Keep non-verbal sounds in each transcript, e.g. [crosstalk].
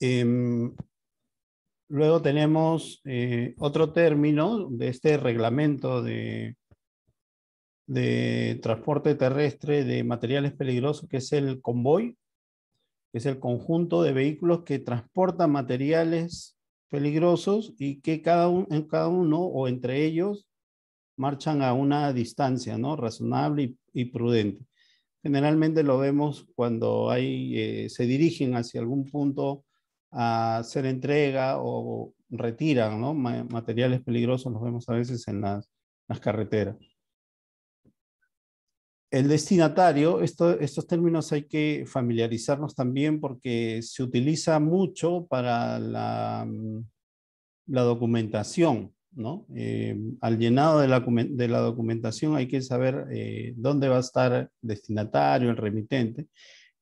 Em, luego tenemos eh, otro término de este reglamento de, transporte terrestre de materiales peligrosos, que es el convoy, que es el conjunto de vehículos que transportan materiales peligrosos y que cada, en cada uno o entre ellos marchan a una distancia ¿no? razonable y, prudente. Generalmente lo vemos cuando hay, eh, se dirigen hacia algún punto a hacer entrega o retiran ¿no? materiales peligrosos, los vemos a veces en las, las carreteras. El destinatario, estos términos hay que familiarizarnos también porque se utiliza mucho para la, la documentación. ¿no? Eh, al llenado de la, de la, documentación hay que saber eh, dónde va a estar el destinatario, el remitente,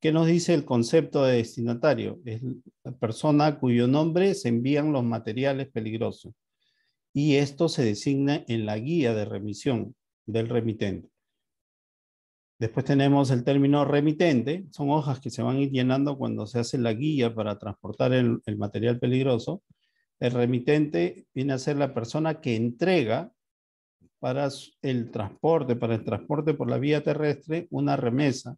¿Qué nos dice el concepto de destinatario? Es la persona cuyo nombre se envían los materiales peligrosos y esto se designa en la guía de remisión del remitente. Después tenemos el término remitente, son hojas que se van a ir llenando cuando se hace la guía para transportar el, el material peligroso. El remitente viene a ser la persona que entrega para el transporte, para el transporte por la vía terrestre, una remesa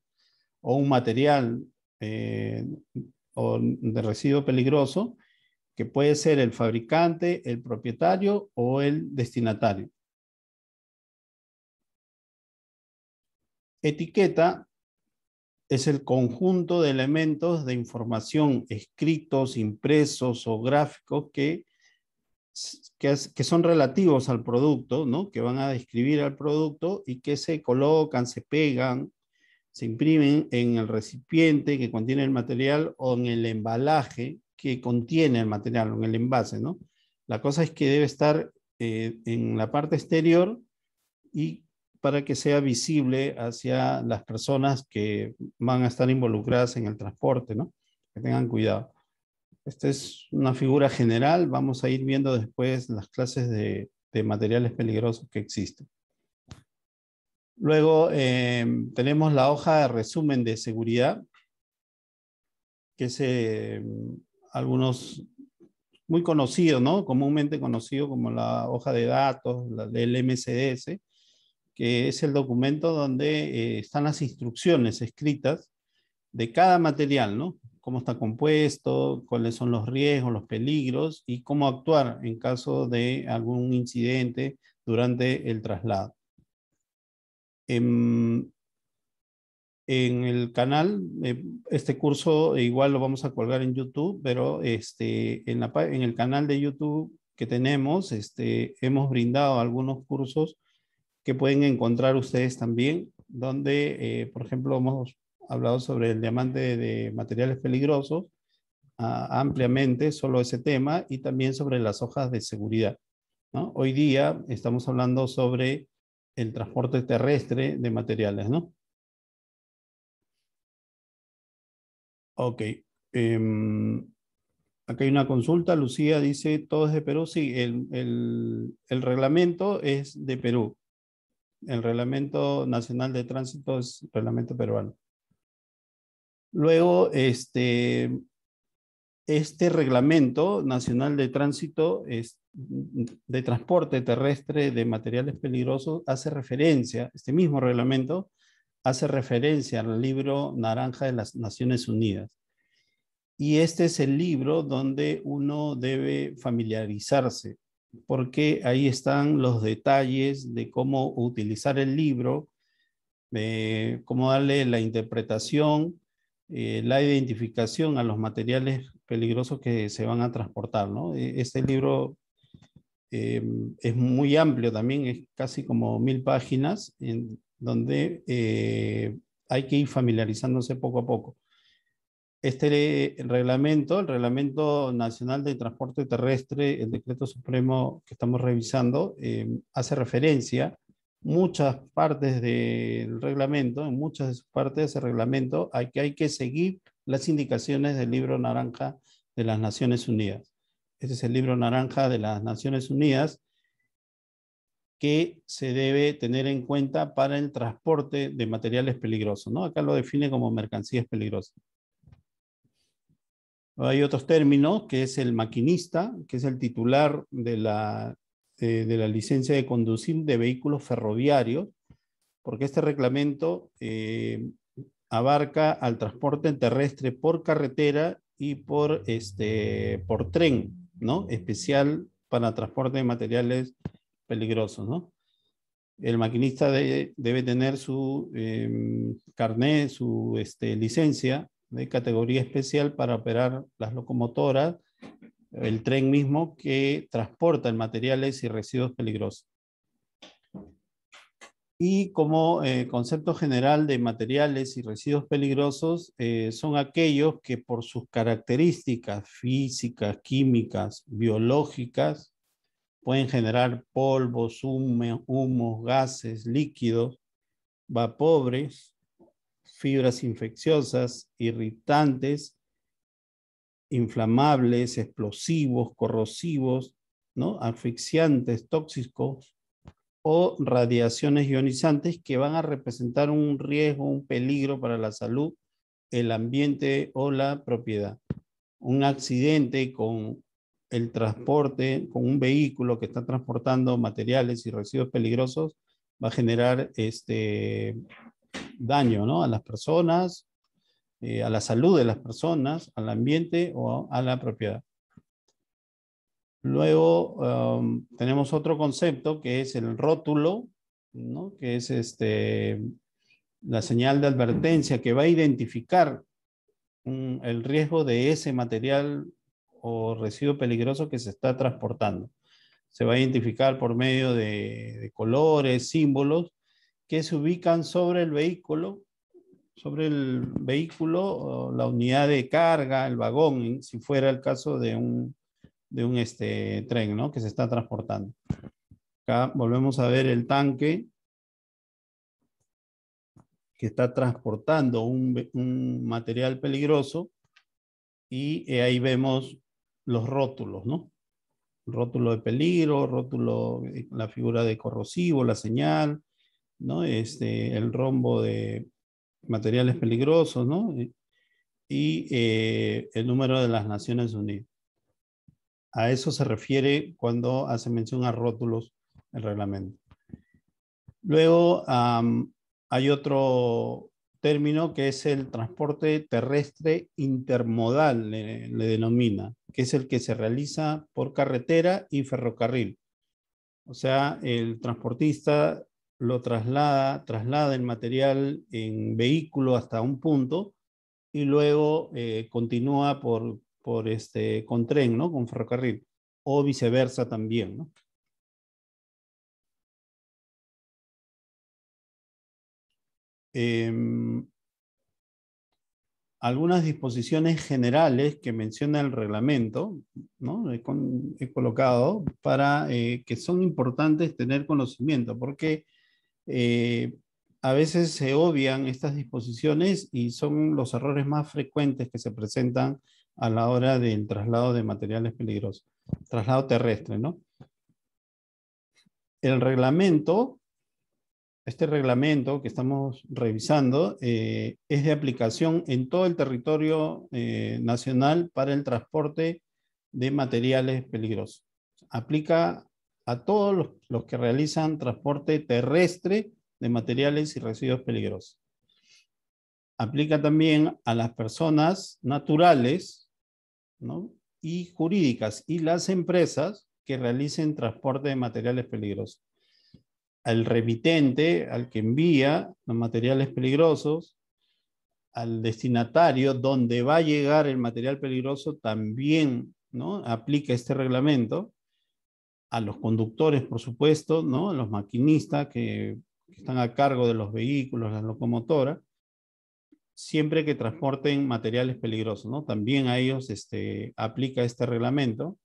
o un material eh, de residuo peligroso, que puede ser el fabricante, el propietario o el destinatario. Etiqueta es el conjunto de elementos de información escritos, impresos o gráficos que, son relativos al producto, ¿no? que van a describir al producto y que se colocan, se pegan se imprimen en el recipiente que contiene el material o en el embalaje que contiene el material o en el envase, ¿no? La cosa es que debe estar eh, en la parte exterior y para que sea visible hacia las personas que van a estar involucradas en el transporte, ¿no? Que tengan cuidado. Esta es una figura general, vamos a ir viendo después las clases de materiales peligrosos que existen. Luego eh, tenemos la hoja de resumen de seguridad, que es eh, algunos muy conocido, ¿no? comúnmente conocido como la hoja de datos, del MCS, que es el documento donde eh, están las instrucciones escritas de cada material, ¿no? cómo está compuesto, cuáles son los riesgos, los peligros y cómo actuar en caso de algún incidente durante el traslado. Em, en, el canal, eh, este curso igual lo vamos a colgar en YouTube, pero este, en, la, en el canal de YouTube que tenemos, este, hemos brindado algunos cursos que pueden encontrar ustedes también, donde, eh, por ejemplo, hemos hablado sobre el diamante de materiales peligrosos ah, ampliamente, solo ese tema, y también sobre las hojas de seguridad. Hoy día estamos hablando sobre el transporte terrestre de materiales, ¿no? Ok. Em, aquí hay una consulta. Lucía dice, ¿todo es de Perú? Sí, el, el, reglamento es de Perú. El reglamento nacional de tránsito es reglamento peruano. Luego, este, este reglamento nacional de tránsito de transporte terrestre de materiales peligrosos hace referencia, este mismo reglamento hace referencia al libro naranja de las Naciones Unidas. Y este es el libro donde uno debe familiarizarse, porque ahí están los detalles de cómo utilizar el libro, eh, cómo darle la interpretación, eh, la identificación a los materiales peligrosos que se van a transportar. E, este libro eh, es muy amplio también, es casi como mil páginas, en donde eh, hay que ir familiarizándose poco a poco. Este reglamento, el Reglamento Nacional de Transporte Terrestre, el decreto supremo que estamos revisando, hace referencia muchas partes del reglamento, en muchas de sus partes de ese reglamento, hay que, hay que seguir las indicaciones del libro naranja de las Naciones Unidas. Este es el libro naranja de las Naciones Unidas que se debe tener en cuenta para el transporte de materiales peligrosos. ¿no? Acá lo define como mercancías peligrosas. Hay otros términos, que es el maquinista, que es el titular de la eh, de la licencia de conducir de vehículos ferroviarios, porque este reglamento eh, abarca al transporte terrestre por carretera y por, este, por tren, ¿no? Especial para transporte de materiales peligrosos, ¿no? El maquinista debe tener su em, carnet, su este, licencia de categoría especial para operar las locomotoras el tren mismo que transporta materiales y residuos peligrosos. Y como eh, concepto general de materiales y residuos peligrosos, eh, son aquellos que por sus características físicas, químicas, biológicas, pueden generar polvos, humo, humos, gases, líquidos, vapores, fibras infecciosas, irritantes inflamables, explosivos, corrosivos, ¿no? asfixiantes, tóxicos o radiaciones ionizantes que van a representar un riesgo, un peligro para la salud, el ambiente o la propiedad. Un accidente con el transporte, con un vehículo que está transportando materiales y residuos peligrosos, va a generar este daño ¿no? a las personas, eh, a la salud de las personas, al ambiente o a la propiedad. Luego um, tenemos otro concepto que es el rótulo, que es este, la señal de advertencia que va a identificar mm, el riesgo de ese material o residuo peligroso que se está transportando. Se va a identificar por medio de colores, símbolos que se ubican sobre el vehículo sobre el vehículo, la unidad de carga, el vagón, si fuera el caso de un, de un este, tren ¿no? que se está transportando. Acá volvemos a ver el tanque que está transportando un, material peligroso y eh, ahí vemos los rótulos, ¿no? Rótulo de peligro, rótulo, eh, la figura de corrosivo, la señal, ¿no? Este, el rombo de materiales peligrosos, ¿no? Y, eh, el número de las Naciones Unidas. A eso se refiere cuando hace mención a rótulos el reglamento. Luego hay otro término que es el transporte terrestre intermodal, le, denomina, que es el que se realiza por carretera y ferrocarril. O sea, el transportista lo traslada, traslada el material en vehículo hasta un punto y luego eh, continúa por, por este, con tren, ¿no? Con ferrocarril, o viceversa también, em, algunas disposiciones generales que menciona el reglamento, ¿no? he, colocado, para eh, que son importantes tener conocimiento, porque eh, a veces se obvian estas disposiciones y son los errores más frecuentes que se presentan a la hora del traslado de materiales peligrosos, traslado terrestre, ¿no? El reglamento, este reglamento que estamos revisando, eh, es de aplicación en todo el territorio eh, nacional para el transporte de materiales peligrosos. Aplica a todos los, que realizan transporte terrestre de materiales y residuos peligrosos. Aplica también a las personas naturales y jurídicas y las empresas que realicen transporte de materiales peligrosos. Al remitente, al que envía los materiales peligrosos, al destinatario donde va a llegar el material peligroso también ¿no? aplica este reglamento a los conductores, por supuesto, ¿no? A los maquinistas que, están a cargo de los vehículos, las locomotoras, siempre que transporten materiales peligrosos, ¿no? También a ellos este, aplica este reglamento.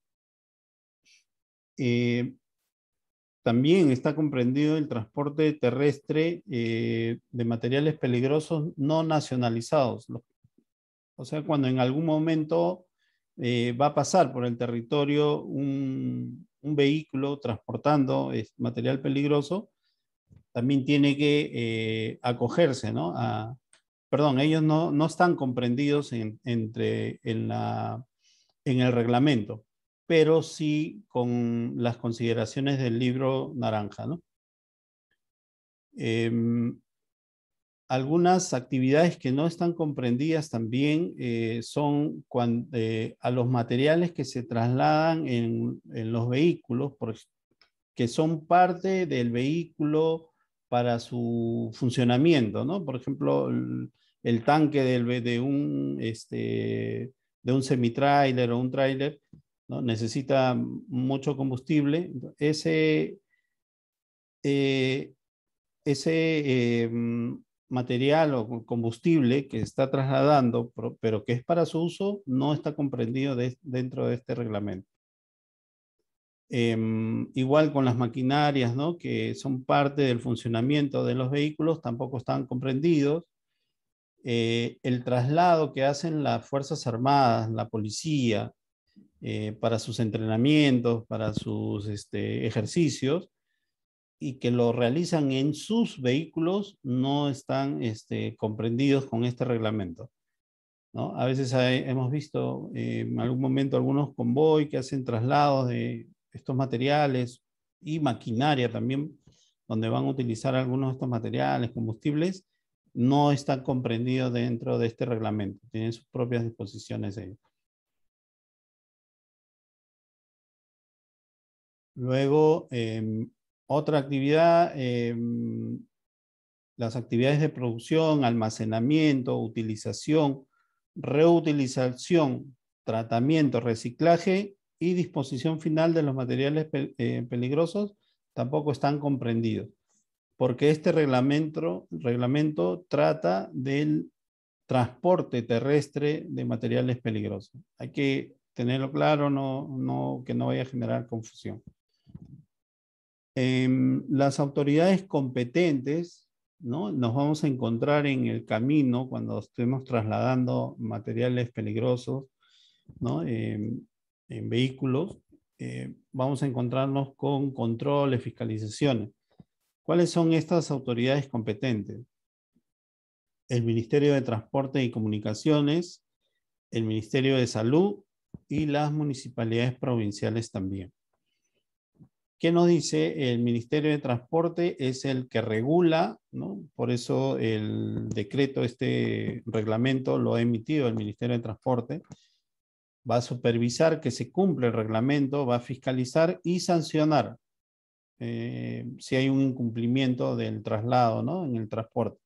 Eh, también está comprendido el transporte terrestre eh, de materiales peligrosos no nacionalizados. O sea, cuando en algún momento eh, va a pasar por el territorio un, vehículo transportando material peligroso, también tiene que eh, acogerse, ¿no? A, perdón, ellos no, están comprendidos en, entre, la, en el reglamento, pero sí con las consideraciones del libro naranja, ¿no? Em, algunas actividades que no están comprendidas también eh, son cuando, eh, a los materiales que se trasladan en, los vehículos, que son parte del vehículo para su funcionamiento, Por ejemplo, el, tanque del, de, un, este, de un semitrailer o un trailer necesita mucho combustible. Ese, eh, ese em, material o combustible que está trasladando, pero que es para su uso, no está comprendido dentro de este reglamento. Em, igual con las maquinarias, ¿no? que son parte del funcionamiento de los vehículos, tampoco están comprendidos. Eh, el traslado que hacen las Fuerzas Armadas, la policía, eh, para sus entrenamientos, para sus este, ejercicios, y que lo realizan en sus vehículos no están este, comprendidos con este reglamento. ¿no? A veces hemos visto eh, en algún momento algunos convoy que hacen traslados de estos materiales y maquinaria también, donde van a utilizar algunos de estos materiales, combustibles, no están comprendidos dentro de este reglamento, tienen sus propias disposiciones Luego, em, otra actividad, em, las actividades de producción, almacenamiento, utilización, reutilización, tratamiento, reciclaje y disposición final de los materiales eh, peligrosos tampoco están comprendidos, porque este reglamento, trata del transporte terrestre de materiales peligrosos. Hay que tenerlo claro, que no vaya a generar confusión. Em, las autoridades competentes, ¿no? Nos vamos a encontrar en el camino cuando estemos trasladando materiales peligrosos, ¿no? Em, en vehículos, eh, vamos a encontrarnos con controles, fiscalizaciones. ¿Cuáles son estas autoridades competentes? El Ministerio de Transporte y Comunicaciones, el Ministerio de Salud y las municipalidades provinciales también. ¿Qué nos dice? El Ministerio de Transporte es el que regula, ¿no? Por eso el decreto, este reglamento lo ha emitido el Ministerio de Transporte. Va a supervisar que se cumple el reglamento, va a fiscalizar y sancionar eh, si hay un incumplimiento del traslado, ¿no? En el transporte,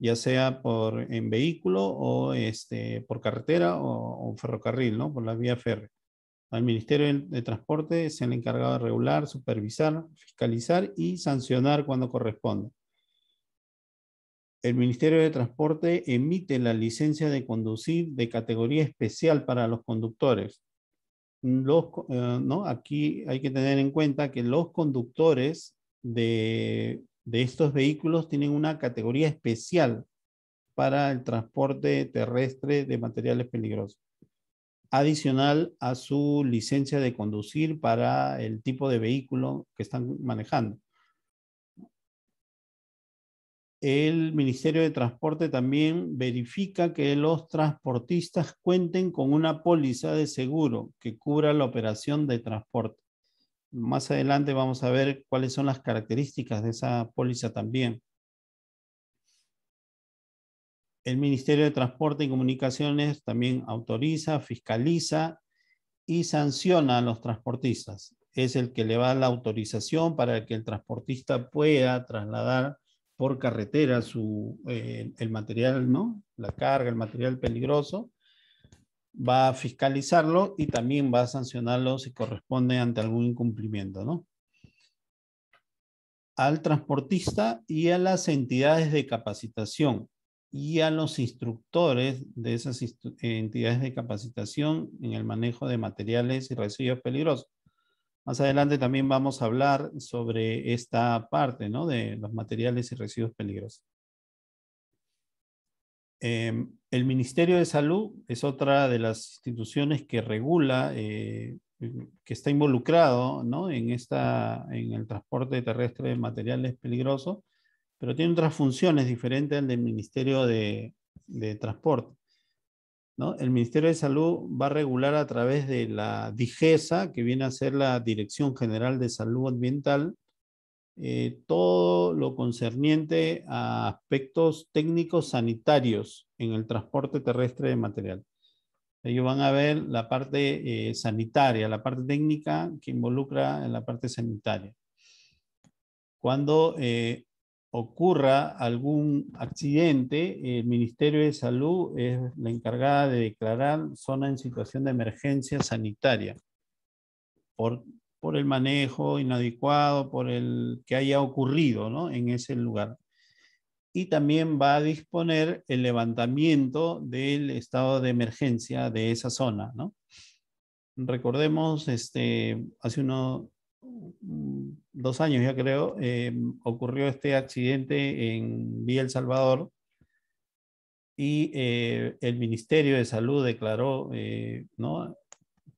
ya sea por en vehículo o este, por carretera o, o ferrocarril, ¿no? Por la vía férrea al Ministerio de Transporte se el encargado de regular, supervisar, fiscalizar y sancionar cuando corresponde. El Ministerio de Transporte emite la licencia de conducir de categoría especial para los conductores. Eh, ¿no? Aquí hay que tener en cuenta que los conductores de estos vehículos tienen una categoría especial para el transporte terrestre de materiales peligrosos adicional a su licencia de conducir para el tipo de vehículo que están manejando. El Ministerio de Transporte también verifica que los transportistas cuenten con una póliza de seguro que cubra la operación de transporte. Más adelante vamos a ver cuáles son las características de esa póliza también el Ministerio de Transporte y Comunicaciones también autoriza, fiscaliza y sanciona a los transportistas. Es el que le va la autorización para que el transportista pueda trasladar por carretera eh, el material, ¿no? La carga, el material peligroso. Va a fiscalizarlo y también va a sancionarlo si corresponde ante algún incumplimiento, Al transportista y a las entidades de capacitación y a los instructores de esas eh, entidades de capacitación en el manejo de materiales y residuos peligrosos. Más adelante también vamos a hablar sobre esta parte ¿no? de los materiales y residuos peligrosos. Em, el Ministerio de Salud es otra de las instituciones que regula, eh, que está involucrado ¿no? en, esta, en el transporte terrestre de materiales peligrosos pero tiene otras funciones diferentes al del Ministerio de, Transporte. El Ministerio de Salud va a regular a través de la DIGESA, que viene a ser la Dirección General de Salud Ambiental, eh, todo lo concerniente a aspectos técnicos sanitarios en el transporte terrestre de material. Ellos van a ver la parte eh, sanitaria, la parte técnica que involucra en la parte sanitaria. Cuando eh, ocurra algún accidente, el Ministerio de Salud es la encargada de declarar zona en situación de emergencia sanitaria por, por el manejo inadecuado, por el que haya ocurrido ¿no? en ese lugar. Y también va a disponer el levantamiento del estado de emergencia de esa zona. ¿no? Recordemos, este, hace unos Mm, dos años ya creo, em, ocurrió este accidente en Villa El Salvador y eh, el Ministerio de Salud declaró eh,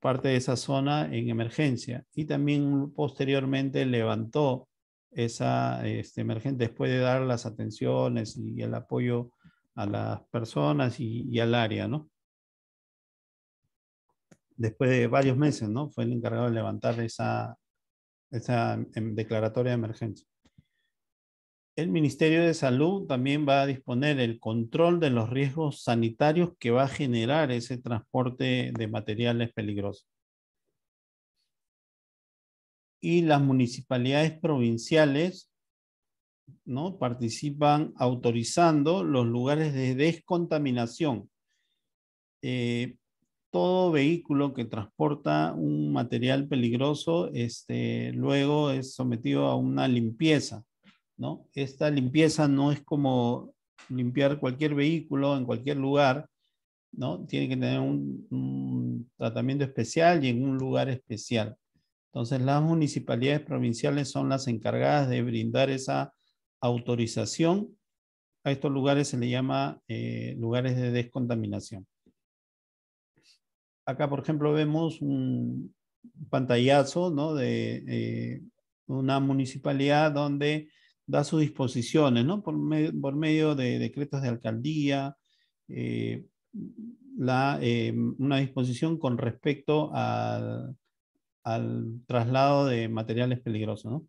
parte de esa zona en emergencia y también posteriormente levantó esa este, emergencia después de dar las atenciones y el apoyo a las personas y, y al área, ¿no? Después de varios meses, ¿no? Fue el encargado de levantar esa, esa em, declaratoria de emergencia. El Ministerio de Salud también va a disponer el control de los riesgos sanitarios que va a generar ese transporte de materiales peligrosos. Y las municipalidades provinciales ¿no? participan autorizando los lugares de descontaminación eh, todo vehículo que transporta un material peligroso, este, luego es sometido a una limpieza, ¿no? Esta limpieza no es como limpiar cualquier vehículo en cualquier lugar, ¿no? Tiene que tener un, tratamiento especial y en un lugar especial. Entonces, las municipalidades provinciales son las encargadas de brindar esa autorización. A estos lugares se le llama eh, lugares de descontaminación acá, por ejemplo, vemos un pantallazo de eh, una municipalidad donde da sus disposiciones por, medio de decretos de alcaldía, eh, eh, una disposición con respecto al, traslado de materiales peligrosos.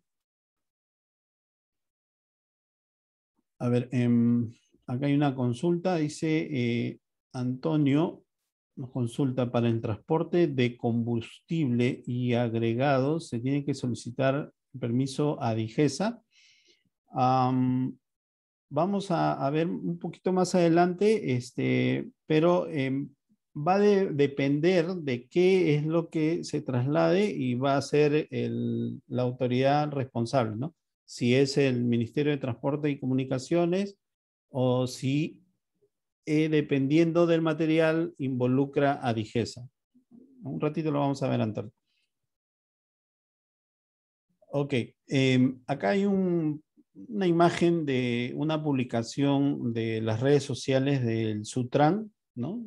A ver, em, acá hay una consulta, dice Antonio, nos consulta para el transporte de combustible y agregados se tiene que solicitar permiso a Digesa. vamos a, ver un poquito más adelante, este, pero em, va a depender de qué es lo que se traslade y va a ser la autoridad responsable, ¿no? Si es el Ministerio de Transporte y Comunicaciones o si dependiendo del material, involucra a digesa. Un ratito lo vamos a adelantar. Ok, em, acá hay una imagen de una publicación de las redes sociales del Sutran, ¿no?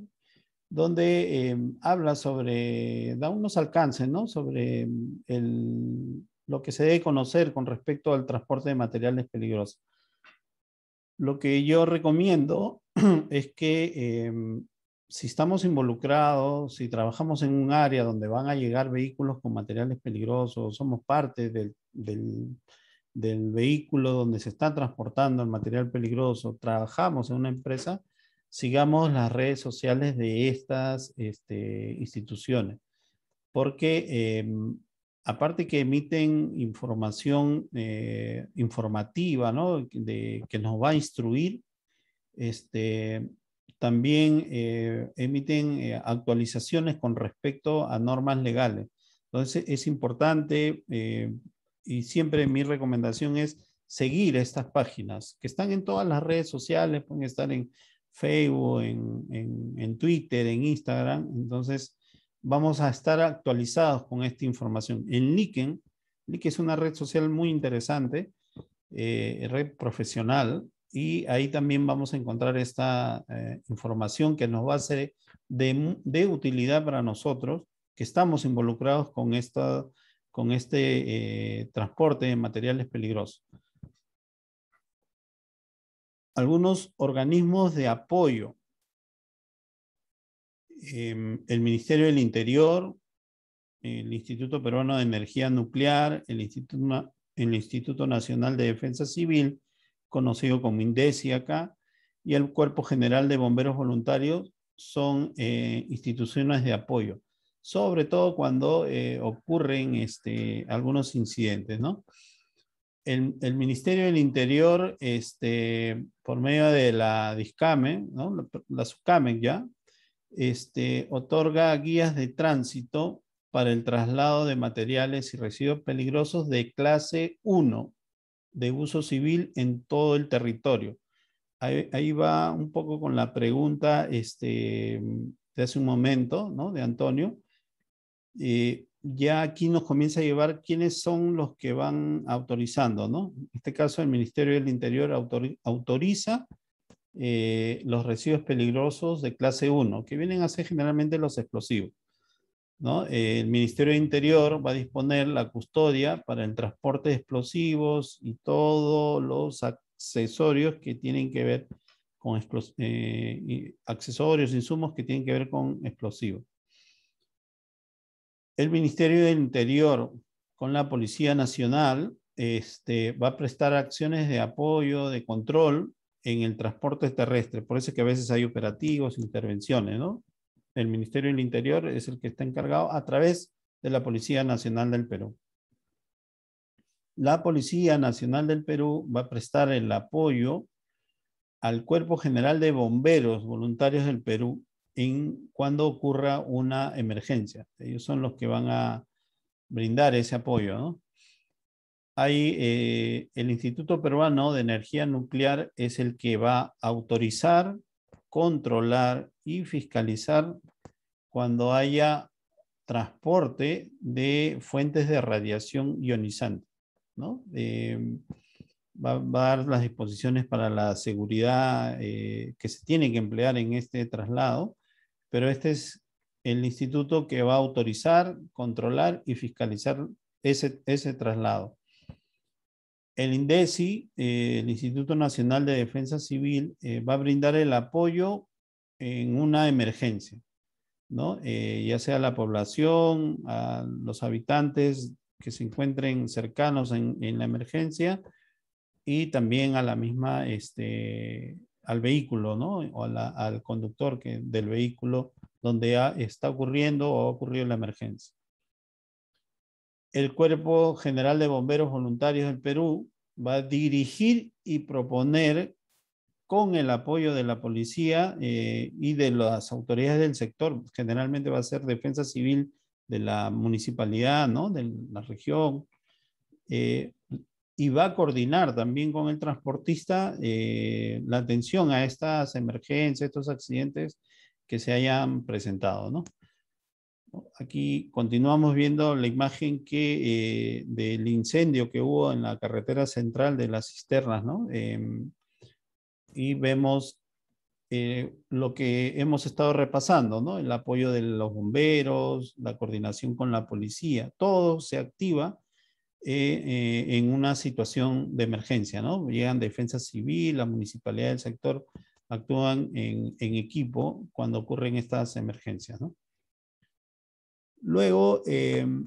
donde em, habla sobre, da unos alcances, ¿no? Sobre em, lo que se debe conocer con respecto al transporte de materiales peligrosos. Lo que yo recomiendo [clears throat] es que em, si estamos involucrados, si trabajamos en un área donde van a llegar vehículos con materiales peligrosos, somos parte del, vehículo donde se está transportando el material peligroso, trabajamos en una empresa, sigamos las redes sociales de estas este, instituciones, porque em, aparte que emiten información eh, informativa, ¿no? De, que nos va a instruir, este, también eh, emiten eh, actualizaciones con respecto a normas legales. Entonces es importante y siempre mi recomendación es seguir estas páginas que están en todas las redes sociales, pueden estar en Facebook, en, en, en Twitter, en Instagram. Entonces, vamos a estar actualizados con esta información. En LinkedIn LinkedIn es una red social muy interesante, eh, red profesional, y ahí también vamos a encontrar esta eh, información que nos va a ser de, utilidad para nosotros que estamos involucrados con, esta, con este eh, transporte de materiales peligrosos. Algunos organismos de apoyo. Em, el Ministerio del Interior, el Instituto Peruano de Energía Nuclear, el Instituto, el Nacional de Defensa Civil, conocido como INDECI acá, y el Cuerpo General de Bomberos Voluntarios son eh, instituciones de apoyo, sobre todo cuando eh, ocurren este, algunos incidentes, El, Ministerio del Interior, este, por medio de la DISCAME, la, la SUCAME ya, este, otorga guías de tránsito para el traslado de materiales y residuos peligrosos de clase 1 de uso civil en todo el territorio. Ahí, va un poco con la pregunta este, de hace un momento, ¿no? De Antonio. Eh, ya aquí nos comienza a llevar quiénes son los que van autorizando, ¿no? En este caso, el Ministerio del Interior autoriza eh, los residuos peligrosos de clase 1, que vienen a ser generalmente los explosivos. el Ministerio de Interior va a disponer la custodia para el transporte de explosivos y todos los accesorios que tienen que ver con eh, accesorios, insumos que tienen que ver con explosivos. El Ministerio del Interior con la Policía Nacional este, va a prestar acciones de apoyo, de control en el transporte terrestre. Por eso es que a veces hay operativos, intervenciones, ¿no? El Ministerio del Interior es el que está encargado a través de la Policía Nacional del Perú. La Policía Nacional del Perú va a prestar el apoyo al Cuerpo General de Bomberos Voluntarios del Perú en cuando ocurra una emergencia. Ellos son los que van a brindar ese apoyo, ¿no? Eh, el Instituto Peruano de Energía Nuclear es el que va a autorizar, controlar y fiscalizar cuando haya transporte de fuentes de radiación ionizante. ¿no? Eh, va, a dar las disposiciones para la seguridad eh, que se tiene que emplear en este traslado, pero este es el instituto que va a autorizar, controlar y fiscalizar ese, ese traslado. El INDECI, eh, el Instituto Nacional de Defensa Civil, eh, va a brindar el apoyo en una emergencia, ¿no? Eh, ya sea a la población, a los habitantes que se encuentren cercanos en, la emergencia y también a la misma, este, al vehículo, ¿no? O al conductor del vehículo donde está ocurriendo o ha ocurrido la emergencia el Cuerpo General de Bomberos Voluntarios del Perú va a dirigir y proponer con el apoyo de la policía eh, y de las autoridades del sector, generalmente va a ser defensa civil de la municipalidad, ¿no? de la región, eh, y va a coordinar también con el transportista eh, la atención a estas emergencias, estos accidentes que se hayan presentado. ¿no? Aquí continuamos viendo la imagen que, eh, del incendio que hubo en la carretera central de las cisternas, ¿no? Em, y vemos eh, lo que hemos estado repasando, ¿no? El apoyo de los bomberos, la coordinación con la policía, todo se activa eh, en una situación de emergencia, ¿no? Llegan defensa civil, la municipalidad del sector actúan en equipo cuando ocurren estas emergencias, ¿no? Luego, em,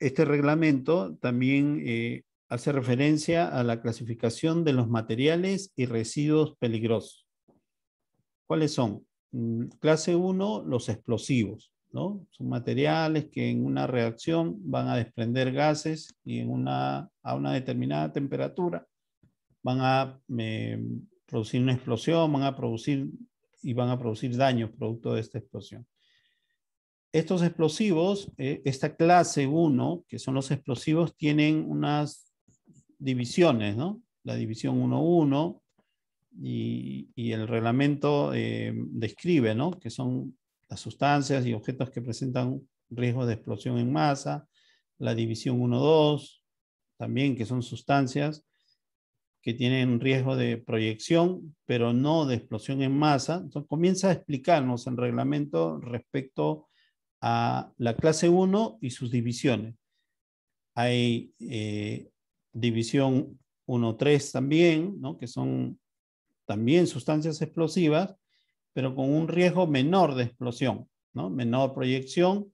este reglamento también eh, hace referencia a la clasificación de los materiales y residuos peligrosos. ¿Cuáles son? Mm, clase 1, los explosivos. ¿no? Son materiales que en una reacción van a desprender gases y a una determinada temperatura van a eh, producir una explosión, van a producir y van a producir daños producto de esta explosión. Estos explosivos, eh, esta clase 1, que son los explosivos, tienen unas divisiones, ¿no? La división 1.1 y, y, el reglamento eh, describe, ¿no? Que son las sustancias y objetos que presentan riesgo de explosión en masa, la división 1.2, también que son sustancias que tienen riesgo de proyección, pero no de explosión en masa. comienza a explicarnos el reglamento respecto a la clase 1 y sus divisiones. Hay eh, división 1-3 también, que son también sustancias explosivas, pero con un riesgo menor de explosión, ¿no? menor proyección.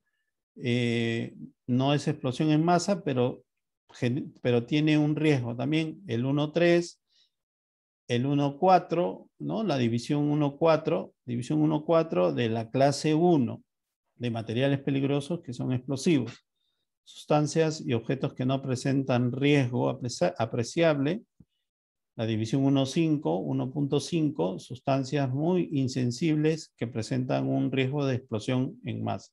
Eh, no es explosión en masa, pero, pero tiene un riesgo también. El 1-3, el 1-4, ¿no? la división 1 división 1-4 de la clase 1 de materiales peligrosos que son explosivos, sustancias y objetos que no presentan riesgo apreciable, la división 1.5, 1.5, sustancias muy insensibles que presentan un riesgo de explosión en masa.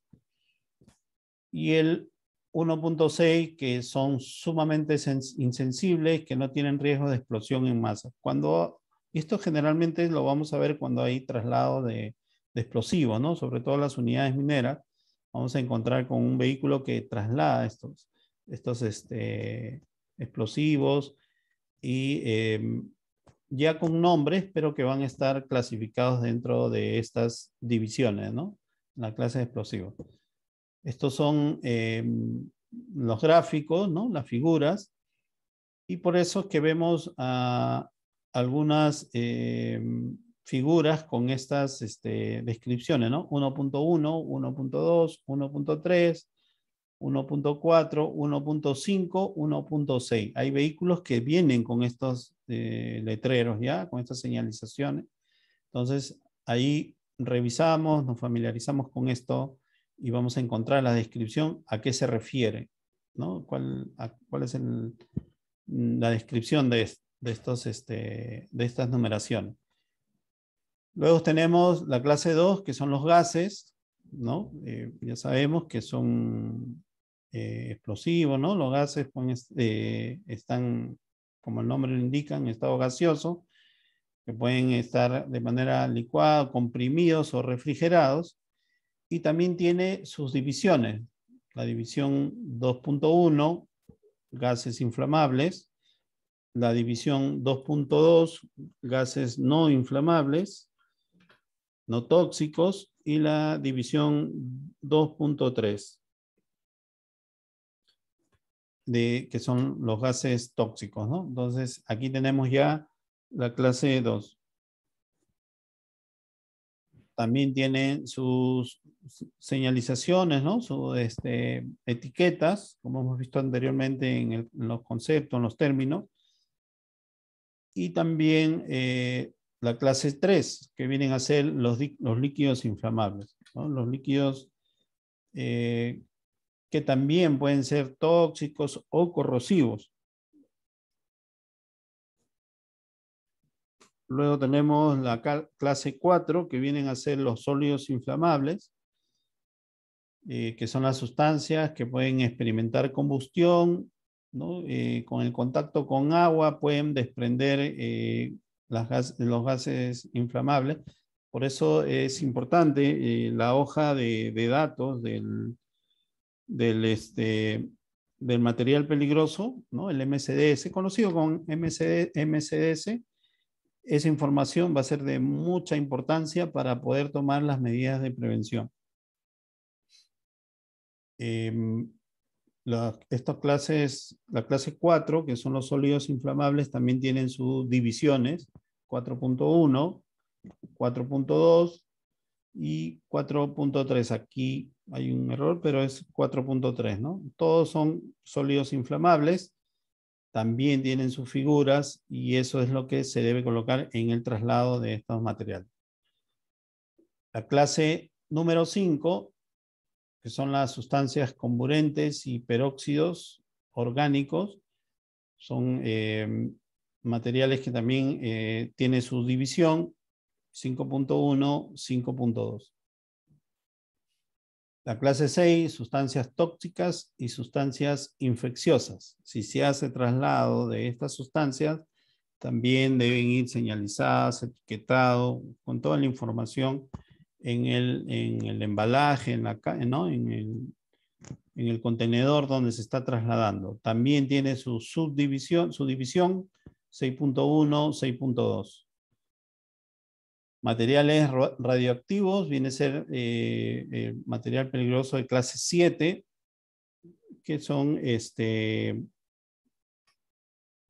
Y el 1.6, que son sumamente insensibles, que no tienen riesgo de explosión en masa. Cuando, esto generalmente lo vamos a ver cuando hay traslado de de explosivos, ¿no? Sobre todo las unidades mineras, vamos a encontrar con un vehículo que traslada estos, estos este, explosivos y em, ya con nombres, pero que van a estar clasificados dentro de estas divisiones, ¿no? La clase de explosivos. Estos son em, los gráficos, ¿no? Las figuras. Y por eso es que vemos a ah, algunas em, figuras con estas este, descripciones, ¿no? 1.1, 1.2, 1.3, 1.4, 1.5, 1.6. Hay vehículos que vienen con estos eh, letreros, ¿ya? Con estas señalizaciones. Entonces, ahí revisamos, nos familiarizamos con esto y vamos a encontrar la descripción a qué se refiere, ¿Cuál, es la descripción estos, este, de estas numeraciones? Luego tenemos la clase 2, que son los gases, ¿no? Eh, ya sabemos que son eh, explosivos, ¿no? Los gases eh, están, como el nombre lo indica, en estado gaseoso, que pueden estar de manera licuada, comprimidos o refrigerados. Y también tiene sus divisiones. La división 2.1, gases inflamables. La división 2.2, gases no inflamables no tóxicos y la división 2.3, que son los gases tóxicos. ¿no? Entonces, aquí tenemos ya la clase 2. También tiene sus señalizaciones, ¿no? sus este, etiquetas, como hemos visto anteriormente en, los conceptos, en los términos y también eh, la clase 3, que vienen a ser los, líquidos inflamables, los líquidos eh, que también pueden ser tóxicos o corrosivos. Luego tenemos la clase 4, que vienen a ser los sólidos inflamables, eh, que son las sustancias que pueden experimentar combustión, eh, con el contacto con agua pueden desprender los gases inflamables. Por eso es importante eh, la hoja de, datos del, del, este, del, material peligroso, ¿no? el MCDS, conocido con MCDS. Esa información va a ser de mucha importancia para poder tomar las medidas de prevención. Em, estas clases, la clase 4, que son los sólidos inflamables, también tienen sus divisiones, 4.1, 4.2 y 4.3. Aquí hay un error, pero es 4.3, ¿no? Todos son sólidos inflamables, también tienen sus figuras y eso es lo que se debe colocar en el traslado de estos materiales. La clase número 5 que son las sustancias comburentes y peróxidos orgánicos. Son eh, materiales que también tienen eh, tiene su división 5.1, 5.2. La clase 6, sustancias tóxicas y sustancias infecciosas. Si se hace traslado de estas sustancias, también deben ir señalizadas, etiquetado, con toda la información en el, en el embalaje, en, en, el, contenedor donde se está trasladando. También tiene su subdivisión, su división 6.1, 6.2. Materiales radioactivos, viene a ser eh, eh, material peligroso de clase 7, que son este,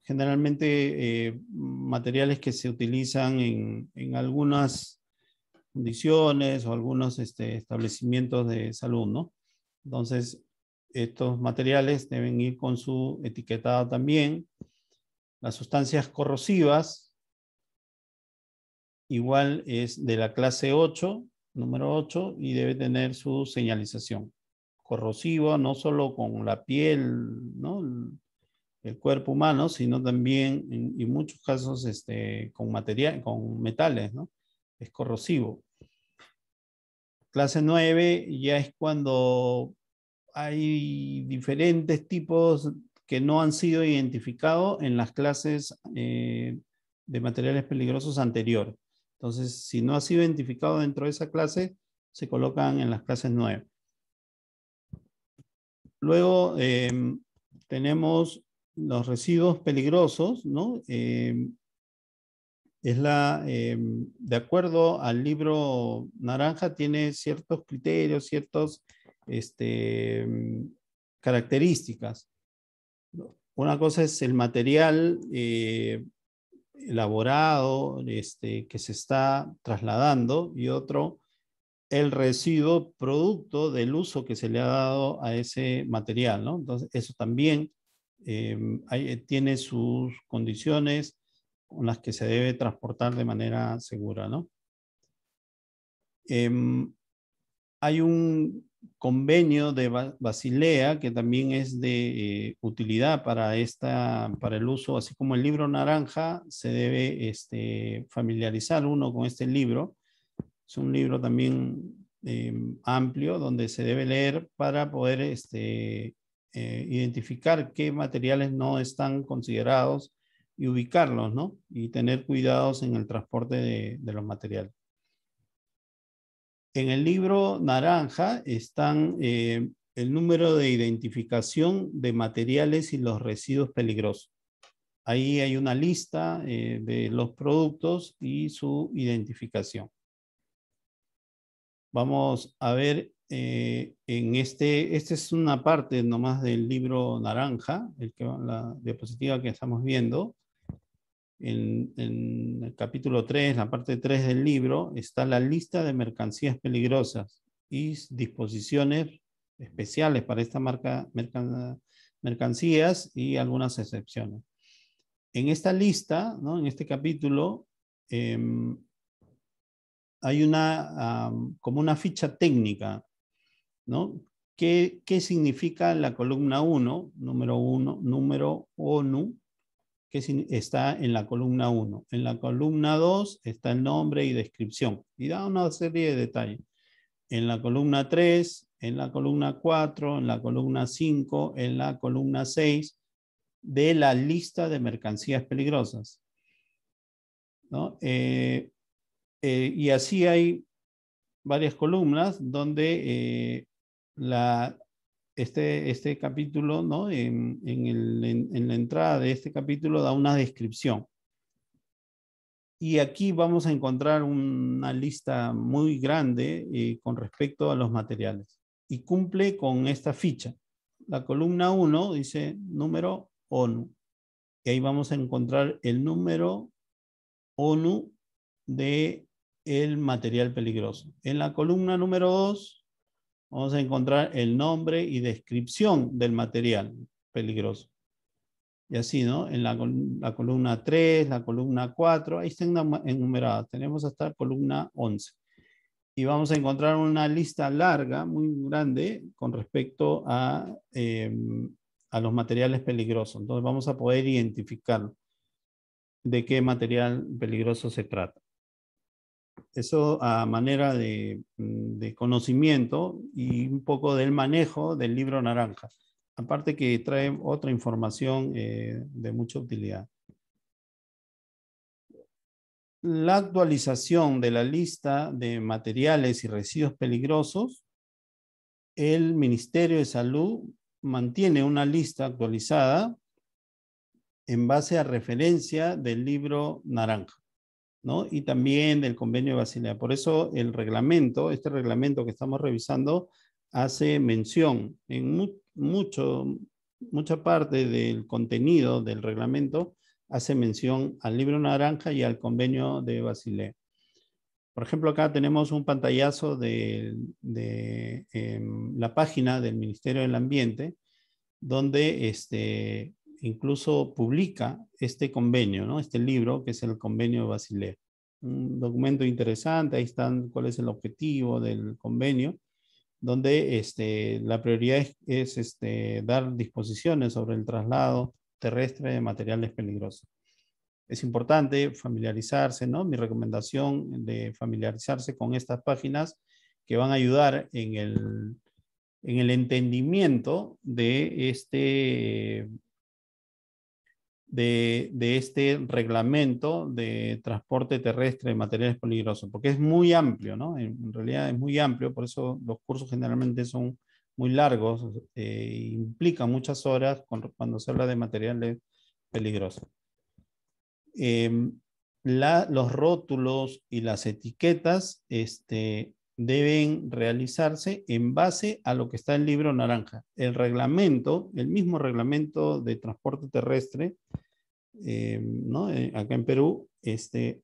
generalmente eh, materiales que se utilizan en, en algunas condiciones o algunos este, establecimientos de salud, ¿no? Entonces, estos materiales deben ir con su etiquetado también. Las sustancias corrosivas, igual es de la clase 8, número 8, y debe tener su señalización. Corrosivo, no solo con la piel, ¿no? el cuerpo humano, sino también en, muchos casos este, con, material, con metales, ¿no? es corrosivo. Clase 9 ya es cuando hay diferentes tipos que no han sido identificados en las clases eh, de materiales peligrosos anteriores. Entonces, si no ha sido identificado dentro de esa clase, se colocan en las clases 9. Luego eh, tenemos los residuos peligrosos, ¿no? Eh, es la, em, de acuerdo al libro naranja, tiene ciertos criterios, ciertas este, em, características. Una cosa es el material eh, elaborado este, que se está trasladando y otro, el residuo producto del uso que se le ha dado a ese material. ¿no? Entonces, eso también em, tiene sus condiciones con las que se debe transportar de manera segura, ¿no? Em, hay un convenio de Basilea que también es de eh, utilidad para, para el uso, así como el libro naranja, se debe este, familiarizar uno con este libro. Es un libro también em, amplio donde se debe leer para poder este, eh, identificar qué materiales no están considerados y ubicarlos, ¿no? Y tener cuidados en el transporte de, los materiales. En el libro naranja están eh, el número de identificación de materiales y los residuos peligrosos. Ahí hay una lista eh, de los productos y su identificación. Vamos a ver eh, en este, esta es una parte nomás del libro naranja, el que, la diapositiva que estamos viendo en, el capítulo 3, la parte 3 del libro, está la lista de mercancías peligrosas y disposiciones especiales para esta marca mercancías y algunas excepciones. En esta lista, en este capítulo, em, hay una, como una ficha técnica, ¿Qué, ¿Qué significa la columna 1, número 1, número ONU, que está en la columna 1. En la columna 2 está el nombre y descripción y da una serie de detalles. En la columna 3, en la columna 4, en la columna 5, en la columna 6 de la lista de mercancías peligrosas. Eh, eh, y así hay varias columnas donde eh, la, este, este, capítulo, ¿no? En, la entrada de este capítulo da una descripción. Y aquí vamos a encontrar una lista muy grande eh, con respecto a los materiales. Y cumple con esta ficha. La columna 1 dice número ONU. Y ahí vamos a encontrar el número ONU de el material peligroso. En la columna número 2 vamos a encontrar el nombre y descripción del material peligroso. Y así, ¿no? En la, columna 3, la columna 4, ahí están enumeradas. Tenemos hasta la columna 11. Y vamos a encontrar una lista larga, muy grande, con respecto a, em, a los materiales peligrosos. Entonces vamos a poder identificar de qué material peligroso se trata eso a manera mm, de, conocimiento y un poco del manejo del libro naranja. Aparte que trae otra información eh, de mucha utilidad. La actualización de la lista de materiales y residuos peligrosos. El Ministerio de Salud mantiene una lista actualizada en base a referencia del libro naranja y también del convenio de Basilea. Por eso el reglamento, este reglamento que estamos revisando, hace mención en mucho, mucha parte del contenido del reglamento, hace mención al libro naranja y al convenio de Basilea. Por ejemplo, acá tenemos un pantallazo de, em, la página del Ministerio del Ambiente, donde este, incluso publica este convenio, ¿no? este libro que es el convenio de Basilea. Un documento interesante, ahí están cuál es el objetivo del convenio, donde este, la prioridad es, este, dar disposiciones sobre el traslado terrestre de materiales peligrosos. Es importante familiarizarse, ¿no? Mi recomendación de familiarizarse con estas páginas que van a ayudar en el, en el entendimiento de este de, este reglamento de transporte terrestre de materiales peligrosos, porque es muy amplio, ¿no? En, realidad es muy amplio, por eso los cursos generalmente son muy largos, eh, implica implican muchas horas cuando se habla de materiales peligrosos. Em, la, los rótulos y las etiquetas este, deben realizarse en base a lo que está en el libro naranja. El reglamento, el mismo reglamento de transporte terrestre, eh, ¿no? Eh, acá en Perú, este,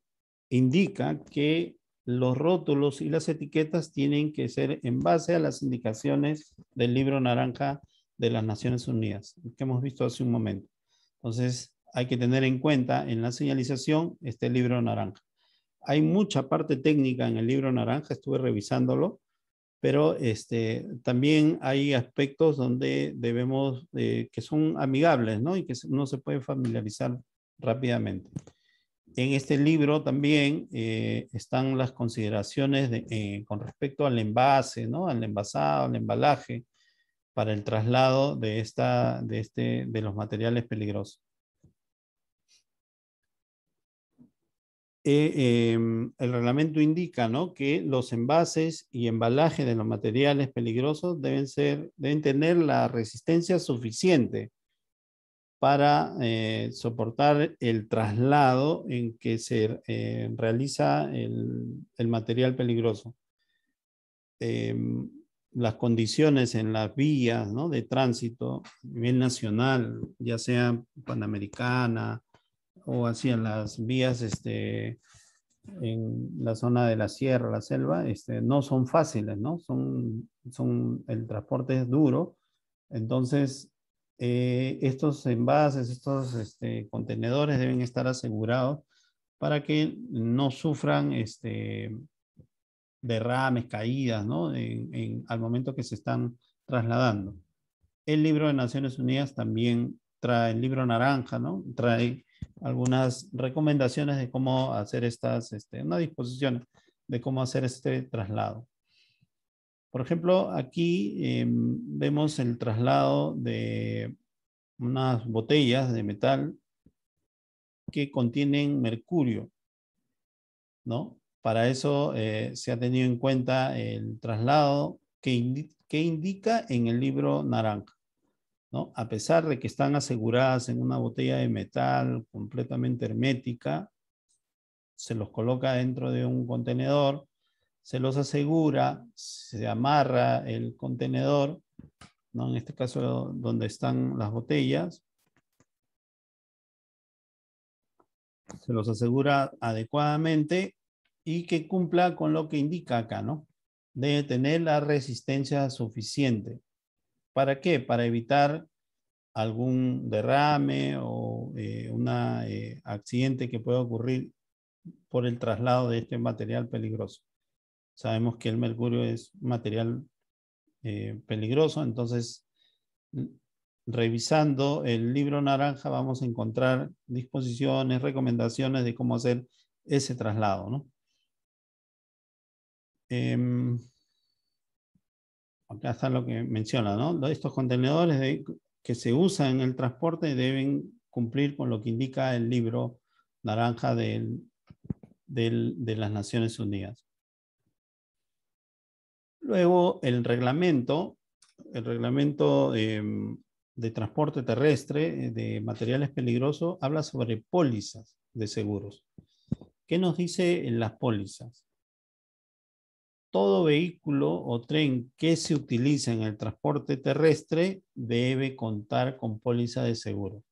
indica que los rótulos y las etiquetas tienen que ser en base a las indicaciones del libro naranja de las Naciones Unidas, que hemos visto hace un momento. Entonces, hay que tener en cuenta en la señalización este libro naranja hay mucha parte técnica en el libro naranja, estuve revisándolo, pero este, también hay aspectos donde debemos, eh, que son amigables, ¿no? Y que uno se puede familiarizar rápidamente. En este libro también eh, están las consideraciones eh, con respecto al envase, ¿no? Al envasado, al embalaje, para el traslado de, esta, de, este, de los materiales peligrosos. Eh, em, el reglamento indica que los envases y embalajes de los materiales peligrosos deben, ser, deben tener la resistencia suficiente para eh, soportar el traslado en que se eh, realiza el, material peligroso. Em, las condiciones en las vías de tránsito a nivel nacional, ya sea panamericana, o así en las vías este, en la zona de la sierra, la selva, este, no son fáciles, ¿no? Son, son, el transporte es duro. Entonces, eh, estos envases, estos este, contenedores deben estar asegurados para que no sufran este, derrames, caídas, ¿no? En, en, al momento que se están trasladando. El libro de Naciones Unidas también trae el libro naranja, ¿no? Trae algunas recomendaciones de cómo hacer estas, este, una disposición de cómo hacer este traslado. Por ejemplo, aquí eh, vemos el traslado de unas botellas de metal que contienen mercurio, ¿no? Para eso eh, se ha tenido en cuenta el traslado que, que indica en el libro naranja. ¿no? A pesar de que están aseguradas en una botella de metal completamente hermética, se los coloca dentro de un contenedor, se los asegura, se amarra el contenedor, ¿no? en este caso donde están las botellas, se los asegura adecuadamente y que cumpla con lo que indica acá, ¿no? Debe tener la resistencia suficiente. ¿Para qué? Para evitar algún derrame o eh, un eh, accidente que pueda ocurrir por el traslado de este material peligroso. Sabemos que el mercurio es material eh, peligroso, entonces mm, revisando el libro naranja vamos a encontrar disposiciones, recomendaciones de cómo hacer ese traslado. ¿no? Em, acá está lo que menciona, ¿no? Estos contenedores que se usan en el transporte deben cumplir con lo que indica el libro naranja de las Naciones Unidas. Luego, el reglamento, el reglamento em, de transporte terrestre eh, de materiales peligrosos habla sobre pólizas de seguros. ¿Qué nos dice en las pólizas? todo vehículo o tren que se utiliza en el transporte terrestre debe contar con póliza de seguro,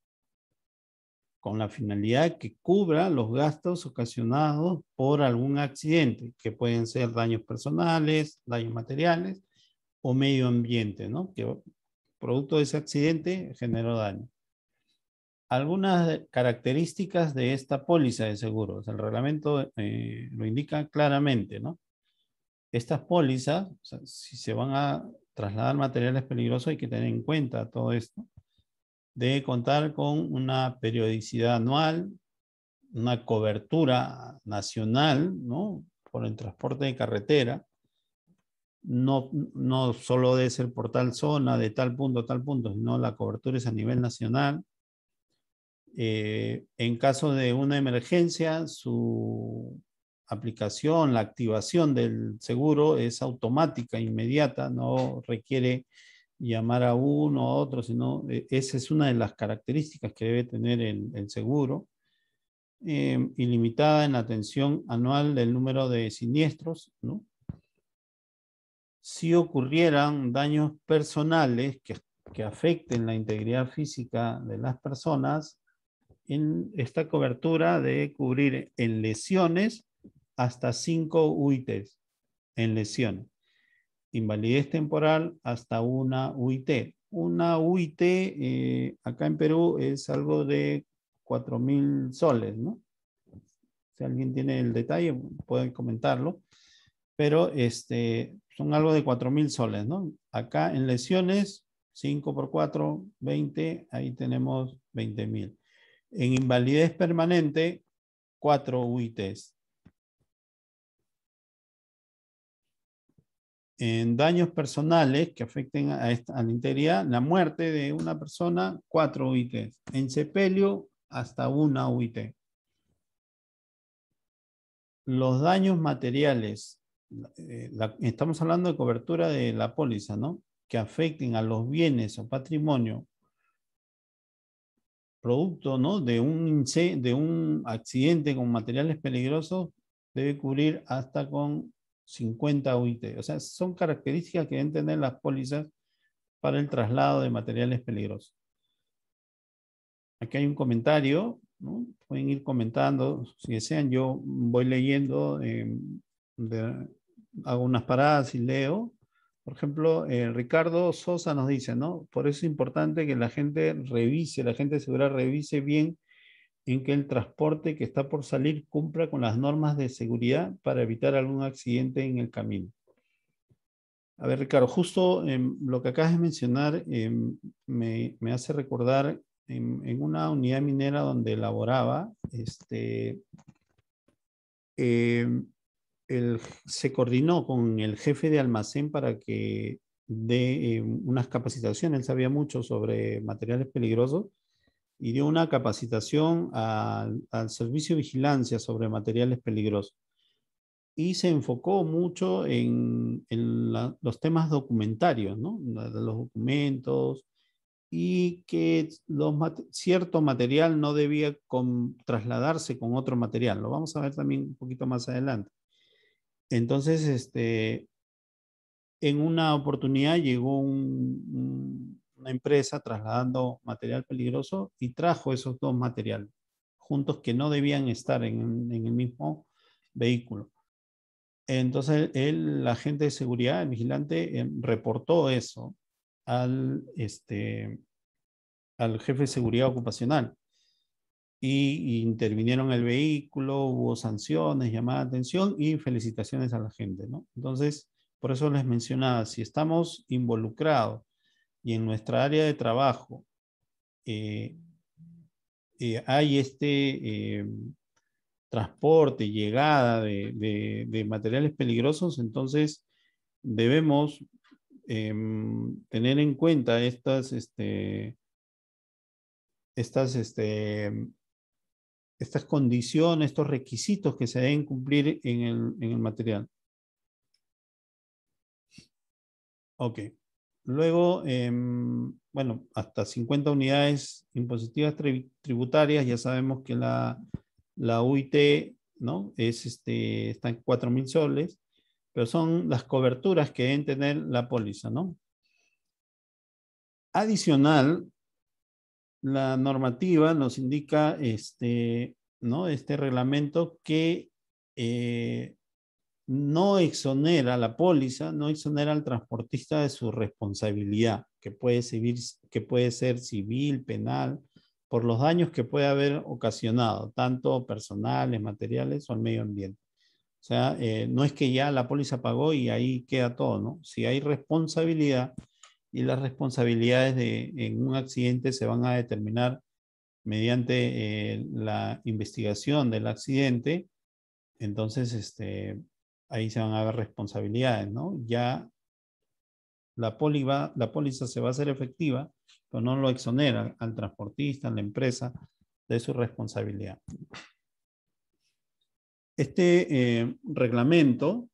con la finalidad que cubra los gastos ocasionados por algún accidente, que pueden ser daños personales, daños materiales o medio ambiente, ¿no? Que producto de ese accidente generó daño. Algunas características de esta póliza de seguro. El reglamento eh, lo indica claramente, ¿no? estas pólizas, si se van a trasladar materiales peligrosos, hay que tener en cuenta todo esto, de contar con una periodicidad anual, una cobertura nacional, ¿no? Por el transporte de carretera. No, no solo debe ser por tal zona, de tal punto a tal punto, sino la cobertura es a nivel nacional. Eh, en caso de una emergencia, su aplicación, la activación del seguro es automática, inmediata, no requiere llamar a uno o a otro, sino eh, esa es una de las características que debe tener el, seguro. Eh, ilimitada en la atención anual del número de siniestros, Si ocurrieran daños personales que, que afecten la integridad física de las personas, en esta cobertura de cubrir en lesiones hasta 5 UITs en lesiones. Invalidez temporal hasta una UIT. Una UIT eh, acá en Perú es algo de 4.000 mil soles, ¿no? Si alguien tiene el detalle, pueden comentarlo. Pero este, son algo de 4.000 mil soles, ¿no? Acá en lesiones, 5 por 4, 20, ahí tenemos 20.000. En invalidez permanente, 4 UITs. en daños personales que afecten a, la integridad, la muerte de una persona, cuatro UIT. En sepelio, hasta una UIT. Los daños materiales, eh, estamos hablando de cobertura de la póliza, ¿no? Que afecten a los bienes o patrimonio, producto, ¿no? De de un accidente con materiales peligrosos, debe cubrir hasta con 50 UIT. O sea, son características que deben tener las pólizas para el traslado de materiales peligrosos. Aquí hay un comentario, pueden ir comentando si desean. Yo voy leyendo, em, hago unas paradas y leo. Por ejemplo, eh, Ricardo Sosa nos dice, ¿no? Por eso es importante que la gente revise, la gente segura revise bien en que el transporte que está por salir cumpla con las normas de seguridad para evitar algún accidente en el camino. A ver, Ricardo, justo em, lo que acabas de mencionar em, me, hace recordar en, una unidad minera donde laboraba, este, em, se coordinó con el jefe de almacén para que dé unas capacitaciones. Él sabía mucho sobre materiales peligrosos y dio una capacitación al Servicio de Vigilancia sobre materiales peligrosos. Y se enfocó mucho en, los temas documentarios, ¿no? los documentos, y que los, cierto material no debía trasladarse con otro material. Lo vamos a ver también un poquito más adelante. Entonces, este, en una oportunidad llegó un una empresa trasladando material peligroso y trajo esos dos materiales juntos que no debían estar en, en el mismo vehículo. Entonces, el, el agente de seguridad, el vigilante, em, reportó eso al, este, al jefe de seguridad ocupacional. Y, intervinieron el vehículo, hubo sanciones, llamada de atención y felicitaciones a la gente, ¿no? Entonces, por eso les mencionaba, si estamos involucrados y en nuestra área de trabajo eh, eh, hay este eh, transporte, llegada de, materiales peligrosos, entonces debemos em, tener en cuenta estas, este, estas, este, estas condiciones, estos requisitos que se deben cumplir en el material. Ok. Luego, em, bueno, hasta 50 unidades impositivas tributarias, ya sabemos que la, la UIT, ¿no? Es este, está en 4.000 soles, pero son las coberturas que deben tener la póliza, ¿no? Adicional, la normativa nos indica este, ¿no? este reglamento que eh, no exonera la póliza, no exonera al transportista de su responsabilidad, que puede, ser civil, penal, por los daños que puede haber ocasionado, tanto personales, materiales o al medio ambiente. O sea, eh, no es que ya la póliza pagó y ahí queda todo, ¿no? Si hay responsabilidad y las responsabilidades en un accidente se van a determinar mediante eh, la investigación del accidente, entonces este, ahí se van a ver responsabilidades, ¿no? Ya la, póliza se va a hacer efectiva, pero no lo exonera al transportista, a la empresa, de su responsabilidad. Este eh, reglamento,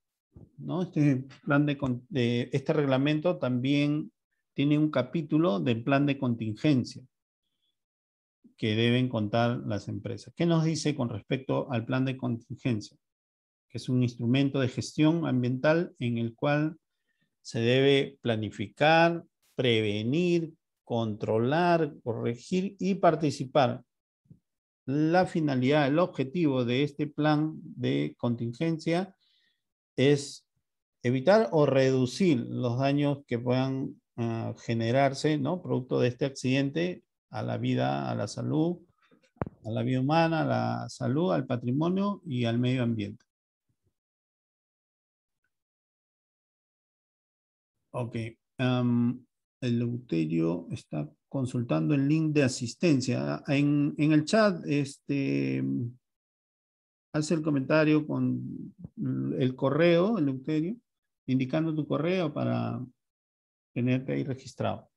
¿no? este, plan de, este reglamento también tiene un capítulo del plan de contingencia que deben contar las empresas. ¿Qué nos dice con respecto al plan de contingencia? que es un instrumento de gestión ambiental en el cual se debe planificar, prevenir, controlar, corregir y participar. La finalidad, el objetivo de este plan de contingencia es evitar o reducir los daños que puedan ah, generarse, ¿no? Producto de este accidente a la vida, a la salud, a la vida humana, a la salud, al patrimonio y al medio ambiente. Ok. el Leuterio está consultando el link de asistencia. En, el chat, este, hace el comentario con el correo, el Leuterio, indicando tu correo para tenerte ahí registrado.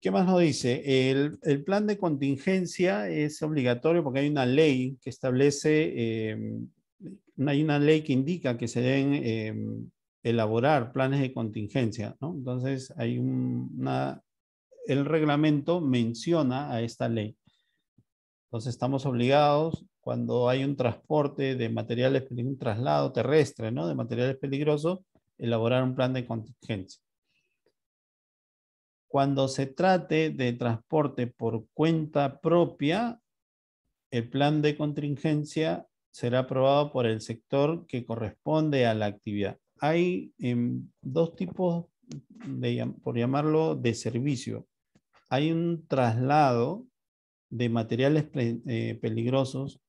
¿Qué más nos dice? El, plan de contingencia es obligatorio porque hay una ley que establece, em, hay una ley que indica que se den. Em, elaborar planes de contingencia. Entonces, hay una, el reglamento menciona a esta ley. Entonces, estamos obligados cuando hay un transporte de materiales, un traslado terrestre ¿no? de materiales peligrosos, elaborar un plan de contingencia. Cuando se trate de transporte por cuenta propia, el plan de contingencia será aprobado por el sector que corresponde a la actividad hay em, dos tipos, de, por llamarlo, de servicio. Hay un traslado de materiales eh, peligrosos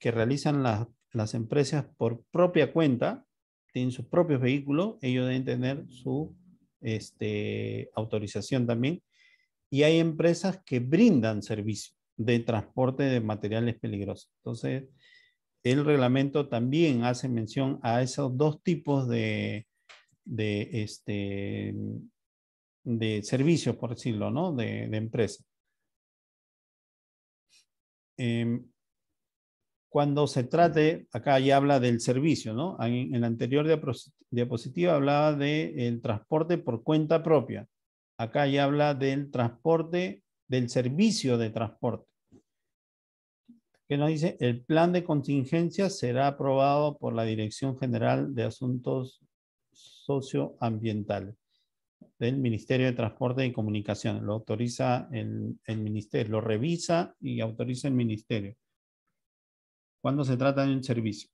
que realizan las empresas por propia cuenta, tienen sus propios vehículos, ellos deben tener su este, autorización también. Y hay empresas que brindan servicio de transporte de materiales peligrosos. Entonces, el reglamento también hace mención a esos dos tipos de, este, de servicios, por decirlo, ¿no? De, de empresa. Em, cuando se trate, acá ya habla del servicio, ¿no? En, la anterior diapositiva hablaba del transporte por cuenta propia. Acá ya habla del transporte, del servicio de transporte que nos dice, el plan de contingencia será aprobado por la Dirección General de Asuntos Socioambientales del Ministerio de Transporte y Comunicaciones. Lo autoriza el, Ministerio, lo revisa y autoriza el Ministerio. Cuando se trata de un servicio.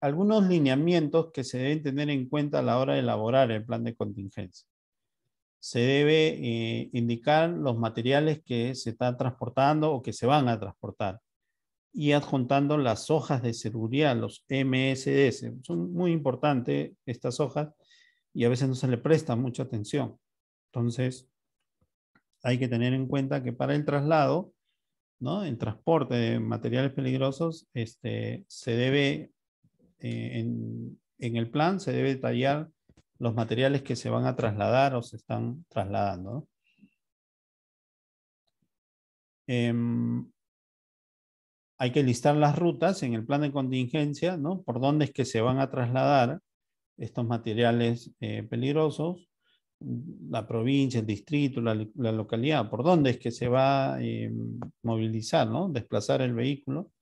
Algunos lineamientos que se deben tener en cuenta a la hora de elaborar el plan de contingencia. Se debe eh, indicar los materiales que se están transportando o que se van a transportar y adjuntando las hojas de seguridad, los MSDS. Son muy importantes estas hojas y a veces no se le presta mucha atención. Entonces, hay que tener en cuenta que para el traslado, ¿no? el transporte de materiales peligrosos, este, se debe, eh, en, el plan, se debe detallar los materiales que se van a trasladar o se están trasladando. ¿no? Em, hay que listar las rutas en el plan de contingencia, ¿no? Por dónde es que se van a trasladar estos materiales eh, peligrosos, la provincia, el distrito, la, localidad, por dónde es que se va a em, movilizar, ¿no? Desplazar el vehículo.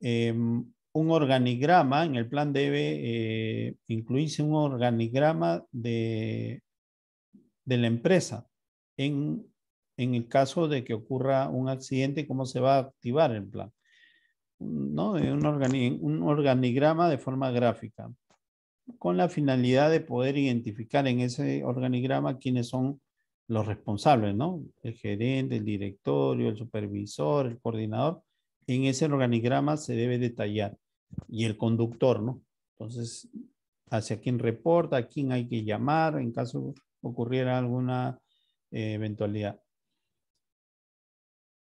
Em, un organigrama, en el plan debe eh, incluirse un organigrama de, de la empresa en en el caso de que ocurra un accidente, cómo se va a activar el plan. ¿No? Un, un organigrama de forma gráfica, con la finalidad de poder identificar en ese organigrama quiénes son los responsables, ¿no? El gerente, el directorio, el supervisor, el coordinador. En ese organigrama se debe detallar. Y el conductor, ¿no? Entonces, hacia quién reporta, a quién hay que llamar en caso ocurriera alguna eh, eventualidad.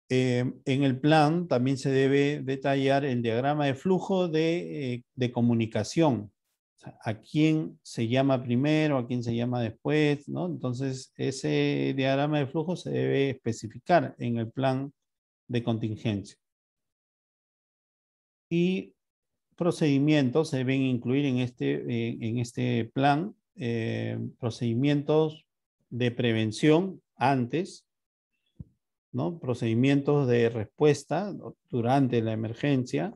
Eh, en el plan también se debe detallar el diagrama de flujo de, eh, comunicación, a quién se llama primero, a quién se llama después, Entonces, ese diagrama de flujo se debe especificar en el plan de contingencia. Y procedimientos se deben incluir en este, eh, este plan, procedimientos de prevención antes, ¿no? procedimientos de respuesta durante la emergencia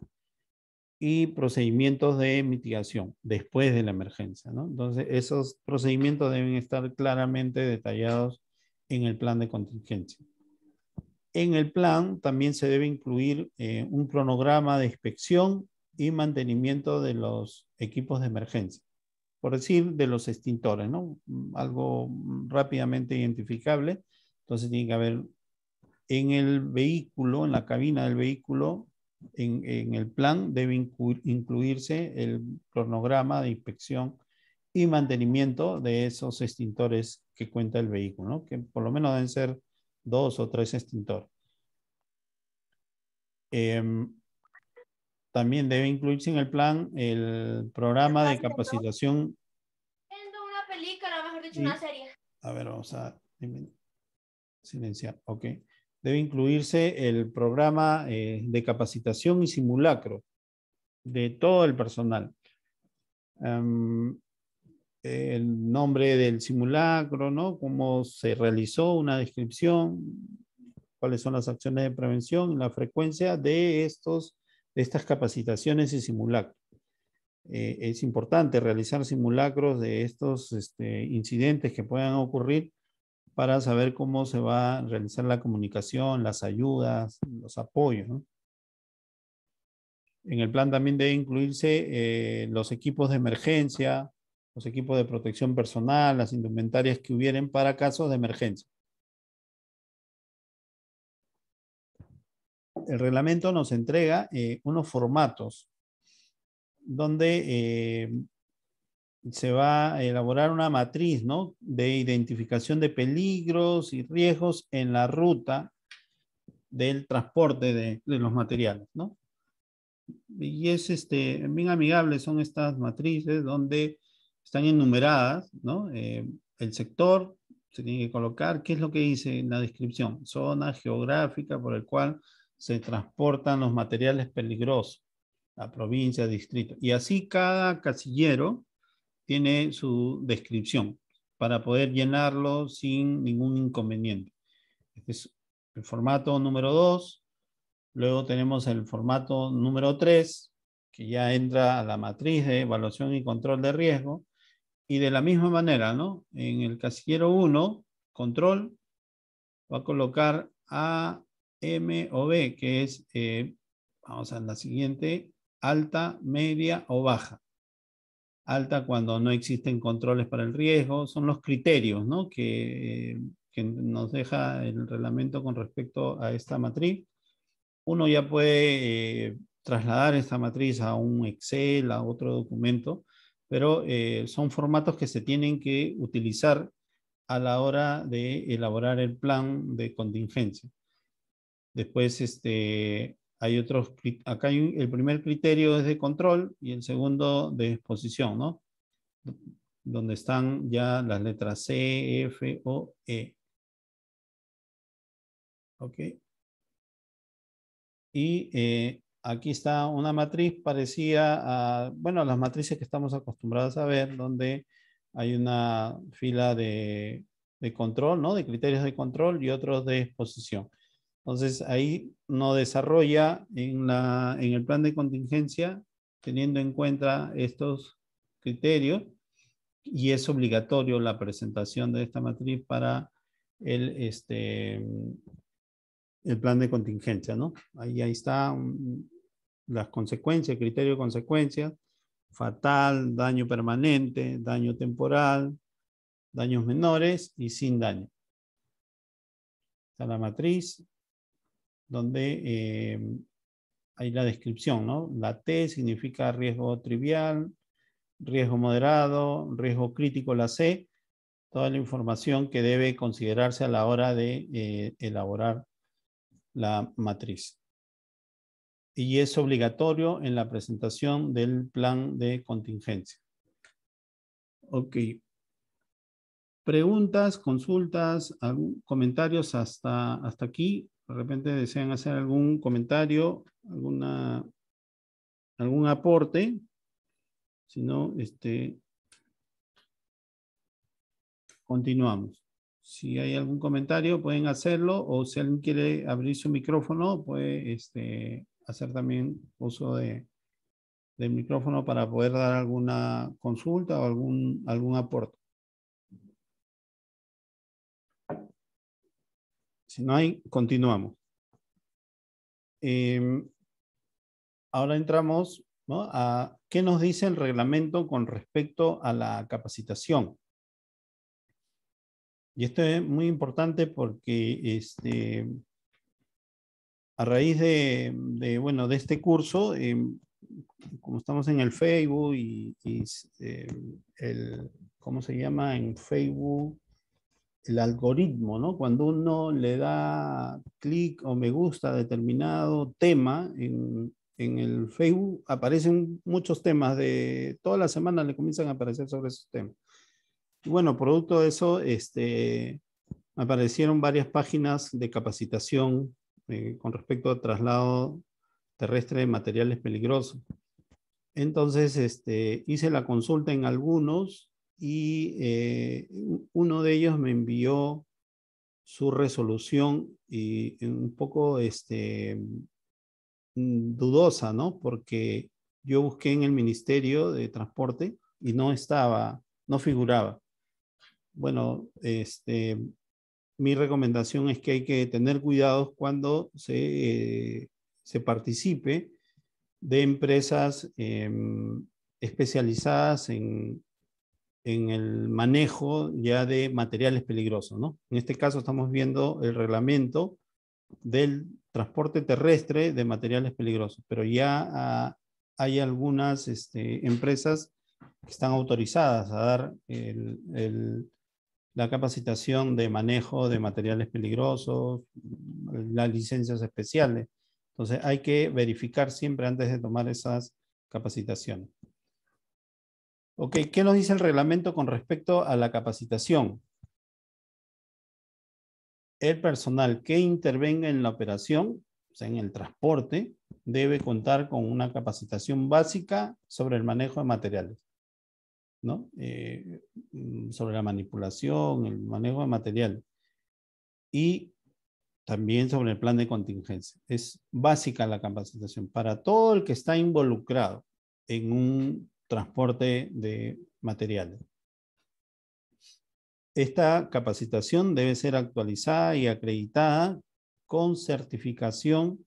y procedimientos de mitigación después de la emergencia. Entonces, esos procedimientos deben estar claramente detallados en el plan de contingencia. En el plan también se debe incluir eh, un cronograma de inspección y mantenimiento de los equipos de emergencia, por decir, de los extintores, ¿no? Algo mm, rápidamente identificable. Entonces tiene que haber en el vehículo, en la cabina del vehículo, en, el plan debe incluirse el cronograma de inspección y mantenimiento de esos extintores que cuenta el vehículo, ¿no? que por lo menos deben ser dos o tres extintores. Em, también debe incluirse en el plan el programa de capacitación. una película, mejor dicho, una serie. A ver, vamos a silenciar. Ok debe incluirse el programa eh, de capacitación y simulacro de todo el personal. Em, el nombre del simulacro, ¿no? Cómo se realizó una descripción, cuáles son las acciones de prevención, la frecuencia de, estos, de estas capacitaciones y simulacros. Eh, es importante realizar simulacros de estos este, incidentes que puedan ocurrir para saber cómo se va a realizar la comunicación, las ayudas, los apoyos. En el plan también debe incluirse eh, los equipos de emergencia, los equipos de protección personal, las indumentarias que hubieren para casos de emergencia. El reglamento nos entrega eh, unos formatos donde eh, se va a elaborar una matriz ¿no? de identificación de peligros y riesgos en la ruta del transporte de, de los materiales. ¿no? Y es este, bien amigable, son estas matrices donde están enumeradas ¿no? eh, el sector, se tiene que colocar qué es lo que dice en la descripción, zona geográfica por el cual se transportan los materiales peligrosos, la provincia, distrito. Y así cada casillero tiene su descripción para poder llenarlo sin ningún inconveniente. Este es el formato número 2. Luego tenemos el formato número 3, que ya entra a la matriz de evaluación y control de riesgo. Y de la misma manera, ¿no? En el casillero 1, control, va a colocar A, M o B, que es, eh, vamos a la siguiente, alta, media o baja alta cuando no existen controles para el riesgo. Son los criterios eh, que, nos deja el reglamento con respecto a esta matriz. Uno ya puede eh, trasladar esta matriz a un Excel, a otro documento, pero eh, son formatos que se tienen que utilizar a la hora de elaborar el plan de contingencia. Después, este, hay otros, acá el primer criterio es de control y el segundo de exposición, ¿no? Donde están ya las letras C, F, O, E. ¿Ok? Y eh, aquí está una matriz parecida a, bueno, las matrices que estamos acostumbrados a ver, donde hay una fila de, de control, ¿no? De criterios de control y otros de exposición. Entonces ahí no desarrolla en, el plan de contingencia teniendo en cuenta estos criterios y es obligatorio la presentación de esta matriz para el, este, el plan de contingencia, ¿no? Ahí, ahí está mm, las consecuencias, criterio de consecuencias, fatal, daño permanente, daño temporal, daños menores y sin daño. Está la matriz donde em, hay la descripción, ¿no? La T significa riesgo trivial, riesgo moderado, riesgo crítico, la C, toda la información que debe considerarse a la hora de eh, elaborar la matriz. Y es obligatorio en la presentación del plan de contingencia. Ok. Preguntas, consultas, comentarios hasta, hasta aquí. De repente desean hacer algún comentario, alguna, algún aporte. Si no, este, continuamos. Si hay algún comentario, pueden hacerlo o si alguien quiere abrir su micrófono, puede este, hacer también uso de, del micrófono para poder dar alguna consulta o algún, algún aporte. Si no hay, continuamos. Em, ahora entramos a qué nos dice el reglamento con respecto a la capacitación. Y esto es muy importante porque este, a raíz de, bueno, de este curso, em, como estamos en el Facebook y, eh, el, ¿cómo se llama? En Facebook el algoritmo, ¿no? Cuando uno le da clic o me gusta determinado tema en, el Facebook, aparecen muchos temas de todas las semana le comienzan a aparecer sobre esos temas. Y bueno, producto de eso, este, aparecieron varias páginas de capacitación eh, con respecto a traslado terrestre de materiales peligrosos. Entonces, este, hice la consulta en algunos y eh, uno de ellos me envió su resolución y un poco este, mm, dudosa, ¿no? Porque yo busqué en el Ministerio de Transporte y no estaba, no figuraba. Bueno, este, mi recomendación es que hay que tener cuidados cuando se, eh, se participe de empresas em, especializadas en, en el manejo ya de materiales peligrosos. ¿no? En este caso estamos viendo el reglamento del transporte terrestre de materiales peligrosos, pero ya ah, hay algunas este, empresas que están autorizadas a dar la capacitación de manejo de materiales peligrosos, las licencias especiales. Entonces hay que verificar siempre antes de tomar esas capacitaciones. ¿qué nos dice el reglamento con respecto a la capacitación? El personal que intervenga en la operación, o sea, en el transporte, debe contar con una capacitación básica sobre el manejo de materiales. Eh, sobre la manipulación, el manejo de material y también sobre el plan de contingencia. Es básica la capacitación para todo el que está involucrado en un transporte de materiales. Esta capacitación debe ser actualizada y acreditada con certificación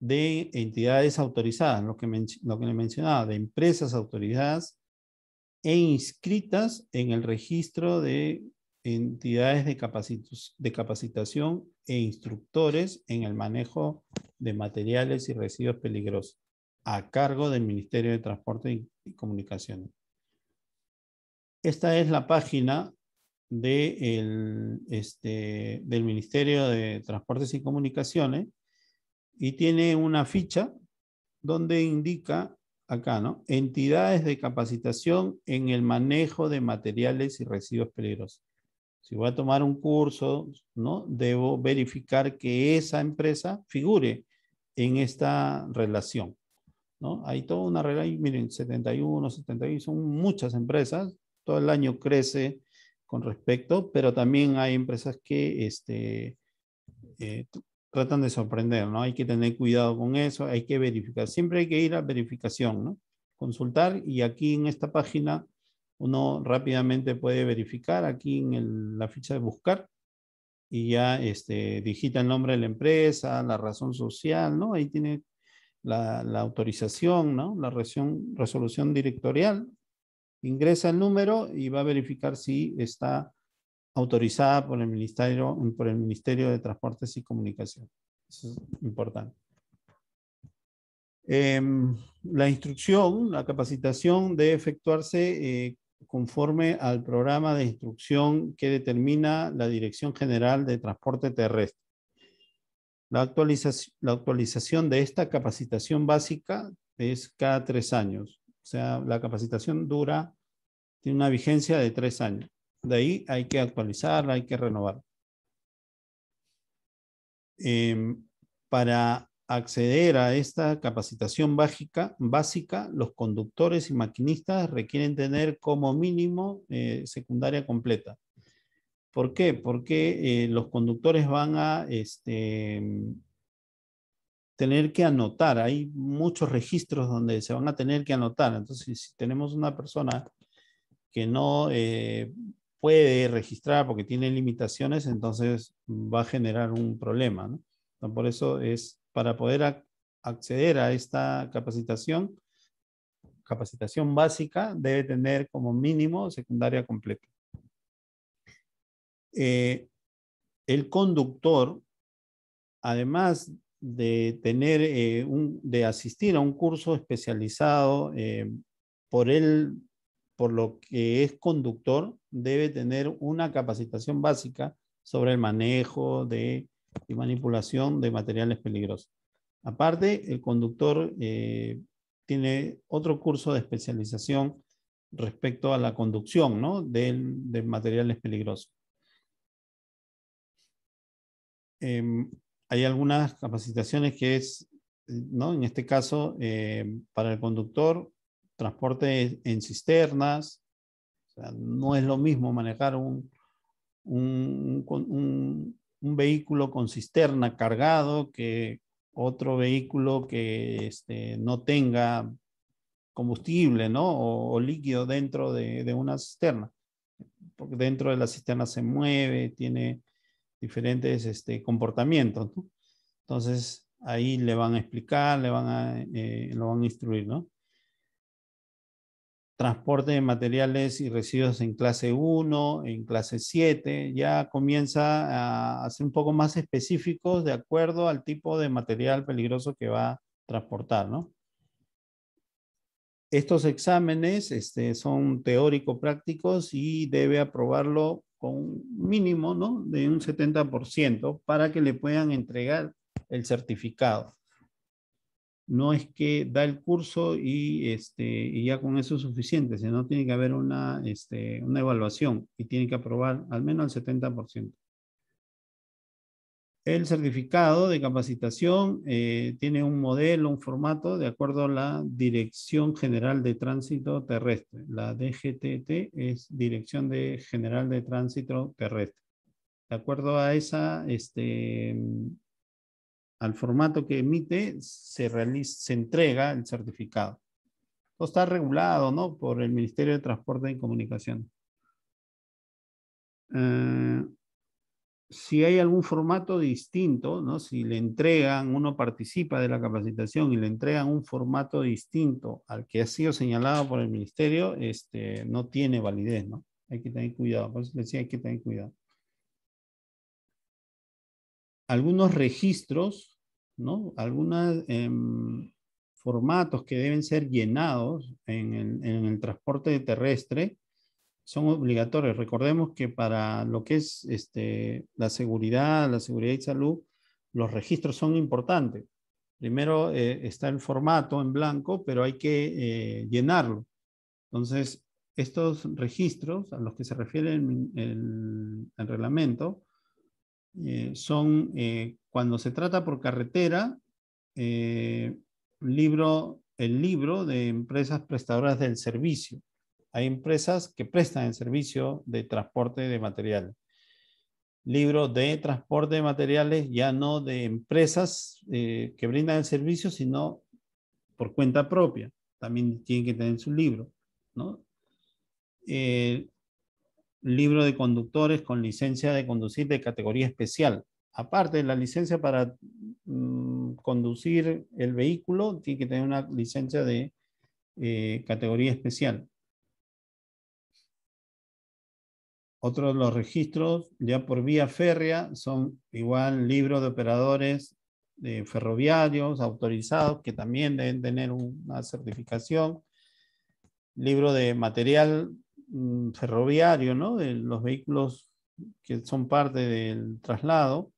de entidades autorizadas, lo que, le mencionaba, de empresas autorizadas e inscritas en el registro de entidades de capacitación e instructores en el manejo de materiales y residuos peligrosos a cargo del Ministerio de Transporte y, Comunicaciones. Esta es la página este, del Ministerio de Transportes y Comunicaciones y tiene una ficha donde indica acá, ¿no? Entidades de capacitación en el manejo de materiales y residuos peligrosos. Si voy a tomar un curso, ¿no? Debo verificar que esa empresa figure en esta relación. ¿no? Hay toda una regla, miren, 71, 71, son muchas empresas, todo el año crece con respecto, pero también hay empresas que este, eh, tratan de sorprender, ¿no? Hay que tener cuidado con eso, hay que verificar, siempre hay que ir a verificación, ¿no? Consultar y aquí en esta página uno rápidamente puede verificar aquí en la ficha de buscar y ya este, digita el nombre de la empresa, la razón social, ¿no? Ahí tiene la, autorización, ¿no? la resolución, directorial, ingresa el número y va a verificar si está autorizada por el Ministerio, de Transportes y Comunicación. Eso es importante. Em, la instrucción, la capacitación debe efectuarse eh, conforme al programa de instrucción que determina la Dirección General de Transporte Terrestre. La, actualización, la actualización de esta capacitación básica es cada tres años. O sea, la capacitación dura, tiene una vigencia de tres años. De ahí hay que actualizarla, hay que renovar. Em, para acceder a esta capacitación básica, básica, los conductores y maquinistas requieren tener como mínimo eh, secundaria completa. ¿Por qué? Porque eh, los conductores van a este, mm, tener que anotar. Hay muchos registros donde se van a tener que anotar. Entonces, si tenemos una persona que no eh, puede registrar porque tiene limitaciones, entonces va a generar un problema. por eso es para poder acceder a esta capacitación, capacitación básica debe tener como mínimo secundaria completa. Eh, el conductor, además de tener eh, de asistir a un curso especializado eh, por él, por lo que es conductor, debe tener una capacitación básica sobre el manejo de y manipulación de materiales peligrosos. Aparte, el conductor tiene otro curso de especialización respecto a la conducción de materiales peligrosos. Em, hay algunas capacitaciones que es, ¿no? En este caso, em, para el conductor, transporte en cisternas. no es lo mismo manejar un, un, vehículo con cisterna cargado que otro vehículo que este, no tenga combustible ¿no? o, líquido dentro de, de, una cisterna. Porque dentro de la cisterna se mueve, tiene diferentes este, comportamientos. Entonces, ahí le van a explicar, le van a, eh, lo van a instruir, ¿no? Transporte de materiales y residuos en clase 1, en clase 7, ya comienza a, ser un poco más específicos de acuerdo al tipo de material peligroso que va a transportar, Estos exámenes este, son teórico-prácticos y debe aprobarlo con un mínimo ¿no? de un 70% para que le puedan entregar el certificado. No es que da el curso y, este, y ya con eso es suficiente, sino tiene que haber una, este, una evaluación y tiene que aprobar al menos el 70%. El certificado de capacitación eh, tiene un modelo, un formato de acuerdo a la Dirección General de Tránsito Terrestre. La DGTT es Dirección General de Tránsito Terrestre. De acuerdo a esa, este, al formato que emite, se, se entrega el certificado. Esto está regulado ¿no? por el Ministerio de Transporte y Comunicación. Eh, si hay algún formato distinto, ¿no? si le entregan, uno participa de la capacitación y le entregan un formato distinto al que ha sido señalado por el ministerio, este, no tiene validez. ¿no? Hay que tener cuidado, por eso decía, hay que tener cuidado. Algunos registros, ¿no? algunos em, formatos que deben ser llenados en el transporte terrestre, son obligatorios. Recordemos que para lo que es este, la seguridad, la seguridad y salud, los registros son importantes. Primero eh, está el formato en blanco, pero hay que eh, llenarlo. Entonces, estos registros a los que se refiere el, reglamento eh, son, cuando se trata por carretera, libro, el libro de empresas prestadoras del servicio hay empresas que prestan el servicio de transporte de material. Libro de transporte de materiales, ya no de empresas eh, que brindan el servicio, sino por cuenta propia. También tienen que tener su libro. ¿no? libro de conductores con licencia de conducir de categoría especial. Aparte de la licencia para mm, conducir el vehículo, tiene que tener una licencia de eh, categoría especial. Otros los registros, ya por vía férrea, son igual libros de operadores eh, ferroviarios autorizados que también deben tener una certificación. Libro de material mm, ferroviario, ¿no? De los vehículos que son parte del traslado.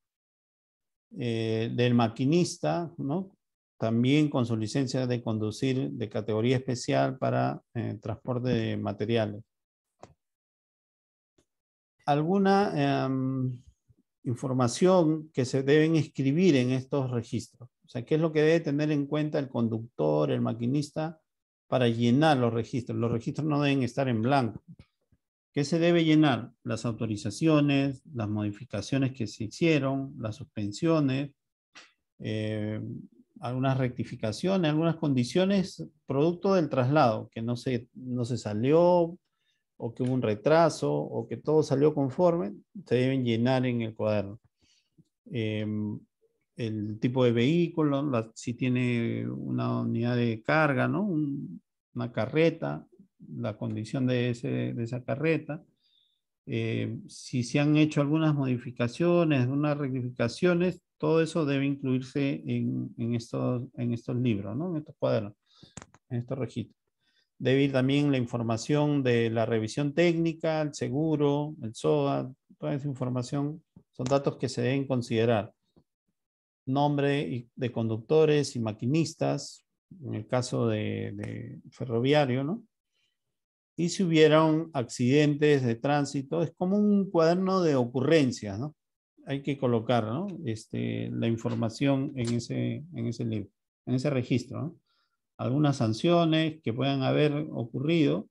Eh, del maquinista, ¿no? también con su licencia de conducir de categoría especial para eh, transporte de materiales alguna em, información que se deben escribir en estos registros. O sea, ¿qué es lo que debe tener en cuenta el conductor, el maquinista, para llenar los registros? Los registros no deben estar en blanco. ¿Qué se debe llenar? Las autorizaciones, las modificaciones que se hicieron, las suspensiones, em, algunas rectificaciones, algunas condiciones producto del traslado, que no se, no se salió, o que hubo un retraso, o que todo salió conforme, se deben llenar en el cuaderno. Em, el tipo de vehículo, si tiene una unidad de carga, ¿no? una carreta, la condición de, de esa carreta, em, si se han hecho algunas modificaciones, unas rectificaciones, todo eso debe incluirse en, estos, en estos libros, ¿no? en estos cuadernos, en estos registros debe ir también la información de la revisión técnica, el seguro, el SOA, toda esa información son datos que se deben considerar. Nombre de conductores y maquinistas, en el caso de, ferroviario, ¿no? Y si hubieran accidentes de tránsito, es como un cuaderno de ocurrencias, ¿no? Hay que colocar ¿no? este, la información en ese, en ese libro, en ese registro, ¿no? algunas sanciones que puedan haber ocurrido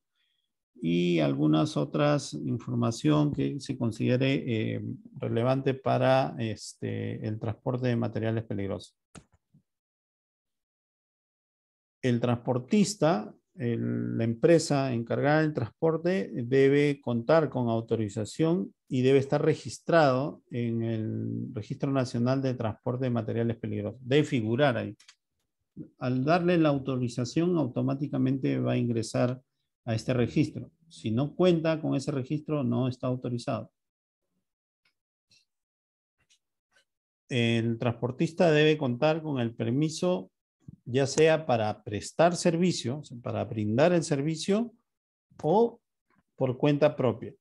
y algunas otras información que se considere eh, relevante para este, el transporte de materiales peligrosos. El transportista, la empresa encargada del transporte, debe contar con autorización y debe estar registrado en el Registro Nacional de Transporte de Materiales Peligrosos. Debe figurar ahí al darle la autorización automáticamente va a ingresar a este registro. Si no cuenta con ese registro, no está autorizado. El transportista debe contar con el permiso, ya sea para prestar servicio, para brindar el servicio o por cuenta propia.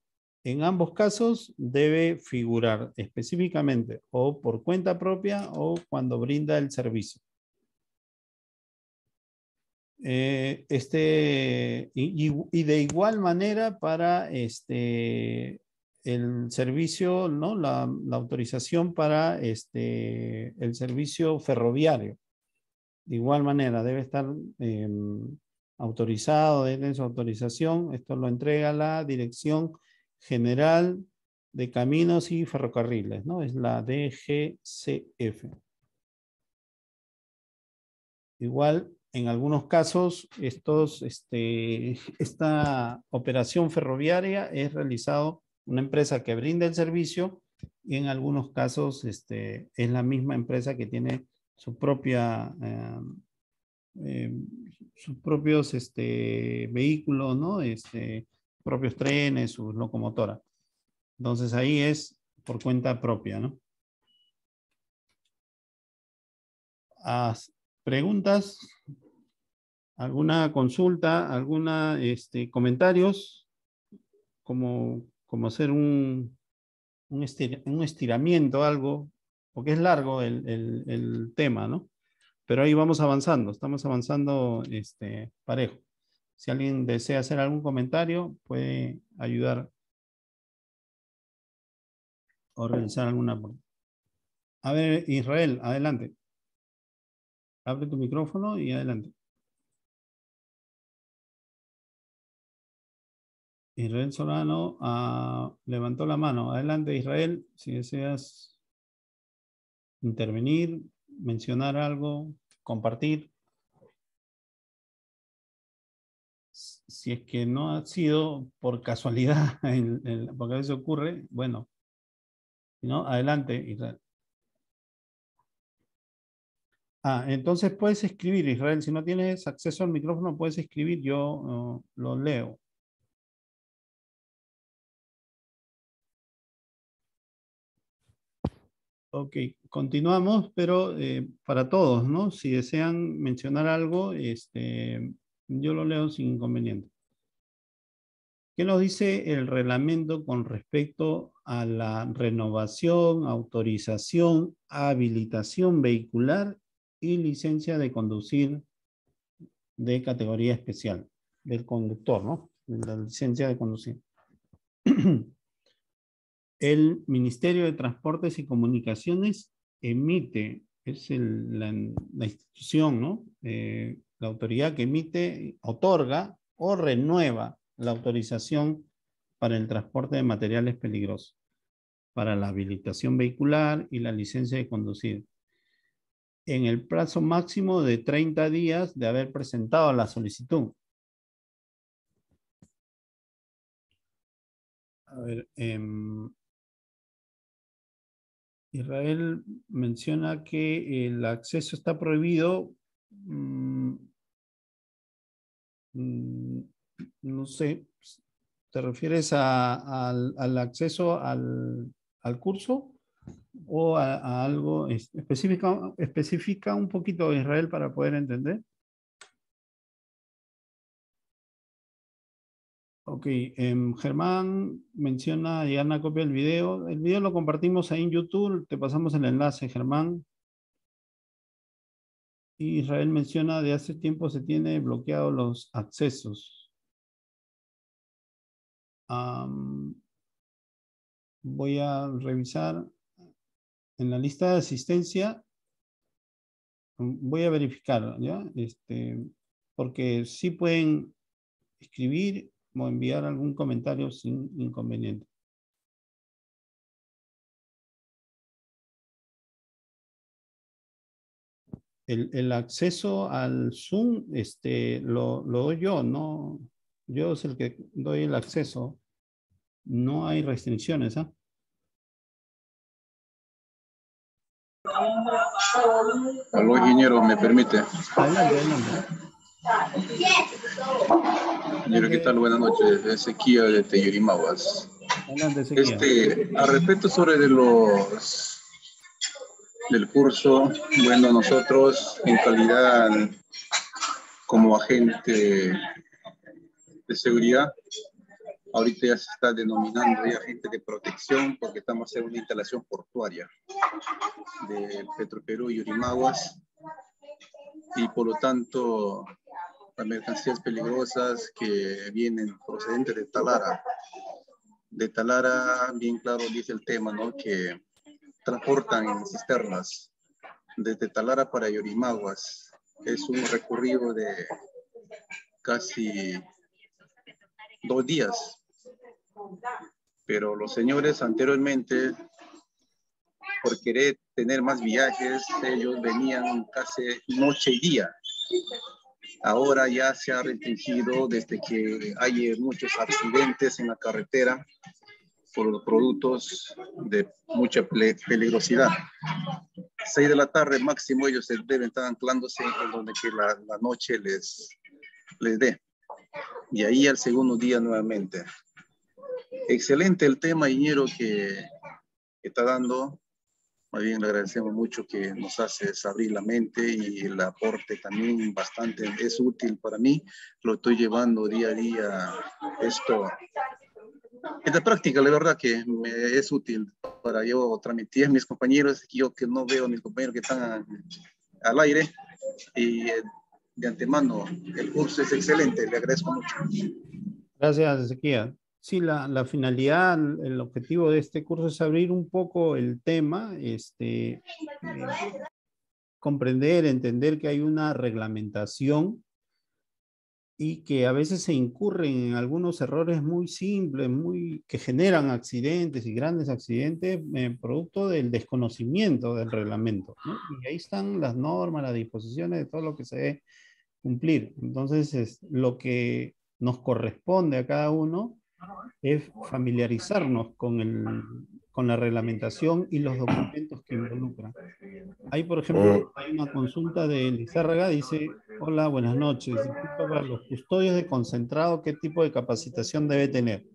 En ambos casos debe figurar específicamente o por cuenta propia o cuando brinda el servicio. Eh, este, y, de igual manera para este, el servicio, ¿no? la, autorización para este, el servicio ferroviario. De igual manera, debe estar em, autorizado, debe tener su autorización. Esto lo entrega la Dirección General de Caminos y Ferrocarriles, ¿no? Es la DGCF. Igual en algunos casos, este, esta operación ferroviaria es realizado una empresa que brinda el servicio y en algunos casos este, es la misma empresa que tiene su propia, em, em, sus propios este, vehículos, ¿no? este, propios trenes, su locomotora. Entonces ahí es por cuenta propia, ¿no? ¿Preguntas? ¿Alguna consulta? ¿Alguna este, comentarios? Como, como hacer un, un, estiramiento, algo, porque es largo el, tema, ¿no? Pero ahí vamos avanzando, estamos avanzando este, parejo. Si alguien desea hacer algún comentario, puede ayudar o realizar alguna. A ver, Israel, adelante. Abre tu micrófono y adelante. Israel Solano ah, levantó la mano. Adelante, Israel, si deseas intervenir, mencionar algo, compartir. Si es que no ha sido por casualidad, [laughs] porque a veces ocurre, bueno, no, adelante, Israel. Ah, entonces puedes escribir, Israel. Si no tienes acceso al micrófono, puedes escribir. Yo oh, lo leo. Ok, continuamos, pero eh, para todos, ¿no? Si desean mencionar algo, este, yo lo leo sin inconveniente. ¿Qué nos dice el reglamento con respecto a la renovación, autorización, habilitación vehicular y licencia de conducir de categoría especial del conductor, ¿no? De la licencia de conducir. [clears throat] El Ministerio de Transportes y Comunicaciones emite, es la, institución, ¿no? Eh, la autoridad que emite, otorga o renueva la autorización para el transporte de materiales peligrosos, para la habilitación vehicular y la licencia de conducir en el plazo máximo de 30 días de haber presentado la solicitud. A ver, em, Israel menciona que el acceso está prohibido. Mm, mm, no sé, ¿te refieres al, acceso al, al curso? o a, algo específico? específica un poquito Israel para poder entender. Ok, em, Germán menciona Diana copia el video. El video lo compartimos ahí en YouTube, te pasamos el enlace, Germán. Israel menciona de hace tiempo se tiene bloqueados los accesos. voy a revisar en la lista de asistencia, mm, voy a verificar, ¿ya? Este, porque sí pueden escribir o enviar algún comentario sin inconveniente. El, acceso al Zoom este, lo, doy yo, no, yo es el que doy el acceso. No hay restricciones, ¿ah? Aló, ingeniero, ¿me permite? ¿qué tal? Buenas noches. Ezequiel de Teyurimaguas. Este, al respecto sobre de los del curso, bueno, nosotros en calidad como agente de seguridad Ahorita ya se está denominando agente de protección porque estamos en una instalación portuaria de Petroperú y Urimaguas y por lo tanto las mercancías peligrosas que vienen procedentes de Talara. De Talara, bien claro dice el tema, ¿no? Que transportan en cisternas desde Talara para Yorimaguas. Es un recorrido de casi dos días pero los señores anteriormente, por querer tener más viajes, ellos venían casi noche y día. Ahora ya se ha restringido desde que hay muchos accidentes en la carretera por los productos de mucha peligrosidad. 6 de la tarde máximo ellos deben estar anclándose en donde que la, la noche les, les dé. Y ahí al segundo día nuevamente. Excelente el tema, Iñero, que, está dando. muy bien le agradecemos mucho que nos haces abrir la mente y el aporte también bastante es útil para mí. Lo estoy llevando día a día esto. Esta práctica, la verdad que es útil para yo transmitir a mis compañeros, yo que no veo a mis compañeros que están al aire y eh, de antemano el curso es excelente, le agradezco mucho. Gracias, Ezequiel. Sí, la, finalidad, el objetivo de este curso es abrir un poco el tema, este, comprender, entender que hay una reglamentación y que a veces se incurren en algunos errores muy simples, muy, que generan accidentes y grandes accidentes eh, producto del desconocimiento del reglamento. Y ahí están las normas, las disposiciones de todo lo que se debe cumplir. Entonces, es lo que nos corresponde a cada uno es familiarizarnos con, el, con la reglamentación y los documentos que involucran. Hay, por ejemplo, hay una consulta de Lizárraga, dice, hola, buenas noches, para los custodios de concentrado, ¿qué tipo de capacitación debe tener?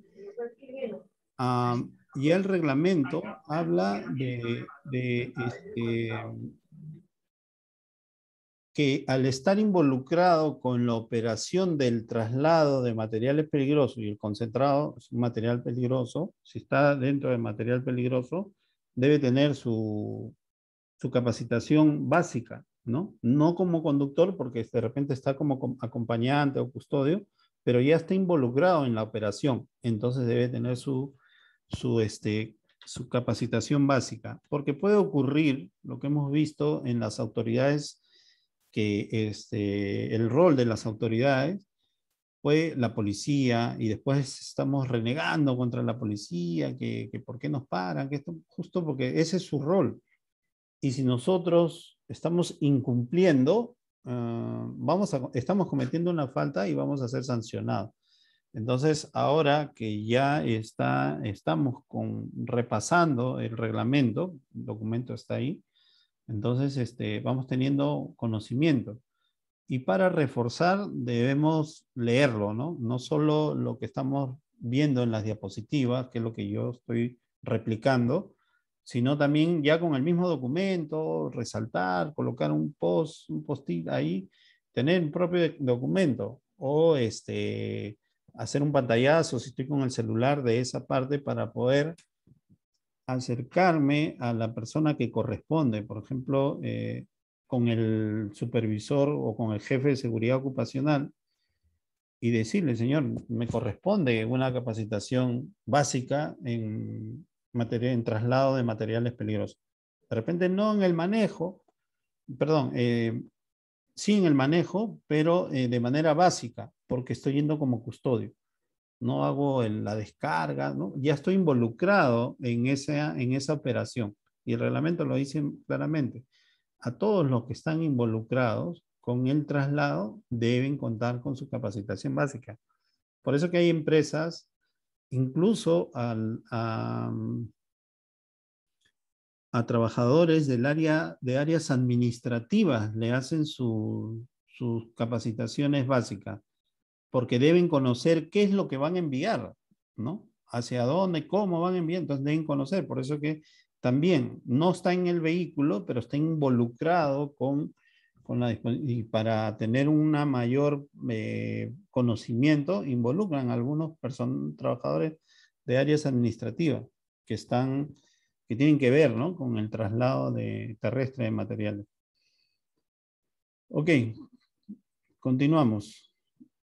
Ah, y el reglamento habla de, de este, que al estar involucrado con la operación del traslado de materiales peligrosos y el concentrado es un material peligroso, si está dentro de material peligroso, debe tener su, su capacitación básica, ¿no? No como conductor, porque de repente está como acompañante o custodio, pero ya está involucrado en la operación, entonces debe tener su, su, este, su capacitación básica, porque puede ocurrir lo que hemos visto en las autoridades que este, el rol de las autoridades fue la policía y después estamos renegando contra la policía, que, que por qué nos paran, que esto justo porque ese es su rol. Y si nosotros estamos incumpliendo, ah, vamos a, estamos cometiendo una falta y vamos a ser sancionados. Entonces, ahora que ya está, estamos con, repasando el reglamento, el documento está ahí, entonces, este, vamos teniendo conocimiento. Y para reforzar debemos leerlo, ¿no? No solo lo que estamos viendo en las diapositivas, que es lo que yo estoy replicando, sino también ya con el mismo documento, resaltar, colocar un post, un post-it ahí, tener un propio documento o este, hacer un pantallazo si estoy con el celular de esa parte para poder acercarme a la persona que corresponde, por ejemplo, eh, con el supervisor o con el jefe de seguridad ocupacional y decirle, señor, me corresponde una capacitación básica en, materia, en traslado de materiales peligrosos. De repente no en el manejo, perdón, eh, sí en el manejo, pero eh, de manera básica, porque estoy yendo como custodio no hago la descarga, ya estoy involucrado en esa, en esa operación. Y el reglamento lo dice claramente. A todos los que están involucrados con el traslado deben contar con su capacitación básica. Por eso que hay empresas, incluso mm, a, trabajadores del área, de áreas administrativas, le hacen sus capacitaciones básicas porque deben conocer qué es lo que van a enviar, ¿no? Hacia dónde, cómo van a enviar, entonces deben conocer, por eso que también no está en el vehículo, pero está involucrado con, con la y para tener un mayor eh, conocimiento involucran algunos person, trabajadores de áreas administrativas que están que tienen que ver ¿no? con el traslado de, terrestre de materiales. Ok, continuamos.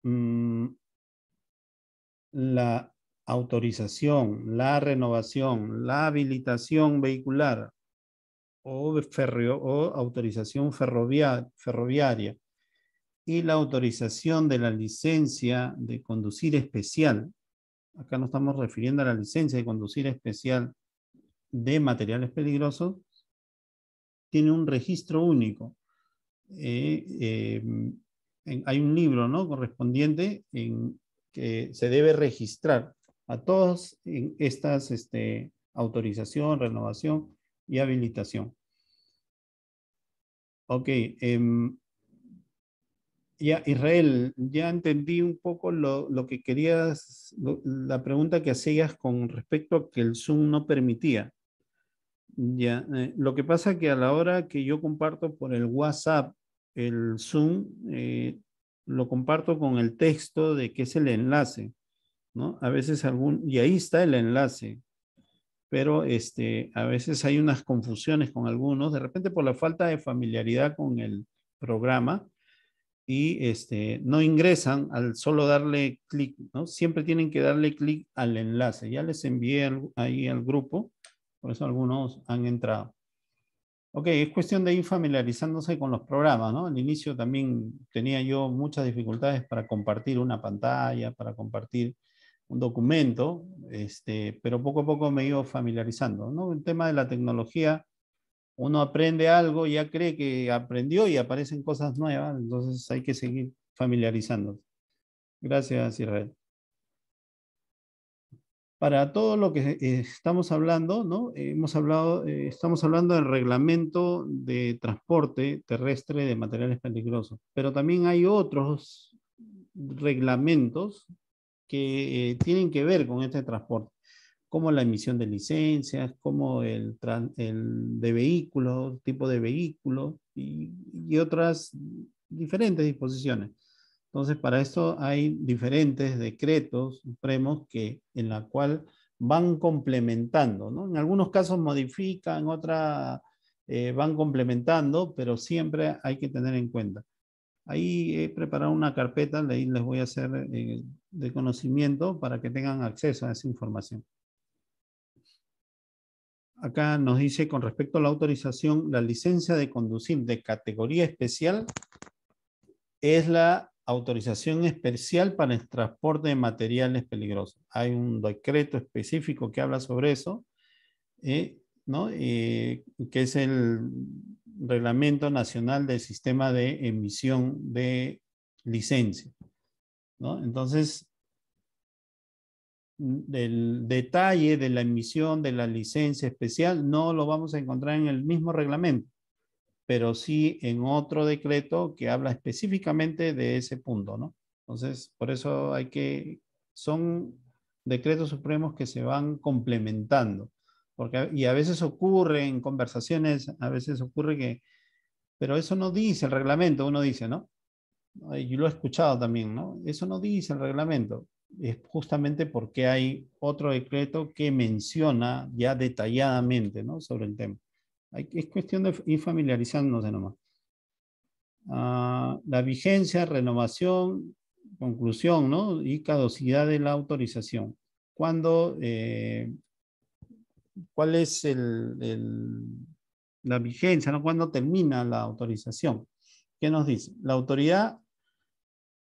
Mm, la autorización, la renovación, la habilitación vehicular o, autorización ferroviaria y la autorización de la licencia de conducir especial. Acá no estamos refiriendo a la licencia de conducir especial de materiales peligrosos. Tiene un registro único. Eh, em, hay un libro ¿no? correspondiente en, que se debe registrar a todas estas este, autorización, renovación y habilitación. Ok. Em, ya, Israel, ya entendí un poco lo, que querías, la pregunta que hacías con respecto a que el Zoom no permitía. Ya, eh, lo que pasa que a la hora que yo comparto por el WhatsApp el Zoom, eh, lo comparto con el texto de que es el enlace, ¿no? A veces algún, y ahí está el enlace, pero este, a veces hay unas confusiones con algunos, de repente por la falta de familiaridad con el programa, y este, no ingresan al solo darle clic, ¿no? Siempre tienen que darle clic al enlace. Ya les envié ahí al grupo, por eso algunos han entrado. Ok, es cuestión de ir familiarizándose con los programas, ¿no? Al inicio también tenía yo muchas dificultades para compartir una pantalla, para compartir un documento, este, pero poco a poco me he ido familiarizando, El tema de la tecnología, uno aprende algo, ya cree que aprendió y aparecen cosas nuevas, entonces hay que seguir familiarizándose. Gracias, Israel para todo lo que eh, estamos hablando, ¿no? Hemos hablado, eh, estamos hablando del reglamento de transporte terrestre de materiales peligrosos, pero también hay otros reglamentos que eh, tienen que ver con este transporte, como la emisión de licencias, como el, de vehículos, tipo de vehículos y otras diferentes disposiciones. Entonces, para esto hay diferentes decretos supremos que, en la cual van complementando, ¿no? En algunos casos modifican, en otras eh, van complementando, pero siempre hay que tener en cuenta. Ahí he preparado una carpeta, ahí les voy a hacer eh, de conocimiento para que tengan acceso a esa información. Acá nos dice con respecto a la autorización, la licencia de conducir de categoría especial es la autorización especial para el transporte de materiales peligrosos. Hay un decreto específico que habla sobre eso, eh, ¿no? Eh, que es el Reglamento Nacional del Sistema de Emisión de Licencia. Entonces, el detalle de la emisión de la licencia especial no lo vamos a encontrar en el mismo reglamento pero sí en otro decreto que habla específicamente de ese punto, ¿no? Entonces, por eso hay que, son decretos supremos que se van complementando, porque, y a veces ocurre en conversaciones, a veces ocurre que, pero eso no dice el reglamento, uno dice, ¿no? Yo lo he escuchado también, ¿no? Eso no dice el reglamento, es justamente porque hay otro decreto que menciona ya detalladamente, ¿no? Sobre el tema es cuestión de ir familiarizándonos nomás. Ah, la vigencia, renovación, conclusión ¿no? y caducidad de la autorización. ¿Cuándo? Eh, ¿Cuál es el, la vigencia? ¿no? ¿Cuándo termina la autorización? ¿Qué nos dice? La autoridad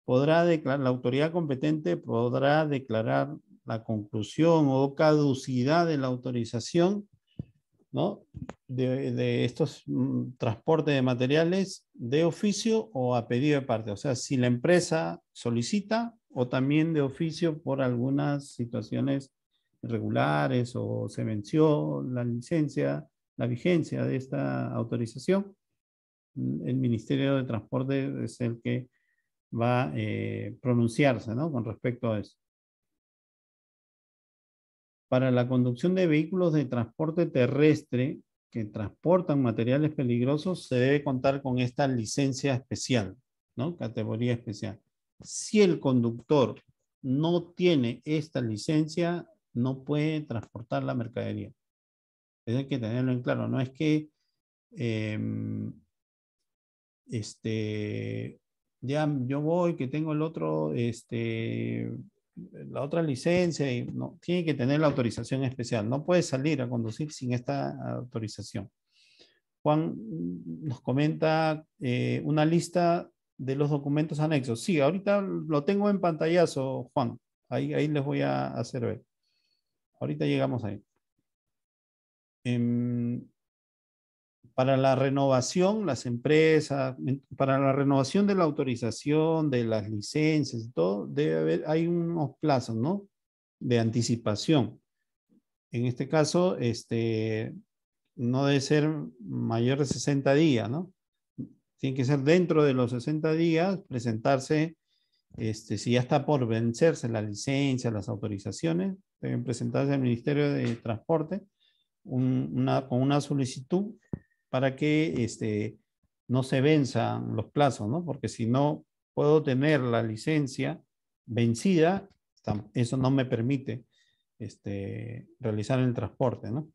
podrá declarar, la autoridad competente podrá declarar la conclusión o caducidad de la autorización ¿no? De, estos mm, transportes de materiales de oficio o a pedido de parte. O sea, si la empresa solicita o también de oficio por algunas situaciones irregulares o se venció la licencia, la vigencia de esta autorización, mm, el Ministerio de Transporte es el que va a eh, pronunciarse con respecto a eso para la conducción de vehículos de transporte terrestre que transportan materiales peligrosos se debe contar con esta licencia especial, ¿no? Categoría especial. Si el conductor no tiene esta licencia, no puede transportar la mercadería. Eso hay que tenerlo en claro. No es que em, este, ya yo voy, que tengo el otro, este, la otra licencia y no, tiene que tener la autorización especial. No puede salir a conducir sin esta autorización. Juan nos comenta eh, una lista de los documentos anexos. Sí, ahorita lo tengo en pantallazo, Juan. Ahí, ahí les voy a hacer ver. Ahorita llegamos ahí. Em, para la renovación, las empresas, para la renovación de la autorización, de las licencias, todo, debe haber, hay unos plazos, ¿no? De anticipación. En este caso, este, no debe ser mayor de 60 días, ¿no? Tiene que ser dentro de los 60 días, presentarse, este, si ya está por vencerse la licencia, las autorizaciones, deben presentarse al Ministerio de Transporte con una, una solicitud para que este, no se venzan los plazos, ¿no? Porque si no puedo tener la licencia vencida, eso no me permite este, realizar el transporte, ¿no?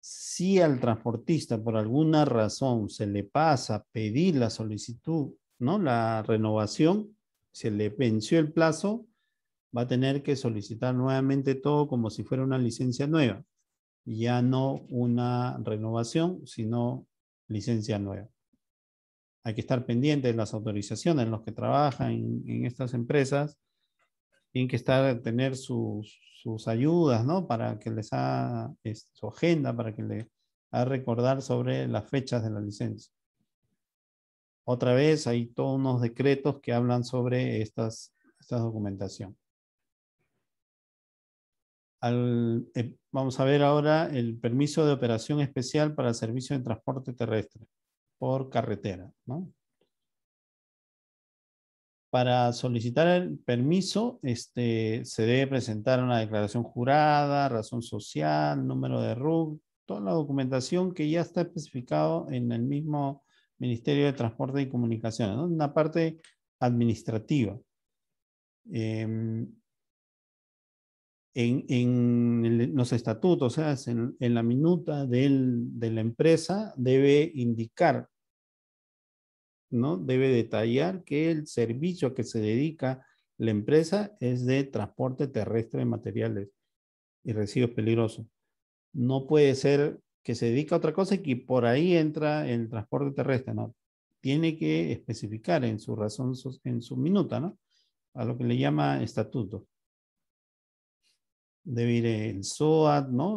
Si al transportista por alguna razón se le pasa pedir la solicitud, ¿no? La renovación, se le venció el plazo, va a tener que solicitar nuevamente todo como si fuera una licencia nueva ya no una renovación, sino licencia nueva. Hay que estar pendiente de las autorizaciones, los que trabajan en, estas empresas tienen que estar, tener sus, ayudas, ¿no? Para que les haga su agenda, para que les haga recordar sobre las fechas de la licencia. Otra vez, hay todos unos decretos que hablan sobre estas, esta documentación. Eh, vamos a ver ahora el permiso de operación especial para servicio de transporte terrestre por carretera. Para solicitar el permiso este, se debe presentar una declaración jurada, razón social, número de RUC, toda la documentación que ya está especificado en el mismo Ministerio de Transporte y Comunicaciones, una parte administrativa. Em, en, los estatutos, o sea, en, la minuta de la empresa, debe indicar, ¿no? Debe detallar que el servicio que se dedica la empresa es de transporte terrestre de materiales y residuos peligrosos. No puede ser que se dedica a otra cosa y que por ahí entra el transporte terrestre, ¿no? Tiene que especificar en su razón, en su minuta, ¿no? A lo que le llama estatuto debe ir el SOAT, ¿no?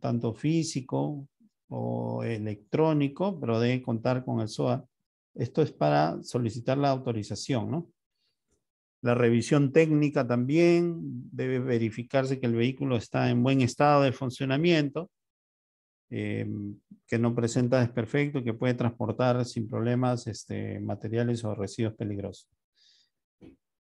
tanto físico o electrónico, pero debe contar con el SOAT. Esto es para solicitar la autorización, ¿no? La revisión técnica también, debe verificarse que el vehículo está en buen estado de funcionamiento, eh, que no presenta desperfecto, que puede transportar sin problemas este, materiales o residuos peligrosos.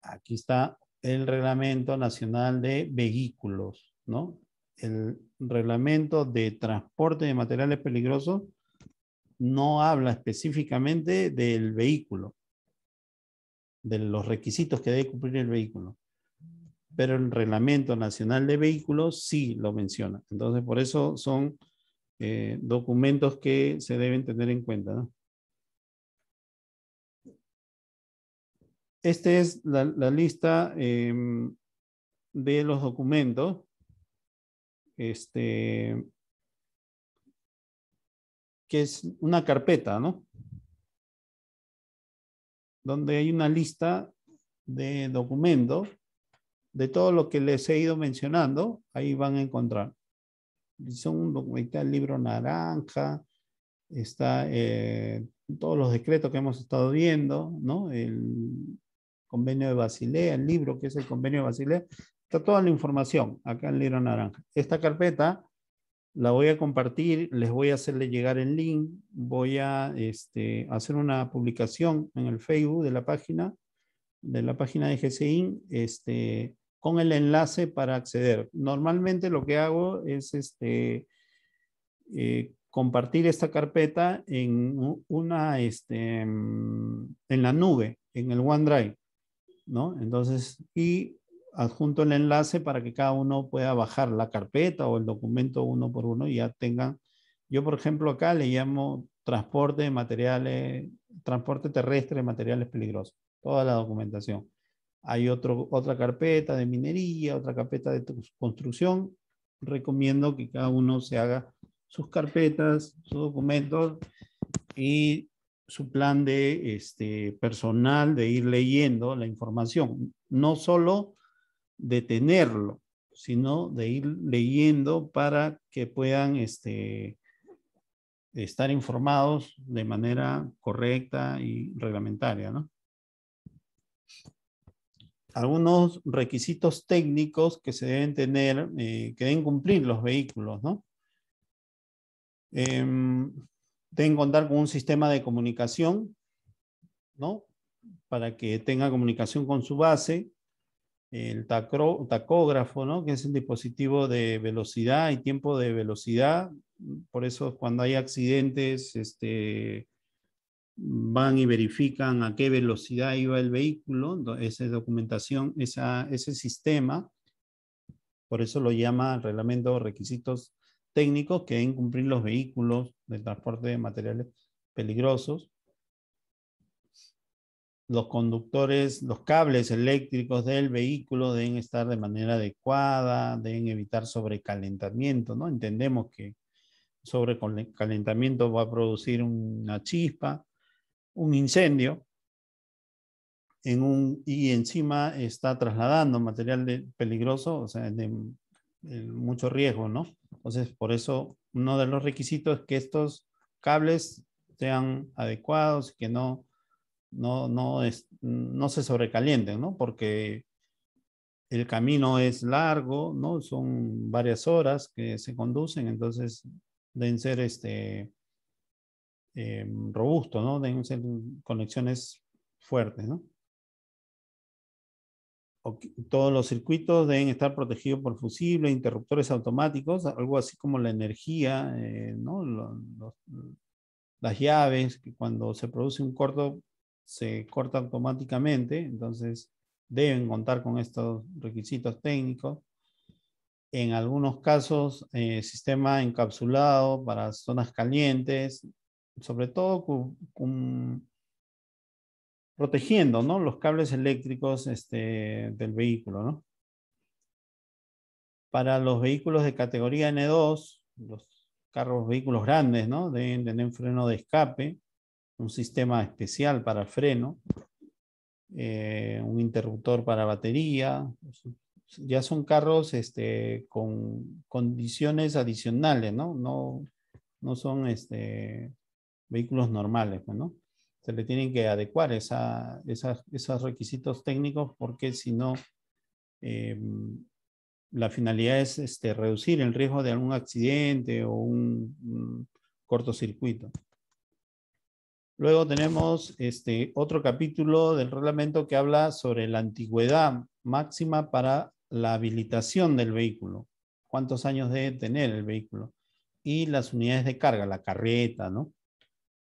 Aquí está el Reglamento Nacional de Vehículos, ¿no? El Reglamento de Transporte de Materiales Peligrosos no habla específicamente del vehículo, de los requisitos que debe cumplir el vehículo. Pero el Reglamento Nacional de Vehículos sí lo menciona. Entonces, por eso son eh, documentos que se deben tener en cuenta, ¿no? Esta es la, lista em, de los documentos. Este, que es una carpeta, ¿no? Donde hay una lista de documentos de todo lo que les he ido mencionando, ahí van a encontrar. Son un documental, libro naranja, está eh, todos los decretos que hemos estado viendo, ¿no? El, convenio de Basilea, el libro que es el convenio de Basilea, está toda la información acá en Libro Naranja. Esta carpeta la voy a compartir, les voy a hacerle llegar el link, voy a este, hacer una publicación en el Facebook de la página, de la página de GCIN, este, con el enlace para acceder. Normalmente lo que hago es este, eh, compartir esta carpeta en una, en la nube, en el OneDrive. ¿no? Entonces, y adjunto el enlace para que cada uno pueda bajar la carpeta o el documento uno por uno y ya tengan. Yo, por ejemplo, acá le llamo transporte de materiales, transporte terrestre de materiales peligrosos, toda la documentación. Hay otro, otra carpeta de minería, otra carpeta de construcción. Recomiendo que cada uno se haga sus carpetas, sus documentos y su plan de este, personal de ir leyendo la información, no solo de tenerlo, sino de ir leyendo para que puedan este, estar informados de manera correcta y reglamentaria. ¿no? Algunos requisitos técnicos que se deben tener, eh, que deben cumplir los vehículos. ¿no? Em, deben contar con un sistema de comunicación, ¿no? Para que tenga comunicación con su base, el tacógrafo, ¿no? Que es el dispositivo de velocidad y tiempo de velocidad. Por eso cuando hay accidentes, este, van y verifican a qué velocidad iba el vehículo, esa documentación, ese sistema. Por eso lo llama el reglamento requisitos técnicos que deben cumplir los vehículos de transporte de materiales peligrosos, los conductores, los cables eléctricos del vehículo deben estar de manera adecuada, deben evitar sobrecalentamiento, ¿no? Entendemos que sobrecalentamiento va a producir una chispa, un incendio, en un, y encima está trasladando material peligroso, o sea, de mucho riesgo, ¿no? Entonces, por eso uno de los requisitos es que estos cables sean adecuados, y que no, no, no, se sobrecalienten, ¿no? Porque el camino es largo, ¿no? Son varias horas que se conducen, entonces deben ser este, eh, robustos, ¿no? Deben ser conexiones fuertes, ¿no? todos los circuitos deben estar protegidos por fusibles, interruptores automáticos, algo así como la energía, eh, ¿no? las llaves, que cuando se produce un corto se corta automáticamente, entonces deben contar con estos requisitos técnicos. En algunos casos, eh, sistema encapsulado para zonas calientes, sobre todo con protegiendo ¿no? los cables eléctricos este, del vehículo. ¿no? Para los vehículos de categoría N2, los carros, vehículos grandes, ¿no? deben tener freno de escape, un sistema especial para freno, eh, un interruptor para batería. Ya son carros este, con condiciones adicionales, ¿no? No, no son este, vehículos normales, pues, ¿no? se le tienen que adecuar esa, esos requisitos técnicos porque si no, eh, la finalidad es este, reducir el riesgo de algún accidente o un, cortocircuito. Luego tenemos este otro capítulo del reglamento que habla sobre la antigüedad máxima para la habilitación del vehículo, cuántos años debe tener el vehículo y las unidades de carga, la carreta, ¿no?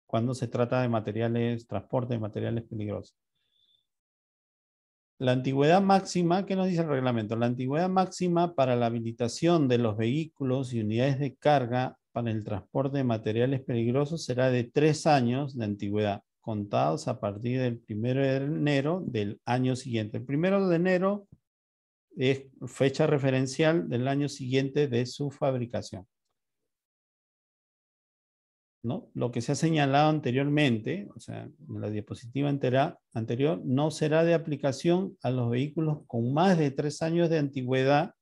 cuando se trata de materiales, transporte de materiales peligrosos. La antigüedad máxima, ¿qué nos dice el reglamento? La antigüedad máxima para la habilitación de los vehículos y unidades de carga para el transporte de materiales peligrosos será de tres años de antigüedad, contados a partir del primero de enero del año siguiente. El primero de enero es fecha referencial del año siguiente de su fabricación. Lo que se ha señalado anteriormente, o sea, en la diapositiva anterior, no será de aplicación a los vehículos con más de tres años de antigüedad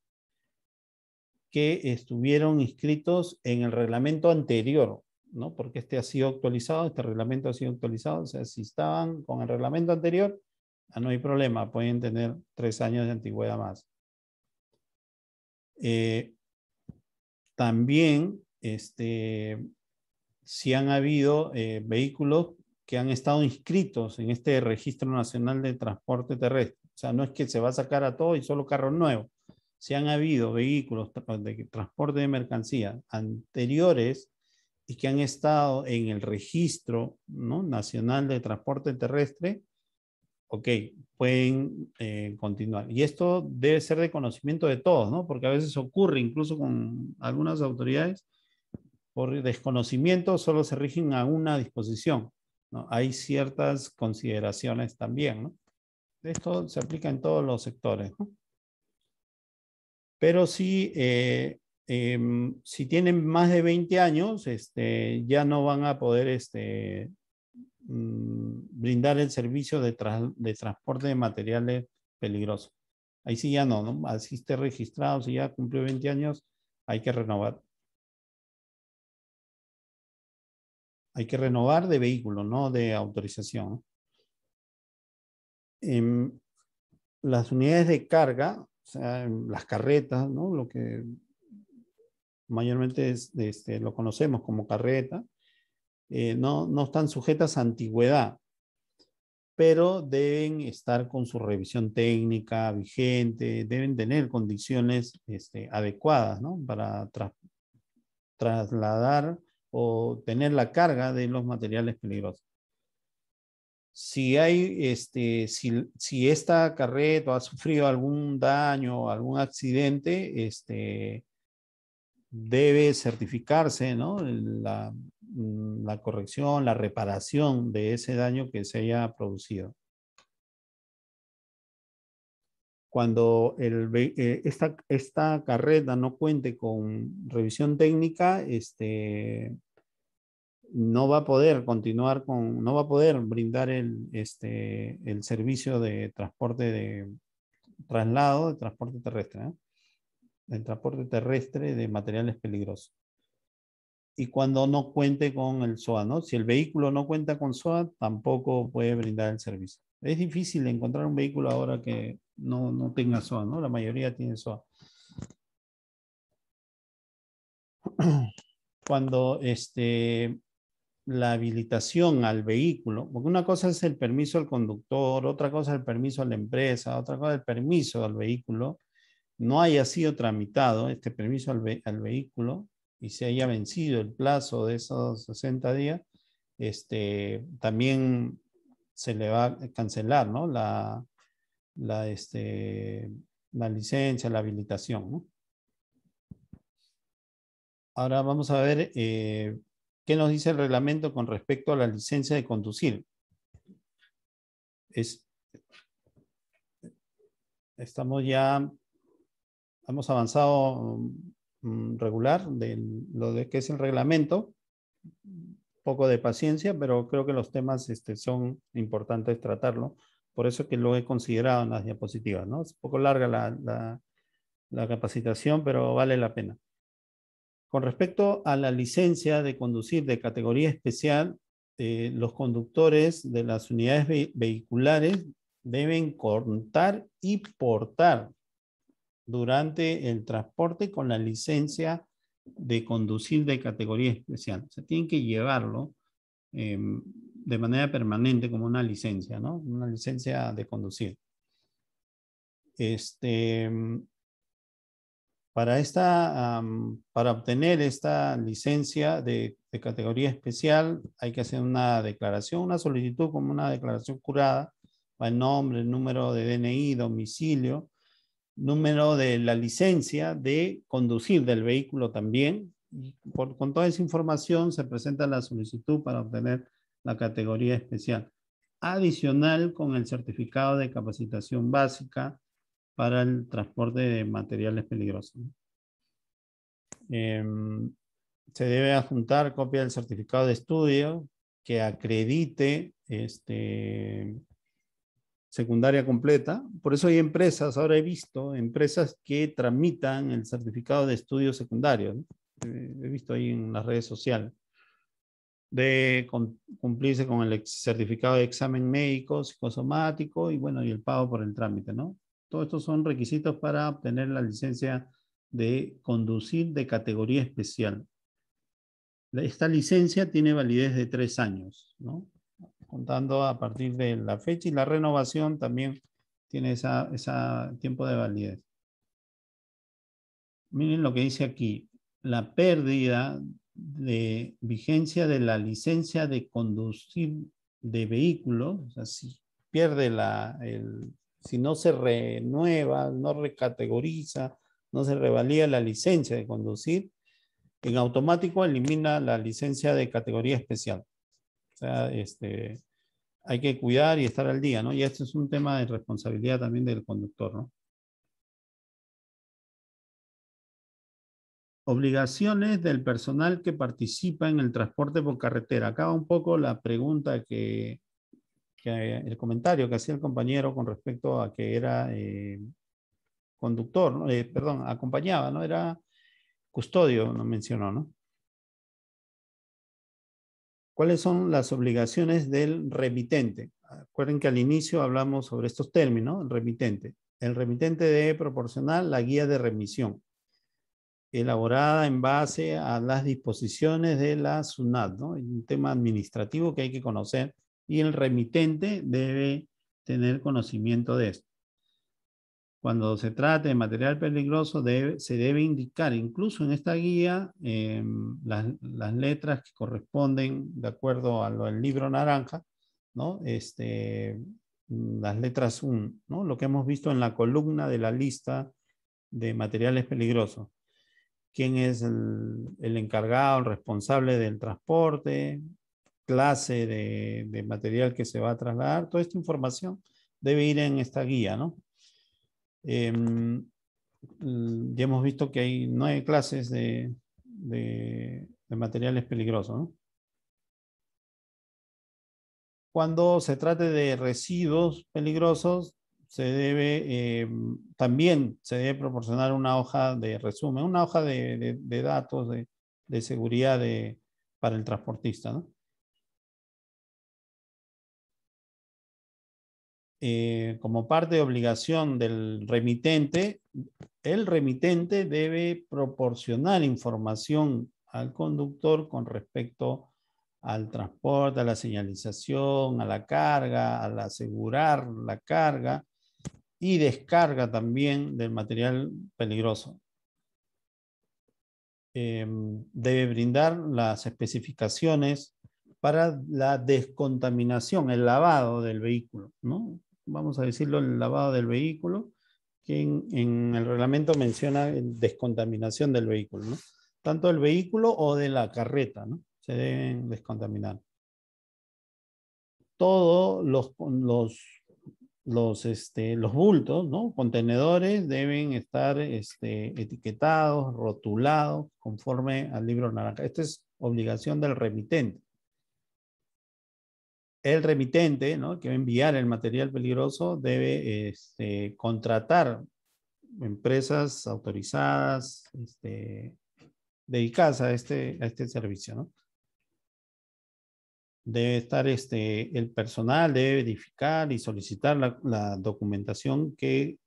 que estuvieron inscritos en el reglamento anterior, ¿no? Porque este ha sido actualizado, este reglamento ha sido actualizado, o sea, si estaban con el reglamento anterior, ah, no hay problema, pueden tener tres años de antigüedad más. Eh, también, este, si han habido eh, vehículos que han estado inscritos en este Registro Nacional de Transporte Terrestre. O sea, no es que se va a sacar a todo y solo carros nuevos. Si han habido vehículos de transporte de mercancía anteriores y que han estado en el Registro Nacional de Transporte Terrestre, ok, pueden eh, continuar. Y esto debe ser de conocimiento de todos, ¿no? Porque a veces ocurre incluso con algunas autoridades por desconocimiento solo se rigen a una disposición. ¿no? Hay ciertas consideraciones también. ¿no? Esto se aplica en todos los sectores. Pero si, eh, em, si tienen más de 20 años, este, ya no van a poder este, mm, brindar el servicio de, transporte de materiales peligrosos. Ahí sí ya no, ¿no? Así esté registrado, si ya cumplió 20 años, hay que renovar. Hay que renovar de vehículo, no de autorización. Em, las unidades de carga, las carretas, ¿no? lo que mayormente este, lo conocemos como carreta, eh, no, no están sujetas a antigüedad, pero deben estar con su revisión técnica vigente, deben tener condiciones este, adecuadas para trasladar o tener la carga de los materiales peligrosos. Si hay, este, si, esta carreta ha sufrido algún daño, o algún accidente, este, debe certificarse la, corrección, la reparación de ese daño que se haya producido. Cuando eh, esta, esta carreta no cuente con revisión técnica, este, no va a poder continuar con, no va a poder brindar el, este, el servicio de transporte de traslado, de transporte terrestre, ¿eh? el transporte terrestre de materiales peligrosos. Y cuando no cuente con el SOA, ¿no? Si el vehículo no cuenta con SOA, tampoco puede brindar el servicio. Es difícil encontrar un vehículo ahora que no, no tenga SOA, ¿no? La mayoría tiene SOA. [clears throat] Cuando este, la habilitación al vehículo, porque una cosa es el permiso al conductor, otra cosa el permiso a la empresa, otra cosa el permiso al vehículo, no haya sido tramitado este permiso al, vehículo y se haya vencido el plazo de esos 60 días, este, también se le va a cancelar la, la, este, la licencia, la habilitación. Ahora vamos a ver eh, ¿Qué nos dice el reglamento con respecto a la licencia de conducir? estamos ya, hemos avanzado mm, regular de lo de que es el reglamento. poco de paciencia, pero creo que los temas este, son importantes tratarlo. Por eso que lo he considerado en las diapositivas. ¿no? Es un poco larga la capacitación, pero vale la pena. Con respecto a la licencia de conducir de categoría especial, eh, los conductores de las unidades vehiculares deben contar y portar durante el transporte con la licencia de conducir de categoría especial. Se sea, tienen que llevarlo em, de manera permanente como una licencia, ¿no? Una licencia de conducir. Este, para, esta, para obtener esta licencia de, categoría especial hay que hacer una declaración, una solicitud como una declaración curada, para el nombre, el número de DNI, domicilio, número de la licencia de conducir del vehículo también. con toda esa información se presenta la solicitud para obtener la categoría especial. Adicional con el certificado de capacitación básica, para el transporte de materiales peligrosos. Em, se debe adjuntar copia del certificado de estudio que acredite este, secundaria completa. Por eso hay empresas, ahora he visto, empresas que tramitan el certificado de estudio secundario. He visto ahí en las redes sociales. De cumplirse con el certificado de examen médico, psicosomático y bueno, y el pago por el trámite, ¿no? Todos estos son requisitos para obtener la licencia de conducir de categoría especial. Esta licencia tiene validez de tres años, ¿no? contando a partir de la fecha y la renovación también tiene ese esa tiempo de validez. Miren lo que dice aquí, la pérdida de vigencia de la licencia de conducir de vehículo, o sea, si pierde la, el, si no se renueva, no recategoriza, no se revalía la licencia de conducir, en automático elimina la licencia de categoría especial. O sea, este, hay que cuidar y estar al día, ¿no? Y este es un tema de responsabilidad también del conductor, ¿no? Obligaciones del personal que participa en el transporte por carretera. Acaba un poco la pregunta que el comentario que hacía el compañero con respecto a que era eh, conductor, eh, perdón, acompañaba, ¿no? Era custodio, no mencionó, ¿no? ¿Cuáles son las obligaciones del remitente? Recuerden que al inicio hablamos sobre estos términos, el remitente. El remitente debe proporcionar la guía de remisión, elaborada en base a las disposiciones de la SUNAT, ¿no? Un tema administrativo que hay que conocer y el remitente debe tener conocimiento de esto. Cuando se trate de material peligroso, se debe indicar incluso en esta guía eh, las, letras que corresponden de acuerdo al libro naranja, ¿no? Este, las letras 1, ¿no? lo que hemos visto en la columna de la lista de materiales peligrosos. ¿Quién es el encargado, el responsable del transporte? clase de, material que se va a trasladar, toda esta información debe ir en esta guía, ¿no? Em, ya hemos visto que hay nueve clases de, materiales peligrosos, ¿no? Cuando se trate de residuos peligrosos, se debe, em, también se debe proporcionar una hoja de resumen, una hoja de, de datos de, seguridad para el transportista, ¿no? Eh, como parte de obligación del remitente, el remitente debe proporcionar información al conductor con respecto al transporte, a la señalización, a la carga, al asegurar la carga y descarga también del material peligroso. Eh, debe brindar las especificaciones para la descontaminación, el lavado del vehículo, ¿no? vamos a decirlo, el lavado del vehículo, que en, el reglamento menciona eh, descontaminación del vehículo, ¿no? Tanto del vehículo o de la carreta, ¿no? Se deben descontaminar. Todos este, los, bultos, ¿no? Contenedores deben estar este, etiquetados, rotulados, conforme al libro naranja. Esta es obligación del remitente el remitente ¿no? que va a enviar el material peligroso debe este, contratar empresas autorizadas este, dedicadas a este, a este servicio. ¿no? Debe estar este, el personal, debe verificar y solicitar la, la documentación que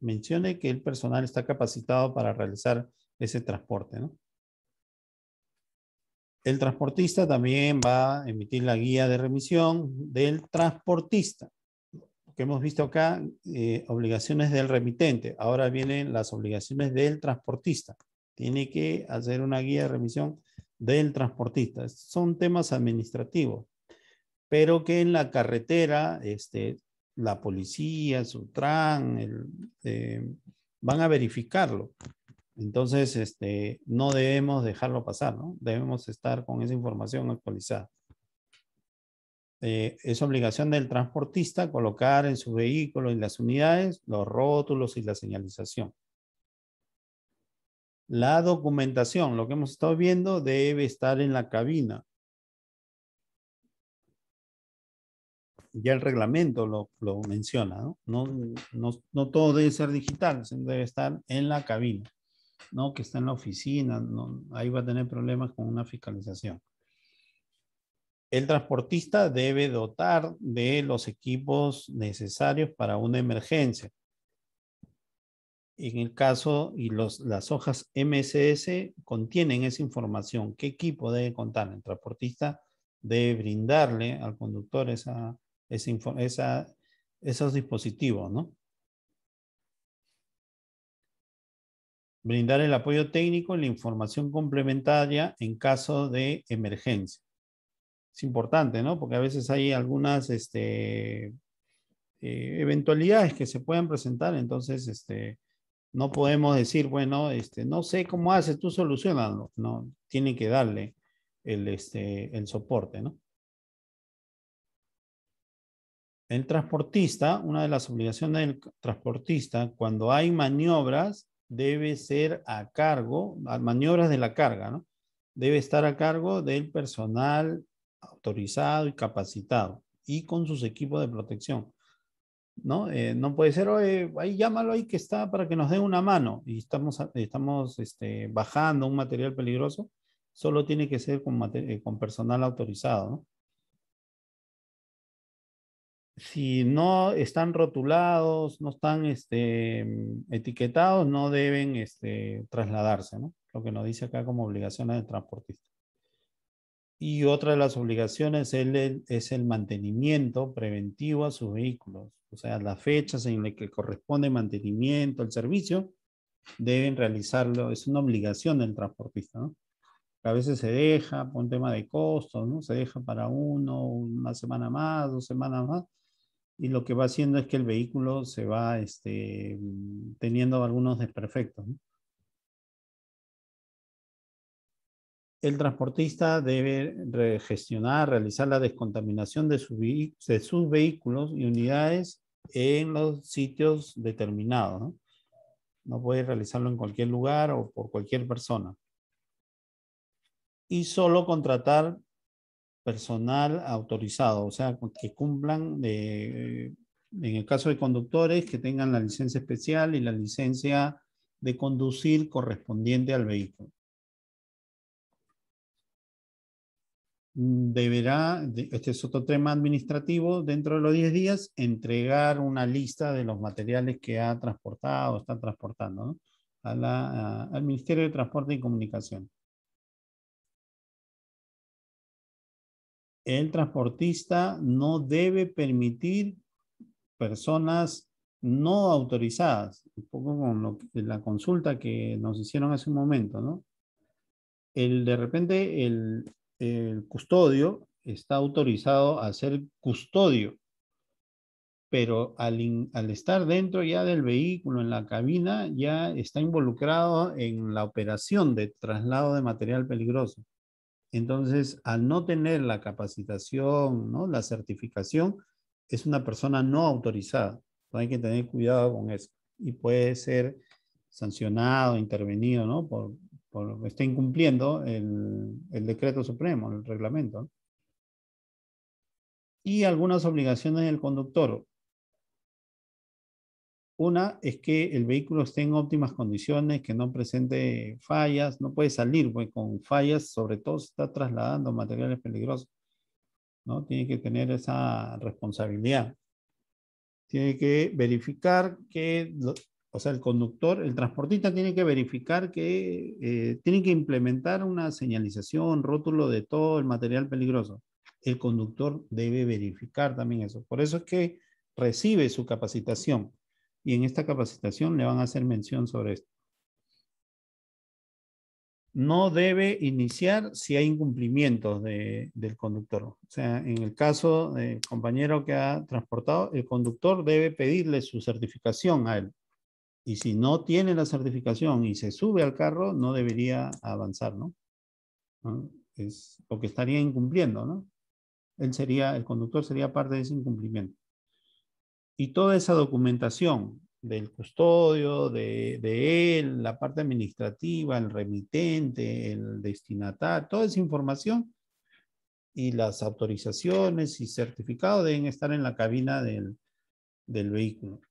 mencione que el personal está capacitado para realizar ese transporte. ¿no? El transportista también va a emitir la guía de remisión del transportista. Que hemos visto acá, eh, obligaciones del remitente. Ahora vienen las obligaciones del transportista. Tiene que hacer una guía de remisión del transportista. Son temas administrativos, pero que en la carretera, este, la policía, su el, eh, van a verificarlo. Entonces, este, no debemos dejarlo pasar, ¿no? Debemos estar con esa información actualizada. Eh, es obligación del transportista colocar en su vehículo y las unidades los rótulos y la señalización. La documentación, lo que hemos estado viendo, debe estar en la cabina. Ya el reglamento lo, menciona, ¿no? No, ¿no? no todo debe ser digital, debe estar en la cabina no, que está en la oficina, ahí va a tener problemas con una fiscalización. El transportista debe dotar de los equipos necesarios para una emergencia. En el caso, y los, las hojas MSS contienen esa información. ¿Qué equipo debe contar? El transportista debe brindarle al conductor esos dispositivos, ¿no? brindar el apoyo técnico y la información complementaria en caso de emergencia. Es importante, ¿no? Porque a veces hay algunas este, eh, eventualidades que se pueden presentar, entonces este, no podemos decir, bueno, este, no sé cómo haces, tú solucionalo, no, tiene que darle el, este, el soporte, ¿no? El transportista, una de las obligaciones del transportista, cuando hay maniobras, debe ser a cargo, maniobras de la carga, ¿no? Debe estar a cargo del personal autorizado y capacitado y con sus equipos de protección. ¿No? Eh, no puede ser, oye, ahí llámalo ahí que está para que nos dé una mano y estamos, este, bajando un material peligroso. Solo tiene que ser con, eh, con personal autorizado, ¿no? si no están rotulados, no están este, mm, etiquetados, no deben este, trasladarse, ¿no? Lo que nos dice acá como obligaciones del transportista. Y otra de las obligaciones es el, es el mantenimiento preventivo a sus vehículos. O sea, las fechas en las que corresponde mantenimiento, el servicio, deben realizarlo. Es una obligación del transportista, ¿no? a veces se deja por un tema de costos, ¿no? Se deja para uno, una semana más, dos semanas más, y lo que va haciendo es que el vehículo se va este, mm, teniendo algunos desperfectos. El transportista debe gestionar, realizar la descontaminación de, sus vehículos y unidades en los sitios determinados. ¿no? no puede realizarlo en cualquier lugar o por cualquier persona. Y solo contratar personal autorizado, o sea, que cumplan, de, eh, en el caso de conductores, que tengan la licencia especial y la licencia de conducir correspondiente al vehículo. Mm, deberá, este es otro tema administrativo, dentro de los 10 días entregar una lista de los materiales que ha transportado, está transportando, al Ministerio de Transporte y Comunicación. el transportista no debe permitir personas no autorizadas, un poco con la consulta que nos hicieron hace un momento, ¿no? El, de repente el, custodio está autorizado a ser custodio, pero al, estar dentro ya del vehículo, en la cabina, ya está involucrado en la operación de traslado de material peligroso. Entonces, al no tener la capacitación, ¿no? la certificación, es una persona no autorizada. Hay que tener cuidado con eso. Y puede ser sancionado, intervenido, ¿no? Por, por incumpliendo el, decreto supremo, el reglamento. Y algunas obligaciones del conductor. Una es que el vehículo esté en óptimas condiciones, que no presente fallas, no puede salir pues, con fallas, sobre todo si está trasladando materiales peligrosos. ¿no? Tiene que tener esa responsabilidad. Tiene que verificar que, o sea, el conductor, el transportista tiene que verificar que eh, tiene que implementar una señalización, rótulo de todo el material peligroso. El conductor debe verificar también eso. Por eso es que recibe su capacitación y en esta capacitación le van a hacer mención sobre esto. No debe iniciar si hay incumplimientos del conductor. O sea, en el caso del compañero que ha transportado, el conductor debe pedirle su certificación a él. Y si no tiene la certificación y se sube al carro, no debería avanzar, ¿no? porque estaría incumpliendo, ¿no? Él sería, el conductor sería parte de ese incumplimiento y toda esa documentación del custodio, de, él, la parte administrativa, el remitente, el destinatario, toda esa información y las autorizaciones y certificados deben estar en la cabina del, vehículo.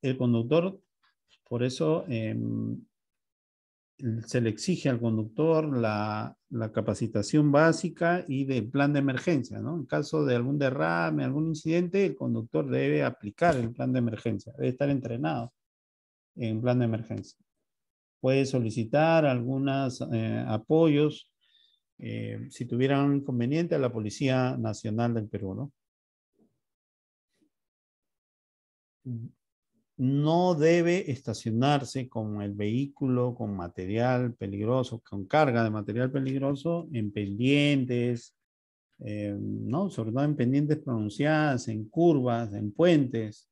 El conductor, por eso em, se le exige al conductor la, la capacitación básica y del plan de emergencia, ¿no? En caso de algún derrame, algún incidente, el conductor debe aplicar el plan de emergencia, debe estar entrenado en plan de emergencia. Puede solicitar algunos eh, apoyos, eh, si tuvieran un a la Policía Nacional del Perú, ¿no? no debe estacionarse con el vehículo, con material peligroso, con carga de material peligroso en pendientes, eh, sobre todo en pendientes pronunciadas, en curvas, en puentes,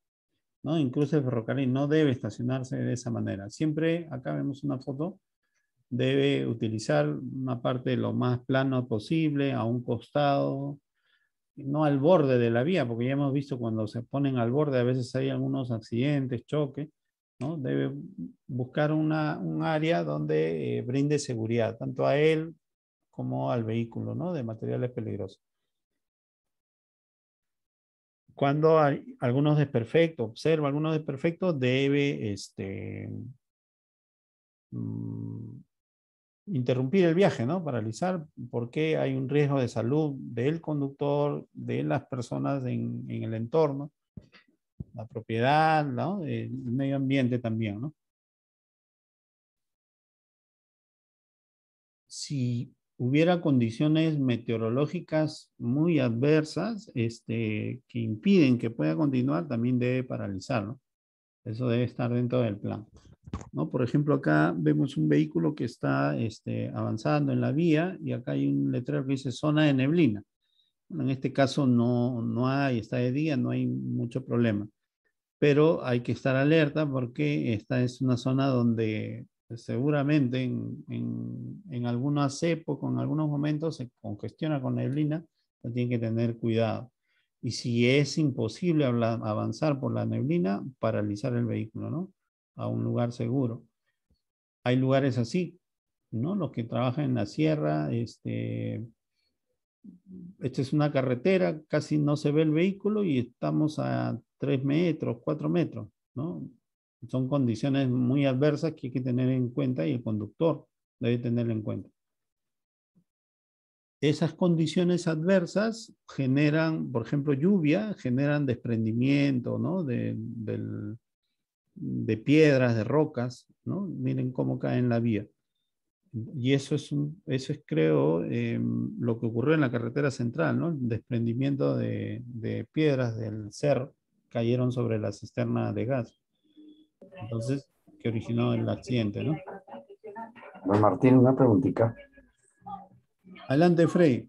¿no? incluso el ferrocarril no debe estacionarse de esa manera. Siempre, acá vemos una foto, debe utilizar una parte lo más plano posible, a un costado, no al borde de la vía, porque ya hemos visto cuando se ponen al borde, a veces hay algunos accidentes, choques, ¿no? Debe buscar una, un área donde eh, brinde seguridad, tanto a él como al vehículo, ¿no? De materiales peligrosos. Cuando hay algunos desperfectos, observa algunos desperfectos, debe este, mm, interrumpir el viaje, ¿no? Paralizar, porque hay un riesgo de salud del conductor, de las personas en, el entorno, la propiedad, ¿no? El medio ambiente también, ¿no? Si hubiera condiciones meteorológicas muy adversas este, que impiden que pueda continuar, también debe paralizar, ¿no? Eso debe estar dentro del plan. Por ejemplo, acá vemos un vehículo que está este, avanzando en la vía y acá hay un letrero que dice zona de neblina. en este caso no, hay, está de día, no hay mucho problema. Pero hay que estar alerta porque esta es una zona donde pues, seguramente en, en, en algunas en algunos momentos se congestiona con neblina, tiene tiene que tener cuidado. Y si es imposible avanzar por la neblina, paralizar el vehículo, ¿no? a un lugar seguro. Hay lugares así, ¿no? Los que trabajan en la sierra, este, esta es una carretera, casi no se ve el vehículo y estamos a tres metros, cuatro metros, ¿no? Son condiciones muy adversas que hay que tener en cuenta y el conductor debe tenerlo en cuenta. Esas condiciones adversas generan, por ejemplo, lluvia, generan desprendimiento ¿no? del, de piedras, de rocas, ¿no? Miren cómo caen en la vía. Y eso es, eso es creo, em, lo que ocurrió en la carretera central, ¿no? El desprendimiento de, piedras del cerro cayeron sobre la cisterna de gas. Entonces, que originó el accidente, ¿no? Don Martín, una preguntita. Adelante, Frey.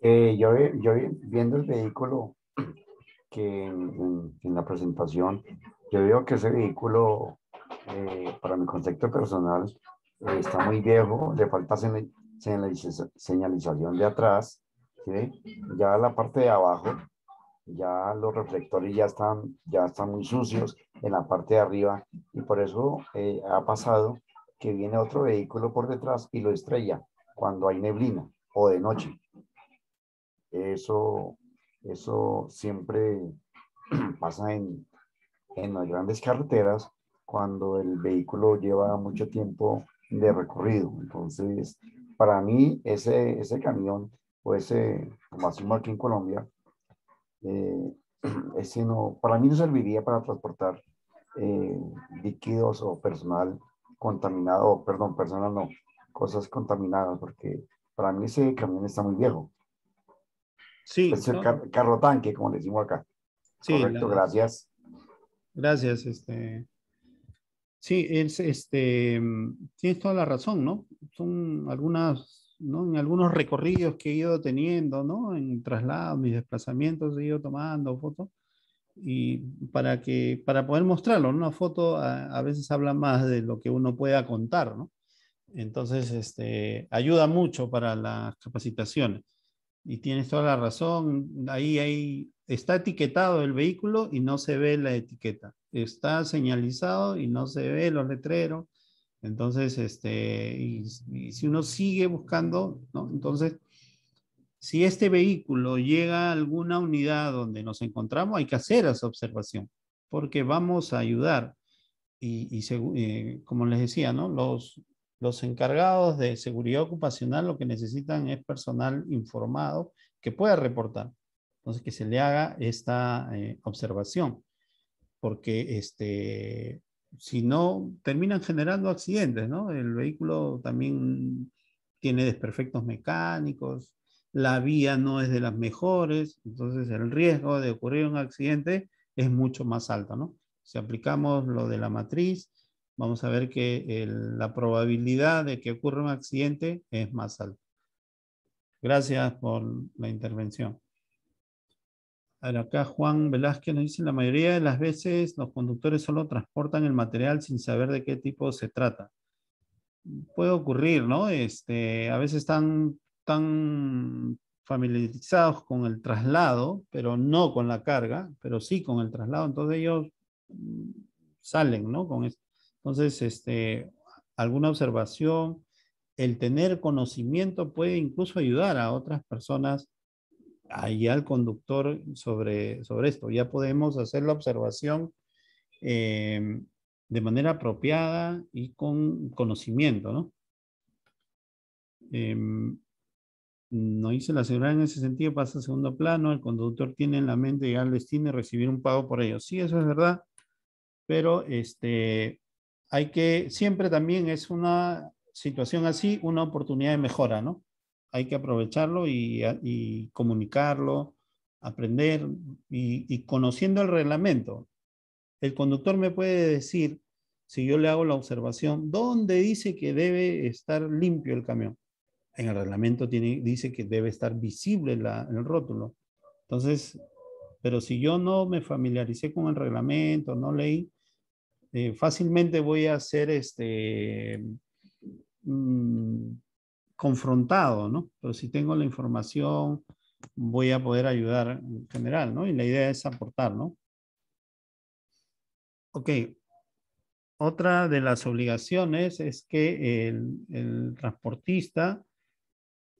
Eh, yo, yo viendo el vehículo que en la presentación yo veo que ese vehículo, eh, para mi concepto personal, eh, está muy viejo, le falta señalización de atrás, ¿sí? ya la parte de abajo, ya los reflectores ya están, ya están muy sucios en la parte de arriba y por eso eh, ha pasado que viene otro vehículo por detrás y lo estrella cuando hay neblina o de noche. Eso, eso siempre [clears throat] pasa en, en las grandes carreteras cuando el vehículo lleva mucho tiempo de recorrido. Entonces, para mí, ese, ese camión o ese, como hacemos aquí en Colombia, eh, [clears throat] ese para mí no serviría para transportar eh, líquidos o personal contaminado, perdón, personal no, cosas contaminadas, porque para mí ese camión está muy viejo. Sí. Es el carro tanque, como decimos acá. Sí, Correcto, gracias. Gracias, este. Sí, es, este, mm, tienes toda la razón, ¿no? Son algunas, ¿no? En algunos recorridos que he ido teniendo, ¿no? En traslados, mis desplazamientos, he ido tomando fotos y para que, para poder mostrarlo, ¿no? una foto a, veces habla más de lo que uno pueda contar, ¿no? Entonces, este, ayuda mucho para las capacitaciones. Y tienes toda la razón, ahí hay está etiquetado el vehículo y no se ve la etiqueta. Está señalizado y no se ve los letreros. Entonces, este, si uno sigue buscando, Entonces, si este vehículo llega a alguna unidad donde nos encontramos, hay que hacer esa observación, porque vamos a ayudar. Y, eh, como les decía, ¿no? Los, los encargados de seguridad ocupacional lo que necesitan es personal informado que pueda reportar. Entonces, que se le haga esta eh, observación, porque este, si no, terminan generando accidentes, ¿no? El vehículo también tiene desperfectos mecánicos, la vía no es de las mejores, entonces el riesgo de ocurrir un accidente es mucho más alto, ¿no? Si aplicamos lo de la matriz, vamos a ver que la probabilidad de que ocurra un accidente es más alta. Gracias por la intervención. A acá Juan Velázquez nos dice, la mayoría de las veces los conductores solo transportan el material sin saber de qué tipo se trata. Puede ocurrir, ¿no? Este, a veces están tan familiarizados con el traslado, pero no con la carga, pero sí con el traslado. Entonces ellos mm, salen, ¿no? Con Entonces, este, alguna observación, el tener conocimiento puede incluso ayudar a otras personas ahí al conductor sobre, sobre esto. Ya podemos hacer la observación em, de manera apropiada y con conocimiento, ¿no? Em, no hice la seguridad en ese sentido, pasa a segundo plano, el conductor tiene en la mente llegar al destino y recibir un pago por ello. Sí, eso es verdad, pero este, hay que, siempre también es una situación así, una oportunidad de mejora, ¿no? hay que aprovecharlo y, comunicarlo, aprender y, conociendo el reglamento. El conductor me puede decir, si yo le hago la observación, ¿dónde dice que debe estar limpio el camión? En el reglamento dice que debe estar visible el rótulo. Entonces, pero si yo no me familiaricé con el reglamento, no leí, eh, fácilmente voy a hacer este... Mm, confrontado, ¿no? Pero si tengo la información, voy a poder ayudar en general, ¿no? Y la idea es aportar, ¿no? Ok. Otra de las obligaciones es que el, el transportista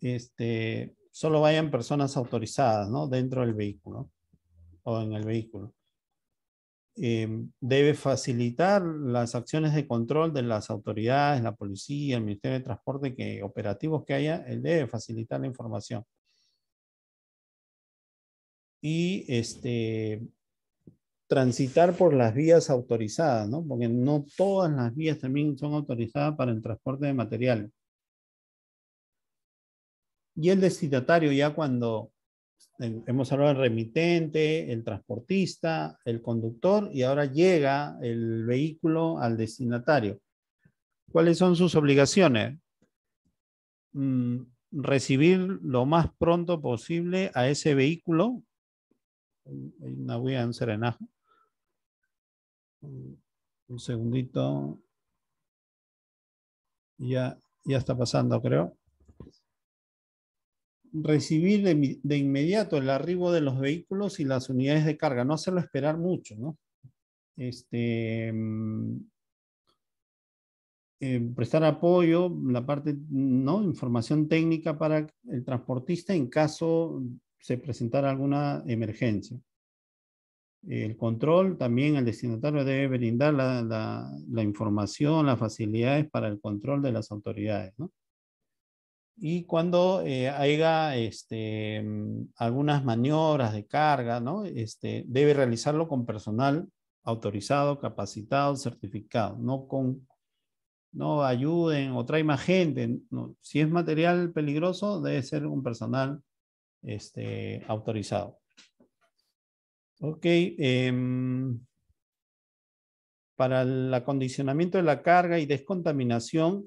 este, solo vayan personas autorizadas, ¿no? Dentro del vehículo o en el vehículo. Eh, debe facilitar las acciones de control de las autoridades, la policía, el Ministerio de Transporte, que operativos que haya, él debe facilitar la información. Y este, transitar por las vías autorizadas, ¿no? porque no todas las vías también son autorizadas para el transporte de material. Y el destinatario ya cuando hemos hablado del remitente, el transportista, el conductor y ahora llega el vehículo al destinatario. ¿Cuáles son sus obligaciones? Mm, recibir lo más pronto posible a ese vehículo. Una voy en serenajo. Mm, un segundito. Ya, ya está pasando, creo recibir de, inmediato el arribo de los vehículos y las unidades de carga, no hacerlo esperar mucho, ¿no? Este, mm, eh, prestar apoyo, la parte, ¿no? Información técnica para el transportista en caso se presentara alguna emergencia. El control también, el destinatario debe brindar la, la, la información, las facilidades para el control de las autoridades, ¿no? y cuando eh, haya este, mm, algunas maniobras de carga, ¿no? Este, debe realizarlo con personal autorizado, capacitado, certificado, no con no ayuden o traen más gente. Si es material peligroso, debe ser un personal este, autorizado. Ok. Em, para el acondicionamiento de la carga y descontaminación,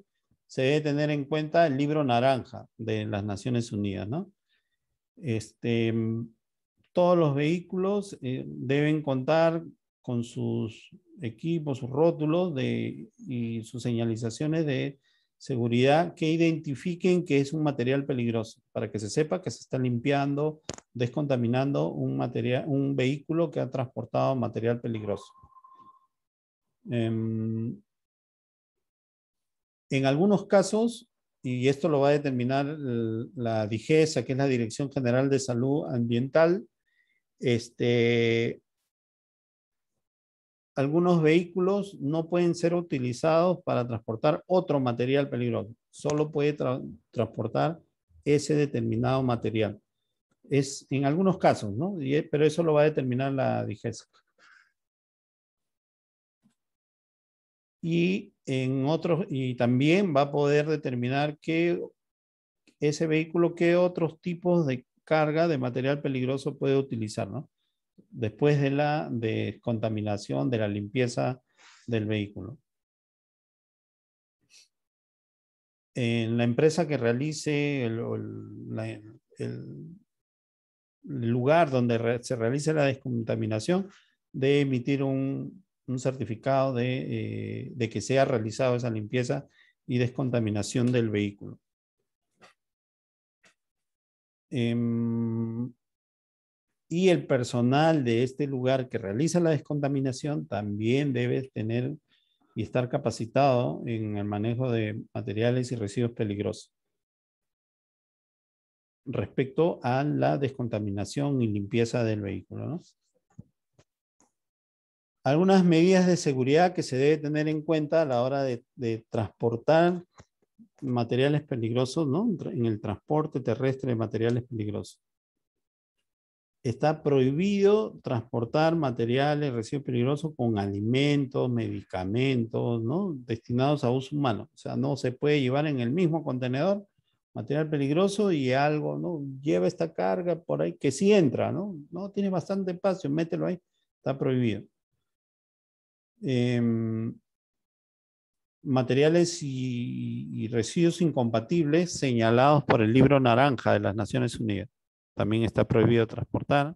se debe tener en cuenta el libro naranja de las Naciones Unidas, ¿no? Este, todos los vehículos eh, deben contar con sus equipos, sus rótulos de, y sus señalizaciones de seguridad que identifiquen que es un material peligroso, para que se sepa que se está limpiando, descontaminando un, material, un vehículo que ha transportado material peligroso. Eh, en algunos casos, y esto lo va a determinar la DIGESA, que es la Dirección General de Salud Ambiental, este, algunos vehículos no pueden ser utilizados para transportar otro material peligroso, solo puede transportar ese determinado material. Es en algunos casos, ¿no? pero eso lo va a determinar la DIGESA. Y otros y también va a poder determinar qué ese vehículo qué otros tipos de carga de material peligroso puede utilizar, ¿no? Después de la descontaminación, de la limpieza del vehículo. En la empresa que realice el, el lugar donde se realice la descontaminación, de emitir un un certificado eh, de, que se ha realizado esa limpieza y descontaminación del vehículo. Em, y el personal de este lugar que realiza la descontaminación también debe tener y estar capacitado en el manejo de materiales y residuos peligrosos. Respecto a la descontaminación y limpieza del vehículo. ¿no? algunas medidas de seguridad que se debe tener en cuenta a la hora de, transportar materiales peligrosos, ¿no? En el transporte terrestre de materiales peligrosos. Está prohibido transportar materiales, residuos peligrosos con alimentos, medicamentos, ¿no? Destinados a uso humano. O sea, no se puede llevar en el mismo contenedor material peligroso y algo, ¿no? Lleva esta carga por ahí que sí entra, ¿no? No, tiene bastante espacio, mételo ahí. Está prohibido. Em, materiales y, residuos incompatibles señalados por el libro naranja de las Naciones Unidas. También está prohibido transportar.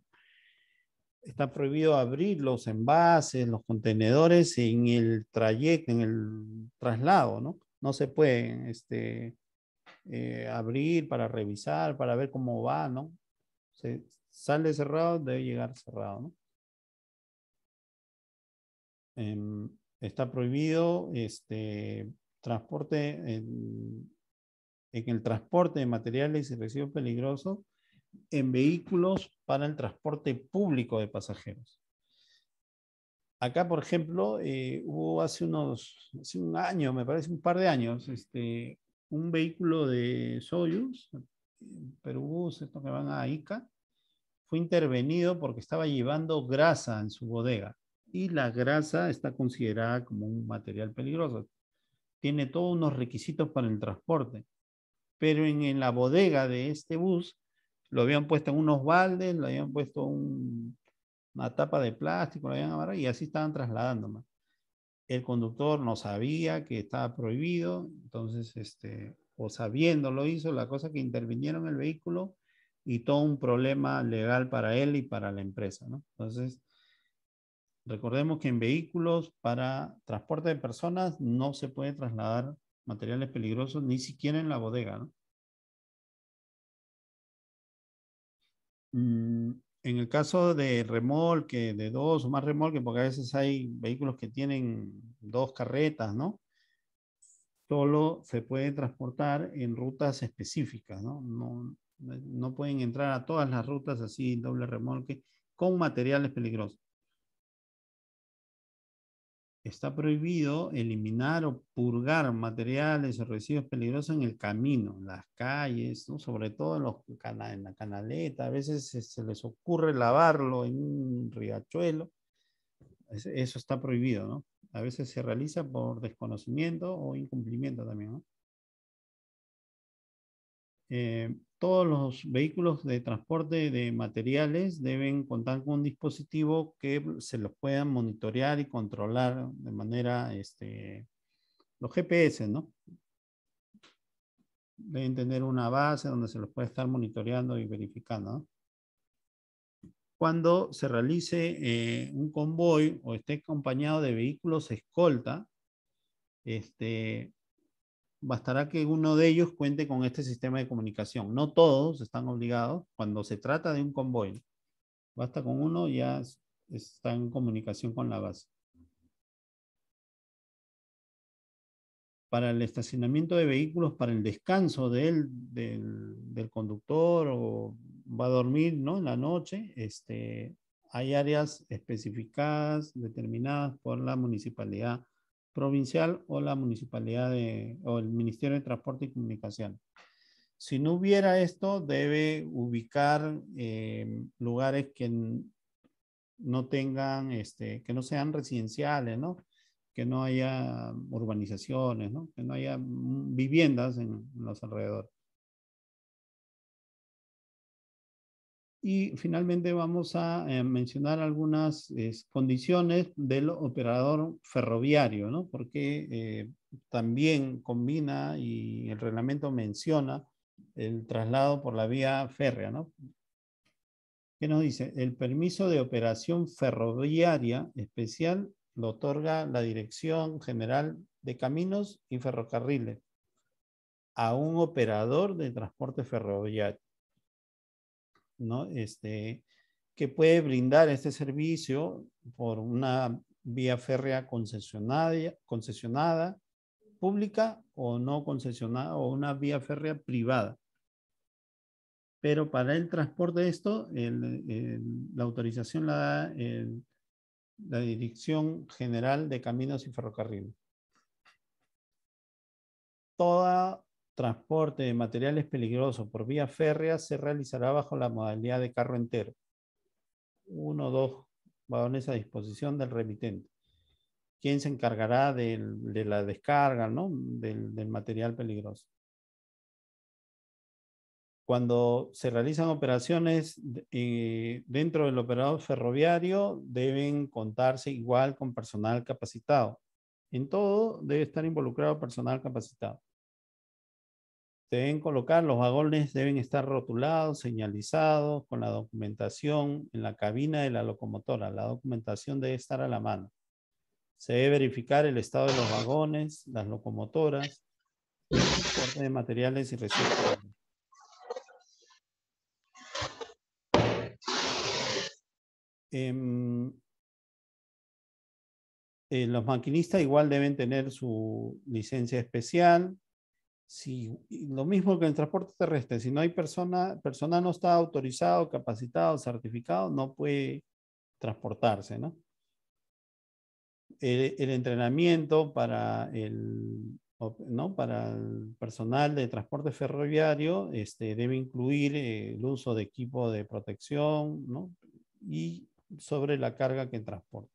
Está prohibido abrir los envases, los contenedores en el trayecto, en el traslado, ¿no? No se pueden este, eh, abrir para revisar, para ver cómo va, ¿no? Se sale cerrado, debe llegar cerrado, ¿no? Em, está prohibido este, transporte en, el transporte de materiales y residuos peligrosos en vehículos para el transporte público de pasajeros. Acá, por ejemplo, eh, hubo hace unos, hace un año, me parece un par de años, este, un vehículo de Soyuz, perú esto que van a ICA, fue intervenido porque estaba llevando grasa en su bodega y la grasa está considerada como un material peligroso. Tiene todos unos requisitos para el transporte, pero en, la bodega de este bus lo habían puesto en unos baldes, lo habían puesto un, una tapa de plástico, lo habían amarrado y así estaban trasladando El conductor no sabía que estaba prohibido, entonces, este, o sabiendo lo hizo, la cosa que intervinieron en el vehículo y todo un problema legal para él y para la empresa, Entonces, Recordemos que en vehículos para transporte de personas no se puede trasladar materiales peligrosos ni siquiera en la bodega. Mm, en el caso de remolque, de dos o más remolques, porque a veces hay vehículos que tienen dos carretas, ¿no? Solo se puede transportar en rutas específicas, ¿no? No, no pueden entrar a todas las rutas así, doble remolque, con materiales peligrosos está prohibido eliminar o purgar materiales o residuos peligrosos en el camino, en las calles, sobre todo en, en la canaleta. A veces se, les ocurre lavarlo en un riachuelo. eso está prohibido, ¿no? A veces se realiza por desconocimiento o incumplimiento también, ¿no? Eh, todos los vehículos de transporte de materiales deben contar con un dispositivo que se los puedan monitorear y controlar de manera, este, los GPS, ¿no? Deben tener una base donde se los puede estar monitoreando y verificando, Cuando se realice eh, un convoy o esté acompañado de vehículos escolta, este, bastará que uno de ellos cuente con este sistema de comunicación. No todos están obligados. Cuando se trata de un convoy, basta con uno, ya está en comunicación con la base. Para el estacionamiento de vehículos, para el descanso del, conductor o va a dormir ¿no? en la noche, este, hay áreas especificadas, determinadas por la municipalidad provincial o la municipalidad de, o el Ministerio de Transporte y Comunicación. Si no hubiera esto, debe ubicar eh, lugares que no tengan, este, que no sean residenciales, ¿no? Que no haya urbanizaciones, Que no haya mm, viviendas en los alrededores. Y finalmente vamos a eh, mencionar algunas eh, condiciones del operador ferroviario, porque eh, también combina y el reglamento menciona el traslado por la vía férrea. ¿no? ¿Qué nos dice? El permiso de operación ferroviaria especial lo otorga la Dirección General de Caminos y Ferrocarriles a un operador de transporte ferroviario ¿no? Este, que puede brindar este servicio por una vía férrea concesionada, concesionada pública o no concesionada o una vía férrea privada. Pero para el transporte de esto, la autorización la da la Dirección General de Caminos y Ferrocarriles. Toda transporte de materiales peligrosos por vía férrea se realizará bajo la modalidad de carro entero. Uno o dos vagones a disposición del remitente. ¿Quién se encargará de la descarga ¿no? del, material peligroso? cuando se realizan operaciones eh, dentro del operador ferroviario, deben contarse igual con personal capacitado. En todo debe estar involucrado personal capacitado deben colocar, los vagones deben estar rotulados, señalizados con la documentación en la cabina de la locomotora. La documentación debe estar a la mano. Se debe verificar el estado de los vagones, las locomotoras, el de materiales y em, eh, los maquinistas igual deben tener su licencia especial, si lo mismo que en el transporte terrestre, si no hay persona, persona no está autorizado, capacitado, certificado, no puede transportarse, ¿no? El, entrenamiento para el, ¿no? para el personal de transporte ferroviario este, debe incluir eh, el uso de equipo de protección ¿no? y sobre la carga que transporta.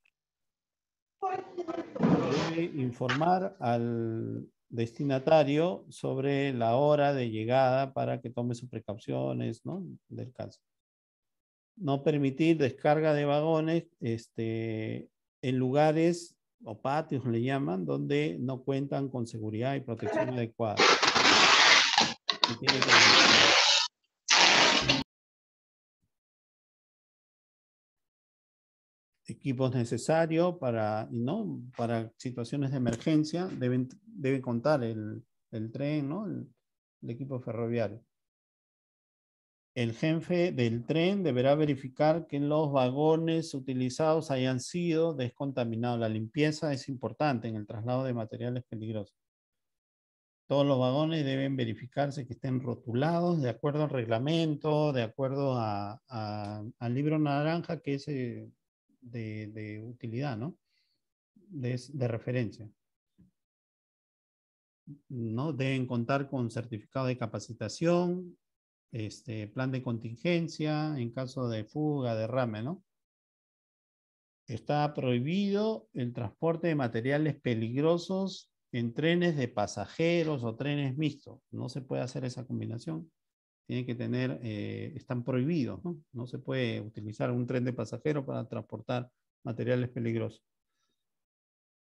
Debe informar al, destinatario sobre la hora de llegada para que tome sus precauciones ¿no? del caso. No permitir descarga de vagones este, en lugares o patios, le llaman, donde no cuentan con seguridad y protección adecuada. tiene que equipos necesarios para, ¿no? para situaciones de emergencia, deben, debe contar el, el tren, ¿no? el, equipo ferroviario. El jefe del tren deberá verificar que los vagones utilizados hayan sido descontaminados. La limpieza es importante en el traslado de materiales peligrosos. Todos los vagones deben verificarse que estén rotulados de acuerdo al reglamento, de acuerdo al libro naranja, que es eh, de, utilidad, ¿no? De, de, referencia. ¿No? Deben contar con certificado de capacitación, este, plan de contingencia en caso de fuga, derrame, ¿no? Está prohibido el transporte de materiales peligrosos en trenes de pasajeros o trenes mixtos. No se puede hacer esa combinación tienen que tener, eh, están prohibidos, ¿no? No se puede utilizar un tren de pasajeros para transportar materiales peligrosos.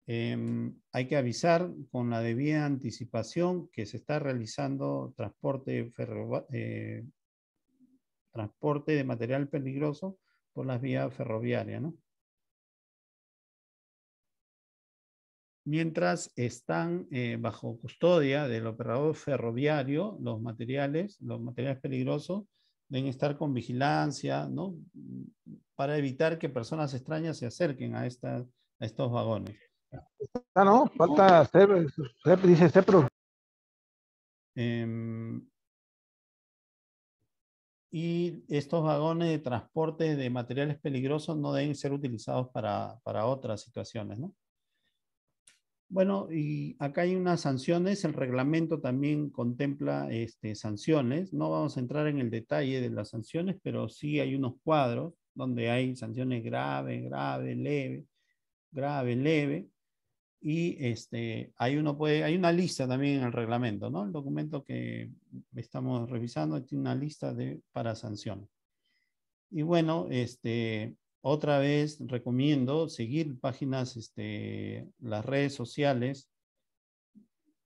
Em, hay que avisar con la debida anticipación que se está realizando transporte, ferro, eh, transporte de material peligroso por las vías ferroviarias, ¿no? mientras están eh, bajo custodia del operador ferroviario, los materiales, los materiales peligrosos deben estar con vigilancia, ¿no? Para evitar que personas extrañas se acerquen a, estas, a estos vagones. Ah, no, falta ser, dice em, y estos vagones de transporte de materiales peligrosos no deben ser utilizados para, para otras situaciones, ¿no? Bueno, y acá hay unas sanciones, el reglamento también contempla este, sanciones, no vamos a entrar en el detalle de las sanciones, pero sí hay unos cuadros donde hay sanciones grave, grave, leve, grave, leve, y este, hay, uno puede, hay una lista también en el reglamento, ¿no? El documento que estamos revisando tiene una lista de, para sanciones. Y bueno, este, otra vez recomiendo seguir páginas, este, las redes sociales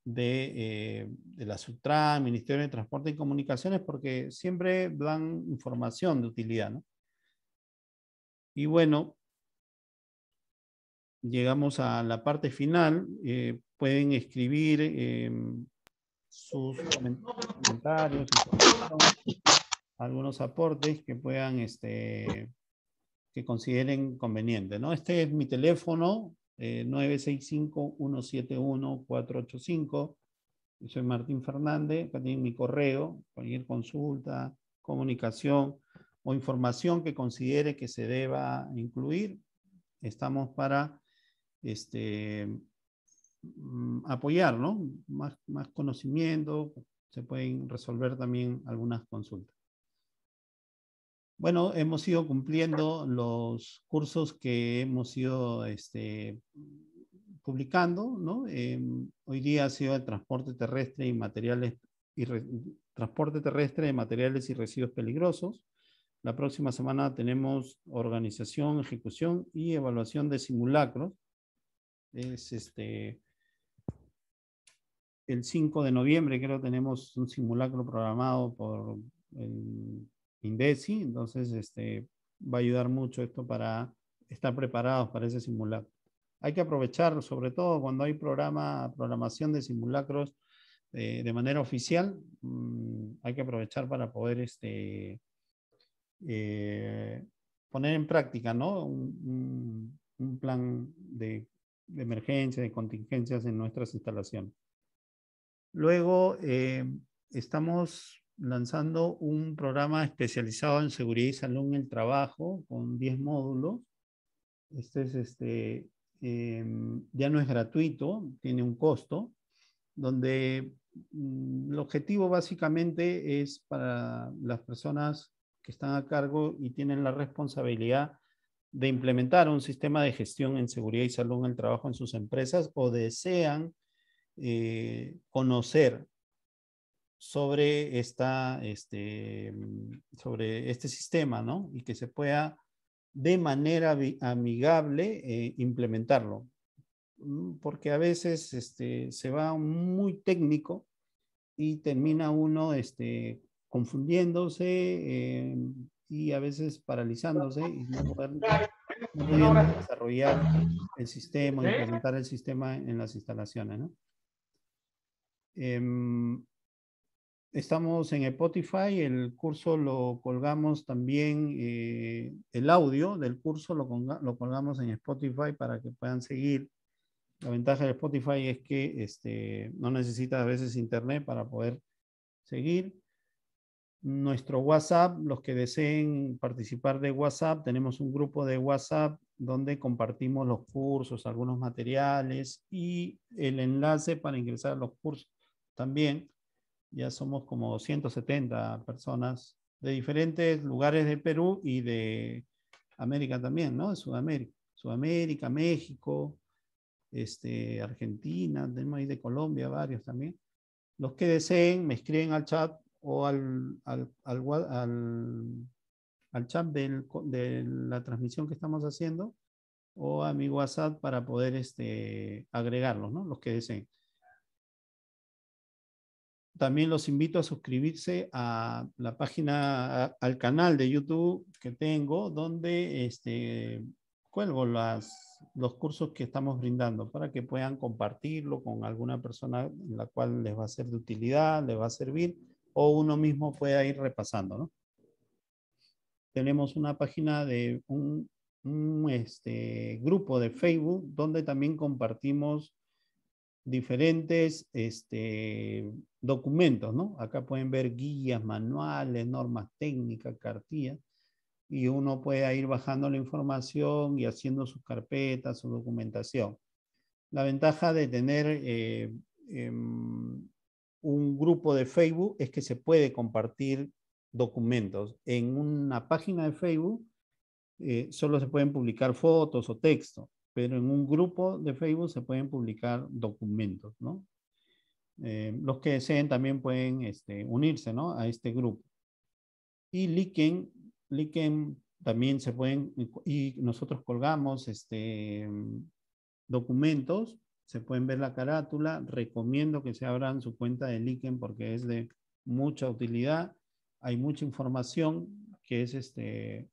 de, eh, la SUTRA, Ministerio de Transporte y Comunicaciones, porque siempre dan información de utilidad. Y bueno, llegamos a la parte final. Eh, pueden escribir em, sus comentarios, algunos aportes que puedan este, que consideren conveniente. ¿no? Este es mi teléfono, 965-171-485. Eh, soy Martín Fernández, acá mi correo, cualquier consulta, comunicación o información que considere que se deba incluir. Estamos para este, mm, apoyar, ¿no? Más, más conocimiento, se pueden resolver también algunas consultas. Bueno, hemos ido cumpliendo los cursos que hemos ido este, publicando, ¿no? Em, hoy día ha sido el transporte terrestre y materiales y transporte terrestre de materiales y residuos peligrosos. La próxima semana tenemos organización, ejecución y evaluación de simulacros. Es este el 5 de noviembre creo tenemos un simulacro programado por el INDECI, entonces este, va a ayudar mucho esto para estar preparados para ese simulacro. Hay que aprovechar, sobre todo cuando hay programa, programación de simulacros eh, de manera oficial, mm, hay que aprovechar para poder este, eh, poner en práctica ¿no? un, plan de, emergencia, de contingencias en nuestras instalaciones. Luego, eh, estamos lanzando un programa especializado en seguridad y salud en el trabajo con 10 módulos. Este es este, em, ya no es gratuito, tiene un costo, donde mm, el objetivo básicamente es para las personas que están a cargo y tienen la responsabilidad de implementar un sistema de gestión en seguridad y salud en el trabajo en sus empresas o desean eh, conocer sobre, esta, este, mm, sobre este sistema, ¿no? Y que se pueda de manera amigable eh, implementarlo. Mm, porque a veces este, se va muy técnico y termina uno este, confundiéndose em, y a veces paralizándose y no poder, desarrollar el sistema, implementar el sistema en las instalaciones. ¿no? Em, Estamos en Spotify, el curso lo colgamos también, eh, el audio del curso lo, lo, colgamos en Spotify para que puedan seguir. La ventaja de Spotify es que este, no necesita a veces internet para poder seguir. Nuestro WhatsApp, los que deseen participar de WhatsApp, tenemos un grupo de WhatsApp donde compartimos los cursos, algunos materiales y el enlace para ingresar a los cursos también ya somos como 170 personas de diferentes lugares de Perú y de América también, ¿no? De Sudamérica. Sudamérica, México, este, Argentina, tenemos ahí de Colombia varios también. Los que deseen me escriben al chat o al, al, chat del, de la transmisión que estamos haciendo o a mi WhatsApp para poder este, agregarlos, ¿no? Los que deseen. También los invito a suscribirse a la página, al canal de YouTube que tengo, donde este, cuelgo las, los cursos que estamos brindando para que puedan compartirlo con alguna persona en la cual les va a ser de utilidad, les va a servir, o uno mismo pueda ir repasando. ¿no? Tenemos una página de un, un este, grupo de Facebook donde también compartimos diferentes este, documentos, ¿no? Acá pueden ver guías, manuales, normas técnicas, cartillas, y uno puede ir bajando la información y haciendo sus carpetas, su documentación. La ventaja de tener eh, em, un grupo de Facebook es que se puede compartir documentos. En una página de Facebook eh, solo se pueden publicar fotos o texto, pero en un grupo de Facebook se pueden publicar documentos, ¿no? Eh, los que deseen también pueden este, unirse a este grupo. Y Liken, Liken también se pueden, y nosotros colgamos este, documentos, se pueden ver la carátula, recomiendo que se abran su cuenta de Liken porque es de mucha utilidad, hay mucha información que es este,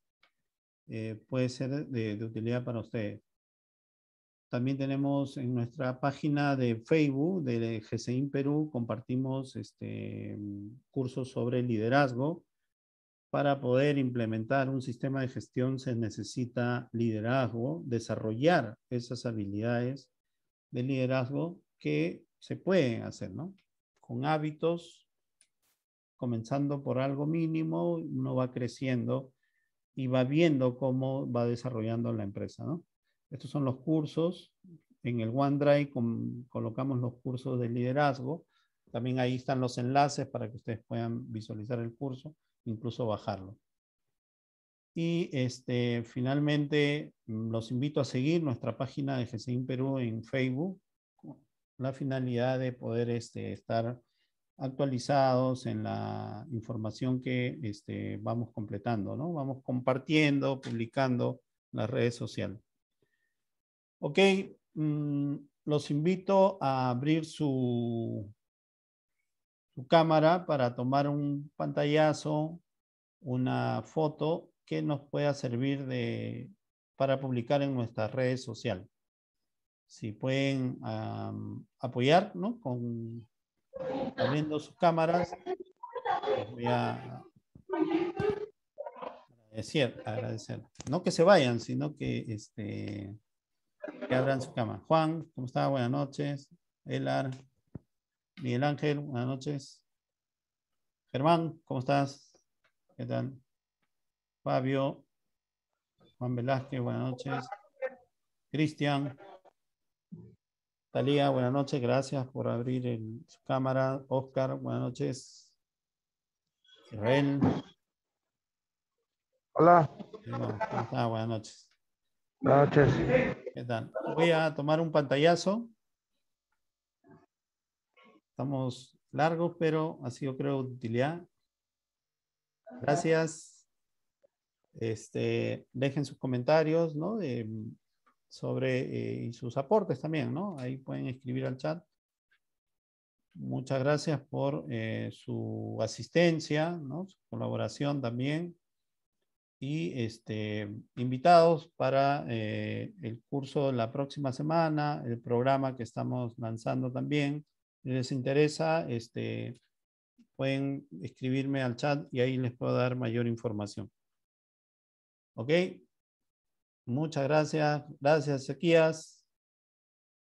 eh, puede ser de utilidad para ustedes. También tenemos en nuestra página de Facebook de GCIN Perú, compartimos este, mm, cursos sobre liderazgo. Para poder implementar un sistema de gestión se necesita liderazgo, desarrollar esas habilidades de liderazgo que se pueden hacer, ¿no? Con hábitos, comenzando por algo mínimo, uno va creciendo y va viendo cómo va desarrollando la empresa, ¿no? Estos son los cursos. En el OneDrive colocamos los cursos de liderazgo. También ahí están los enlaces para que ustedes puedan visualizar el curso, incluso bajarlo. Y este, finalmente mm, los invito a seguir nuestra página de GCIN Perú en Facebook, con la finalidad de poder este, estar actualizados en la información que este, vamos completando, ¿no? Vamos compartiendo, publicando las redes sociales. Ok, mm, los invito a abrir su, cámara para tomar un pantallazo, una foto que nos pueda servir de, para publicar en nuestras redes sociales. Si pueden apoyar, ¿no? Con, abriendo sus cámaras. Les voy a agradecer, agradecer. No que se vayan, sino que este, abran su cámara. Juan, ¿cómo está? Buenas noches. Elar, Miguel Ángel, buenas noches. Germán, ¿cómo estás? ¿Qué tal? Fabio, Juan Velázquez, buenas noches. Cristian, Talía, buenas noches, gracias por abrir su cámara. Oscar, buenas noches. Israel. Hola. ¿Cómo estás? Buenas noches. Buenas noches. Voy a tomar un pantallazo. Estamos largos, pero así yo creo, de utilidad. Gracias. Este, dejen sus comentarios, ¿no? De, sobre eh, sus aportes también, ¿no? Ahí pueden escribir al chat. Muchas gracias por eh, su asistencia, ¿no? Su colaboración también y este, invitados para eh, el curso la próxima semana, el programa que estamos lanzando también. Si les interesa, este, pueden escribirme al chat y ahí les puedo dar mayor información. ¿Ok? Muchas gracias. Gracias, Sequías.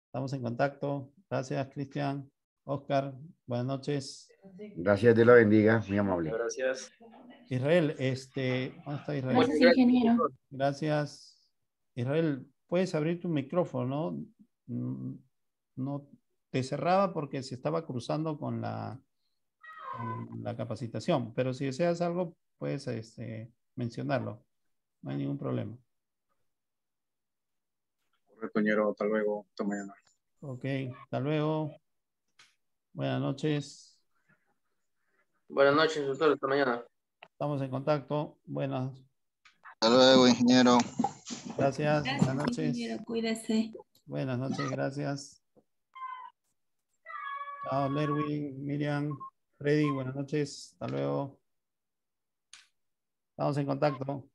Estamos en contacto. Gracias, Cristian. Oscar, buenas noches. Gracias, Dios la bendiga, muy amable. Gracias. Israel, este, ¿dónde está Israel? Gracias, ingeniero. Gracias. Israel, puedes abrir tu micrófono. Mm, no te cerraba porque se estaba cruzando con la, la capacitación, pero si deseas algo, puedes este, mencionarlo. No hay ningún problema. Hasta luego. Ok, hasta luego. Buenas noches. Buenas noches, doctor. Hasta mañana. Estamos en contacto. Buenas. Hasta luego, ingeniero. Gracias. Buenas noches. Ingeniero, Buenas noches, gracias. Chao, Lerwin, Miriam, Freddy. Buenas noches. Hasta luego. Estamos en contacto.